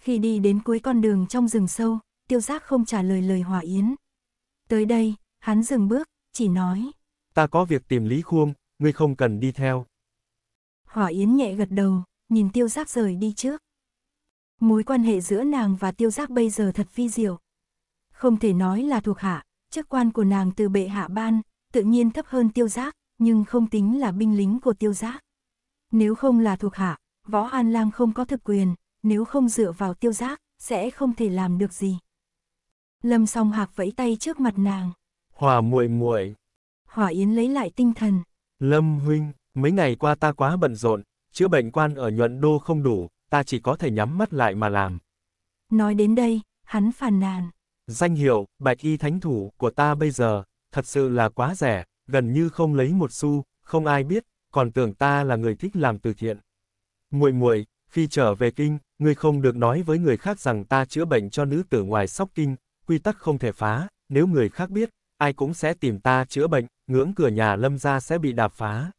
Khi đi đến cuối con đường trong rừng sâu, tiêu giác không trả lời lời hòa yến. Tới đây, hắn dừng bước, chỉ nói. Ta có việc tìm Lý khuôn ngươi không cần đi theo. Hỏa Yến nhẹ gật đầu, nhìn tiêu giác rời đi trước mối quan hệ giữa nàng và tiêu giác bây giờ thật phi diệu. Không thể nói là thuộc hạ, chức quan của nàng từ bệ hạ ban, tự nhiên thấp hơn tiêu giác, nhưng không tính là binh lính của tiêu giác. Nếu không là thuộc hạ, võ an lang không có thực quyền, nếu không dựa vào tiêu giác, sẽ không thể làm được gì. Lâm song hạc vẫy tay trước mặt nàng. Hòa muội muội. Hòa Yến lấy lại tinh thần. Lâm huynh, mấy ngày qua ta quá bận rộn, chữa bệnh quan ở nhuận đô không đủ, ta chỉ có thể nhắm mắt lại mà làm. Nói đến đây, hắn phàn nàn. Danh hiệu, bạch y thánh thủ của ta bây giờ, thật sự là quá rẻ, gần như không lấy một xu, không ai biết, còn tưởng ta là người thích làm từ thiện. Muội muội, khi trở về kinh, ngươi không được nói với người khác rằng ta chữa bệnh cho nữ tử ngoài sóc kinh, quy tắc không thể phá, nếu người khác biết, ai cũng sẽ tìm ta chữa bệnh, ngưỡng cửa nhà Lâm gia sẽ bị đạp phá.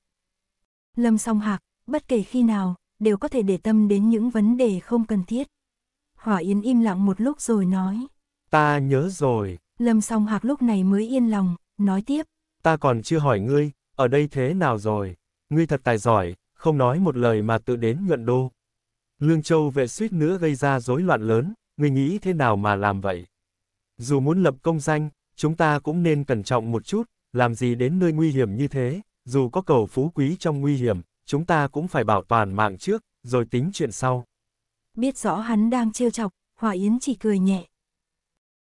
Lâm Song Hạc, bất kể khi nào, đều có thể để tâm đến những vấn đề không cần thiết. Hỏa Yến im lặng một lúc rồi nói. Ta nhớ rồi. Lâm song hạc lúc này mới yên lòng, nói tiếp. Ta còn chưa hỏi ngươi, ở đây thế nào rồi? Ngươi thật tài giỏi, không nói một lời mà tự đến nhuận đô. Lương Châu vệ suýt nữa gây ra rối loạn lớn, ngươi nghĩ thế nào mà làm vậy? Dù muốn lập công danh, chúng ta cũng nên cẩn trọng một chút, làm gì đến nơi nguy hiểm như thế, dù có cầu phú quý trong nguy hiểm, chúng ta cũng phải bảo toàn mạng trước, rồi tính chuyện sau. Biết rõ hắn đang trêu chọc, Hòa Yến chỉ cười nhẹ.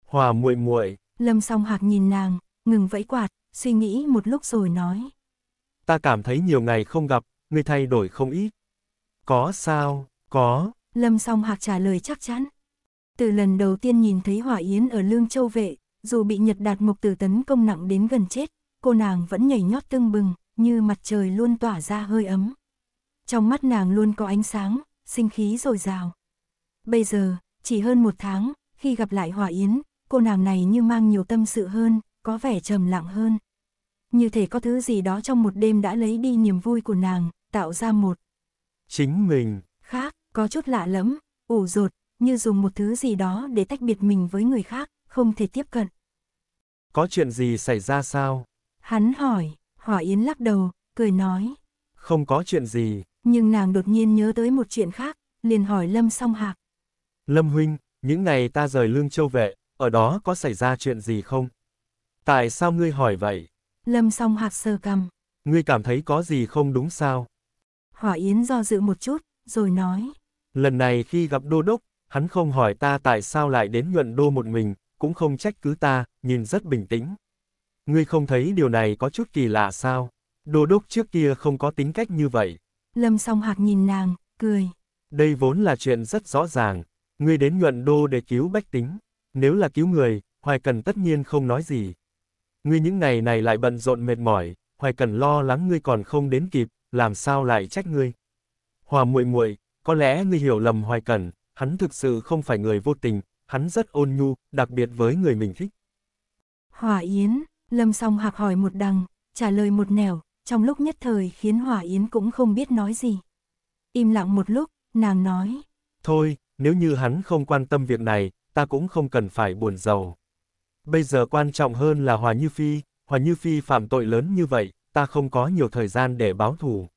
Hòa muội muội. Lâm song hạc nhìn nàng, ngừng vẫy quạt, suy nghĩ một lúc rồi nói. Ta cảm thấy nhiều ngày không gặp, người thay đổi không ít. Có sao, có. Lâm song hạc trả lời chắc chắn. Từ lần đầu tiên nhìn thấy hòa Yến ở Lương Châu Vệ, dù bị Nhật Đạt mục Tử tấn công nặng đến gần chết, cô nàng vẫn nhảy nhót tương bừng, như mặt trời luôn tỏa ra hơi ấm. Trong mắt nàng luôn có ánh sáng, sinh khí dồi dào. Bây giờ, chỉ hơn một tháng, khi gặp lại Hòa Yến, cô nàng này như mang nhiều tâm sự hơn, có vẻ trầm lặng hơn. Như thể có thứ gì đó trong một đêm đã lấy đi niềm vui của nàng, tạo ra một chính mình khác, có chút lạ lẫm, ủ rột, như dùng một thứ gì đó để tách biệt mình với người khác, không thể tiếp cận. Có chuyện gì xảy ra sao? Hắn hỏi, Hỏa Yến lắc đầu, cười nói. Không có chuyện gì. Nhưng nàng đột nhiên nhớ tới một chuyện khác, liền hỏi Lâm song hạc. Lâm huynh, những ngày ta rời Lương Châu vệ, ở đó có xảy ra chuyện gì không? Tại sao ngươi hỏi vậy? Lâm song hạc sơ cằm. Ngươi cảm thấy có gì không đúng sao? Hỏa Yến do dự một chút, rồi nói. Lần này khi gặp đô đốc, hắn không hỏi ta tại sao lại đến nhuận đô một mình, cũng không trách cứ ta, nhìn rất bình tĩnh. Ngươi không thấy điều này có chút kỳ lạ sao? Đô đốc trước kia không có tính cách như vậy. Lâm song hạc nhìn nàng, cười. Đây vốn là chuyện rất rõ ràng. Ngươi đến nhuận đô để cứu bách tính. Nếu là cứu người, Hoài Cần tất nhiên không nói gì. Ngươi những ngày này lại bận rộn mệt mỏi, Hoài Cần lo lắng ngươi còn không đến kịp, làm sao lại trách ngươi. Hòa muội muội, có lẽ ngươi hiểu lầm Hoài Cần, hắn thực sự không phải người vô tình, hắn rất ôn nhu, đặc biệt với người mình thích. Hòa Yến Lâm song hạc hỏi một đằng, trả lời một nẻo, trong lúc nhất thời khiến Hỏa Yến cũng không biết nói gì. Im lặng một lúc, nàng nói. Thôi, nếu như hắn không quan tâm việc này, ta cũng không cần phải buồn giàu. Bây giờ quan trọng hơn là Hòa Như Phi, Hòa Như Phi phạm tội lớn như vậy, ta không có nhiều thời gian để báo thù.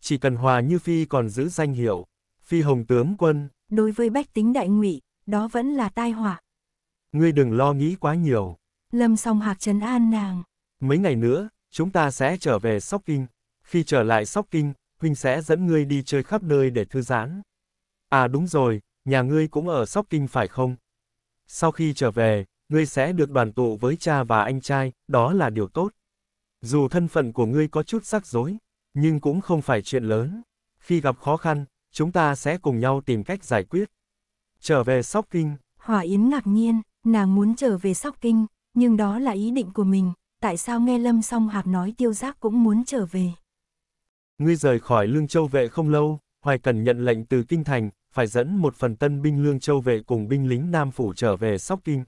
Chỉ cần Hòa Như Phi còn giữ danh hiệu, Phi Hồng Tướng Quân. Đối với bách tính đại ngụy, đó vẫn là tai họa. Ngươi đừng lo nghĩ quá nhiều. Lâm song hạc trấn an nàng. Mấy ngày nữa, chúng ta sẽ trở về Sóc Kinh. Khi trở lại Sóc Kinh, Huynh sẽ dẫn ngươi đi chơi khắp nơi để thư giãn. À đúng rồi, nhà ngươi cũng ở Sóc Kinh phải không? Sau khi trở về, ngươi sẽ được đoàn tụ với cha và anh trai, đó là điều tốt. Dù thân phận của ngươi có chút rắc rối, nhưng cũng không phải chuyện lớn. Khi gặp khó khăn, chúng ta sẽ cùng nhau tìm cách giải quyết. Trở về Sóc Kinh. Hỏa Yến ngạc nhiên, nàng muốn trở về Sóc Kinh, nhưng đó là ý định của mình, tại sao nghe Lâm Song Hạc nói tiêu giác cũng muốn trở về. Ngươi rời khỏi Lương Châu vệ không lâu, Hoài Cần nhận lệnh từ Kinh Thành, phải dẫn một phần tân binh Lương Châu vệ cùng binh lính Nam Phủ trở về Sóc Kinh.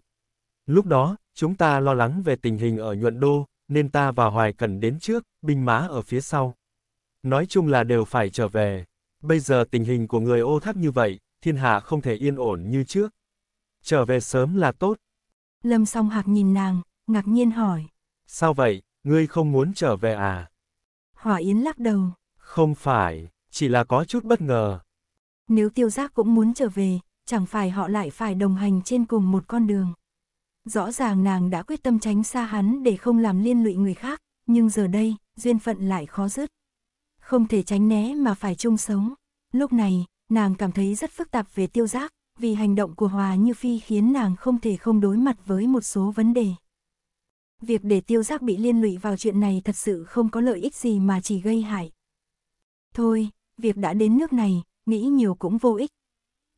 Lúc đó, chúng ta lo lắng về tình hình ở Nhuận Đô, nên ta và Hoài Cần đến trước, binh má ở phía sau. Nói chung là đều phải trở về. Bây giờ tình hình của người ô thác như vậy, thiên hạ không thể yên ổn như trước. Trở về sớm là tốt, Lâm song hạc nhìn nàng, ngạc nhiên hỏi. Sao vậy, ngươi không muốn trở về à? Hỏa Yến lắc đầu. Không phải, chỉ là có chút bất ngờ. Nếu tiêu giác cũng muốn trở về, chẳng phải họ lại phải đồng hành trên cùng một con đường. Rõ ràng nàng đã quyết tâm tránh xa hắn để không làm liên lụy người khác, nhưng giờ đây, duyên phận lại khó dứt. Không thể tránh né mà phải chung sống. Lúc này, nàng cảm thấy rất phức tạp về tiêu giác, vì hành động của Hòa Như Phi khiến nàng không thể không đối mặt với một số vấn đề. Việc để tiêu giác bị liên lụy vào chuyện này thật sự không có lợi ích gì mà chỉ gây hại. Thôi, việc đã đến nước này, nghĩ nhiều cũng vô ích.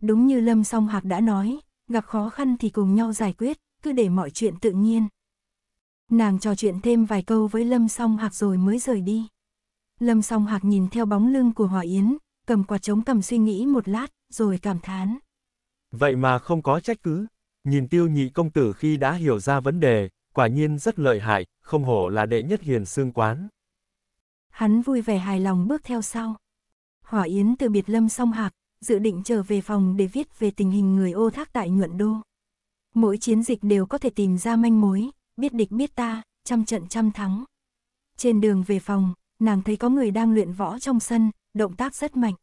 Đúng như Lâm Song Hạc đã nói, gặp khó khăn thì cùng nhau giải quyết, cứ để mọi chuyện tự nhiên. Nàng trò chuyện thêm vài câu với Lâm Song Hạc rồi mới rời đi. Lâm Song Hạc nhìn theo bóng lưng của Hòa Yến, cầm quạt trống cầm suy nghĩ một lát, rồi cảm thán. Vậy mà không có trách cứ. Nhìn tiêu nhị công tử khi đã hiểu ra vấn đề, quả nhiên rất lợi hại, không hổ là đệ nhất hiền xương quán. Hắn vui vẻ hài lòng bước theo sau. Hỏa Yến từ biệt lâm song hạc, dự định trở về phòng để viết về tình hình người ô thác tại nhuận đô. Mỗi chiến dịch đều có thể tìm ra manh mối, biết địch biết ta, trăm trận trăm thắng. Trên đường về phòng, nàng thấy có người đang luyện võ trong sân, động tác rất mạnh.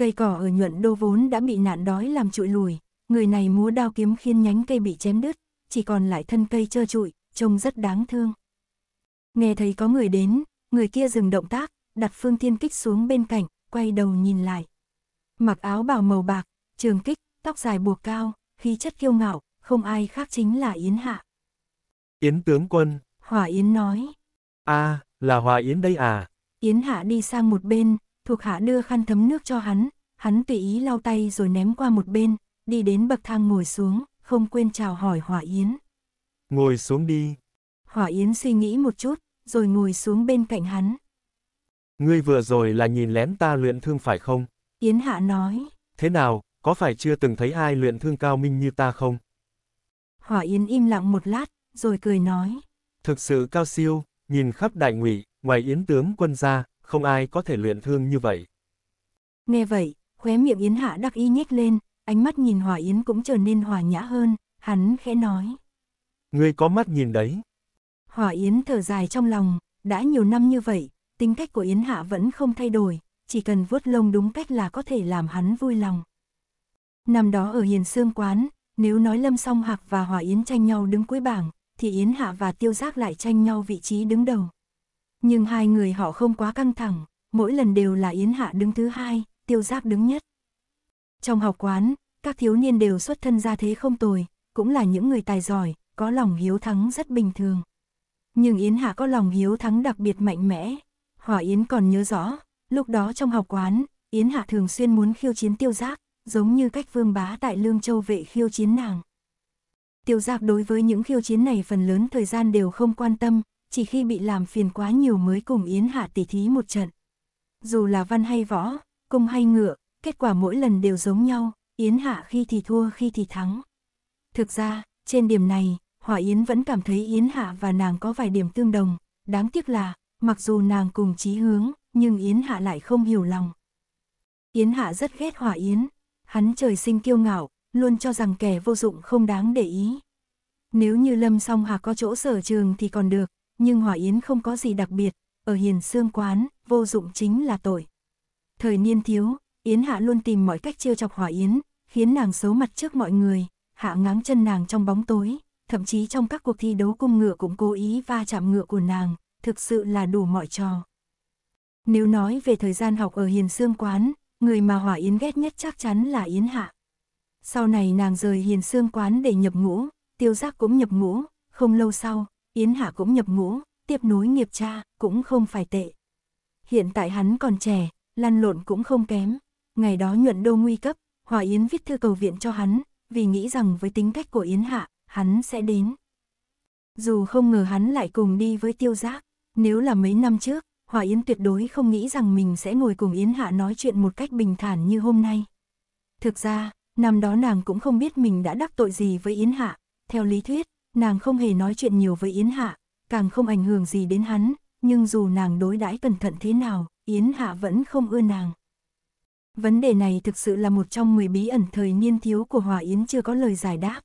Cây cỏ ở nhuận đô vốn đã bị nạn đói làm trụi lùi, người này múa đao kiếm khiên nhánh cây bị chém đứt, chỉ còn lại thân cây trơ trụi, trông rất đáng thương. Nghe thấy có người đến, người kia dừng động tác, đặt phương thiên kích xuống bên cạnh, quay đầu nhìn lại. Mặc áo bào màu bạc, trường kích, tóc dài buộc cao, khí chất kiêu ngạo, không ai khác chính là Yến Hạ. Yến tướng quân. Hòa Yến nói. a à, là Hòa Yến đây à. Yến Hạ đi sang một bên, thuộc hạ đưa khăn thấm nước cho hắn, hắn tùy ý lau tay rồi ném qua một bên, đi đến bậc thang ngồi xuống, không quên chào hỏi Hỏa Yến. Ngồi xuống đi. Hỏa Yến suy nghĩ một chút, rồi ngồi xuống bên cạnh hắn. Ngươi vừa rồi là nhìn lén ta luyện thương phải không? Yến Hạ nói. Thế nào, có phải chưa từng thấy ai luyện thương cao minh như ta không? Hỏa Yến im lặng một lát, rồi cười nói. Thực sự cao siêu, nhìn khắp đại ngụy, ngoài Yến tướng quân ra, không ai có thể luyện thương như vậy. Nghe vậy, khóe miệng Yến Hạ đắc ý nhếch lên, ánh mắt nhìn Hòa Yến cũng trở nên hòa nhã hơn, hắn khẽ nói. Ngươi có mắt nhìn đấy. Hòa Yến thở dài trong lòng, đã nhiều năm như vậy, tính cách của Yến Hạ vẫn không thay đổi, chỉ cần vuốt lông đúng cách là có thể làm hắn vui lòng. Năm đó ở Hiền Sương Quán, nếu nói Lâm Song Hạc và Hòa Yến tranh nhau đứng cuối bảng, thì Yến Hạ và Tiêu Giác lại tranh nhau vị trí đứng đầu. Nhưng hai người họ không quá căng thẳng, mỗi lần đều là Yến Hạ đứng thứ hai, Tiêu Giác đứng nhất. Trong học quán, các thiếu niên đều xuất thân ra thế không tồi, cũng là những người tài giỏi, có lòng hiếu thắng rất bình thường. Nhưng Yến Hạ có lòng hiếu thắng đặc biệt mạnh mẽ. Hỏa Yến còn nhớ rõ, lúc đó trong học quán, Yến Hạ thường xuyên muốn khiêu chiến Tiêu Giác, giống như cách Vương Bá tại Lương Châu vệ khiêu chiến nàng. Tiêu Giác đối với những khiêu chiến này phần lớn thời gian đều không quan tâm, chỉ khi bị làm phiền quá nhiều mới cùng Yến Hạ tỉ thí một trận. Dù là văn hay võ, cung hay ngựa, kết quả mỗi lần đều giống nhau, Yến Hạ khi thì thua khi thì thắng. Thực ra, trên điểm này, Hỏa Yến vẫn cảm thấy Yến Hạ và nàng có vài điểm tương đồng, đáng tiếc là, mặc dù nàng cùng chí hướng, nhưng Yến Hạ lại không hiểu lòng. Yến Hạ rất ghét Hỏa Yến, hắn trời sinh kiêu ngạo, luôn cho rằng kẻ vô dụng không đáng để ý. Nếu như Lâm Song Hà có chỗ sở trường thì còn được, nhưng Hòa Yến không có gì đặc biệt, ở hiền xương quán, vô dụng chính là tội. Thời niên thiếu, Yến Hạ luôn tìm mọi cách trêu chọc Hòa Yến, khiến nàng xấu mặt trước mọi người, Hạ ngáng chân nàng trong bóng tối, thậm chí trong các cuộc thi đấu cung ngựa cũng cố ý va chạm ngựa của nàng, thực sự là đủ mọi trò. Nếu nói về thời gian học ở hiền xương quán, người mà Hòa Yến ghét nhất chắc chắn là Yến Hạ. Sau này nàng rời hiền xương quán để nhập ngũ, tiêu giác cũng nhập ngũ, không lâu sau, Yến Hạ cũng nhập ngũ, tiếp nối nghiệp cha, cũng không phải tệ. Hiện tại hắn còn trẻ, lăn lộn cũng không kém. Ngày đó nhuận đô nguy cấp, Hòa Yến viết thư cầu viện cho hắn, vì nghĩ rằng với tính cách của Yến Hạ, hắn sẽ đến. Dù không ngờ hắn lại cùng đi với tiêu giác, nếu là mấy năm trước, Hòa Yến tuyệt đối không nghĩ rằng mình sẽ ngồi cùng Yến Hạ nói chuyện một cách bình thản như hôm nay. Thực ra, năm đó nàng cũng không biết mình đã đắc tội gì với Yến Hạ, theo lý thuyết, nàng không hề nói chuyện nhiều với Yến Hạ, càng không ảnh hưởng gì đến hắn, nhưng dù nàng đối đãi cẩn thận thế nào, Yến Hạ vẫn không ưa nàng. Vấn đề này thực sự là một trong 10 bí ẩn thời niên thiếu của Hòa Yến chưa có lời giải đáp.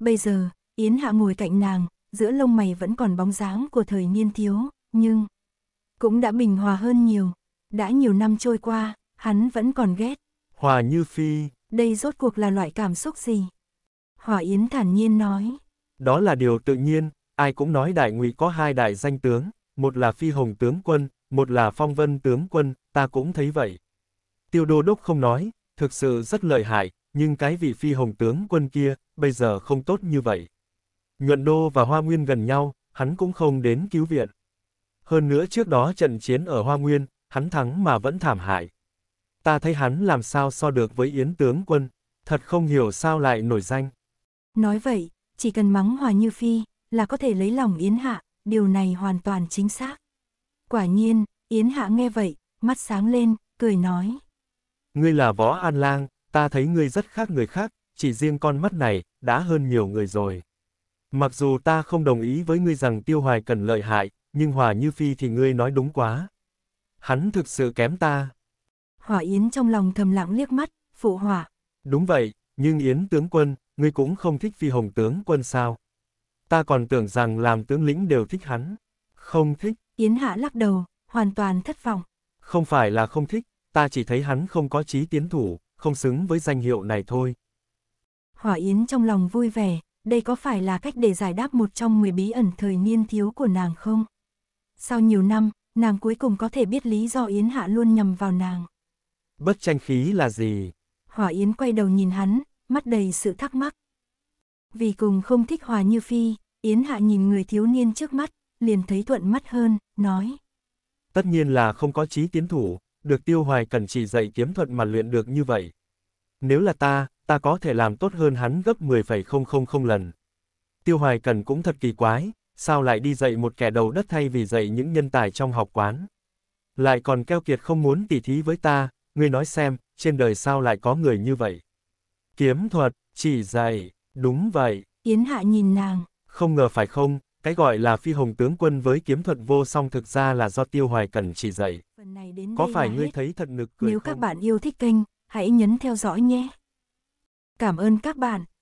Bây giờ, Yến Hạ ngồi cạnh nàng, giữa lông mày vẫn còn bóng dáng của thời niên thiếu, nhưng cũng đã bình hòa hơn nhiều. Đã nhiều năm trôi qua, hắn vẫn còn ghét. Hòa Như Phi. Đây rốt cuộc là loại cảm xúc gì? Hòa Yến thản nhiên nói. Đó là điều tự nhiên, ai cũng nói đại ngụy có hai đại danh tướng, một là phi hồng tướng quân, một là phong vân tướng quân, ta cũng thấy vậy. Tiêu đô đốc không nói, thực sự rất lợi hại, nhưng cái vị phi hồng tướng quân kia, bây giờ không tốt như vậy. Nhuận đô và hoa nguyên gần nhau, hắn cũng không đến cứu viện. Hơn nữa trước đó trận chiến ở hoa nguyên, hắn thắng mà vẫn thảm hại. Ta thấy hắn làm sao so được với yến tướng quân, thật không hiểu sao lại nổi danh. Nói vậy, chỉ cần mắng Hòa Như Phi là có thể lấy lòng Yến Hạ, điều này hoàn toàn chính xác. Quả nhiên, Yến Hạ nghe vậy, mắt sáng lên, cười nói. Ngươi là võ an lang, ta thấy ngươi rất khác người khác, chỉ riêng con mắt này, đã hơn nhiều người rồi. Mặc dù ta không đồng ý với ngươi rằng tiêu hoài cần lợi hại, nhưng Hòa Như Phi thì ngươi nói đúng quá. Hắn thực sự kém ta. Hòa Yến trong lòng thầm lặng liếc mắt, phụ hòa. Đúng vậy, nhưng Yến tướng quân, ngươi cũng không thích phi hồng tướng quân sao? Ta còn tưởng rằng làm tướng lĩnh đều thích hắn. Không thích. Yến hạ lắc đầu, hoàn toàn thất vọng. Không phải là không thích, ta chỉ thấy hắn không có chí tiến thủ, không xứng với danh hiệu này thôi. Hỏa Yến trong lòng vui vẻ, đây có phải là cách để giải đáp một trong 10 bí ẩn thời niên thiếu của nàng không? Sau nhiều năm, nàng cuối cùng có thể biết lý do Yến Hạ luôn nhầm vào nàng. Bất tranh khí là gì? Hỏa Yến quay đầu nhìn hắn, mắt đầy sự thắc mắc. Vì cùng không thích Hòa Như Phi, Yến Hạ nhìn người thiếu niên trước mắt, liền thấy thuận mắt hơn, nói. Tất nhiên là không có trí tiến thủ, được tiêu hoài cần chỉ dạy kiếm thuật mà luyện được như vậy. Nếu là ta, ta có thể làm tốt hơn hắn gấp 10,000 lần. Tiêu hoài cần cũng thật kỳ quái, sao lại đi dạy một kẻ đầu đất thay vì dạy những nhân tài trong học quán. Lại còn keo kiệt không muốn tỉ thí với ta, ngươi nói xem, trên đời sao lại có người như vậy? Kiếm thuật, chỉ dạy, đúng vậy. Yến Hạ nhìn nàng. Không ngờ phải không, cái gọi là phi hồng tướng quân với kiếm thuật vô song thực ra là do Tiêu Hoài Cẩn chỉ dạy. Phần này đến có phải ngươi thấy thật nực cười Nếu không? các bạn yêu thích kênh, hãy nhấn theo dõi nhé. Cảm ơn các bạn.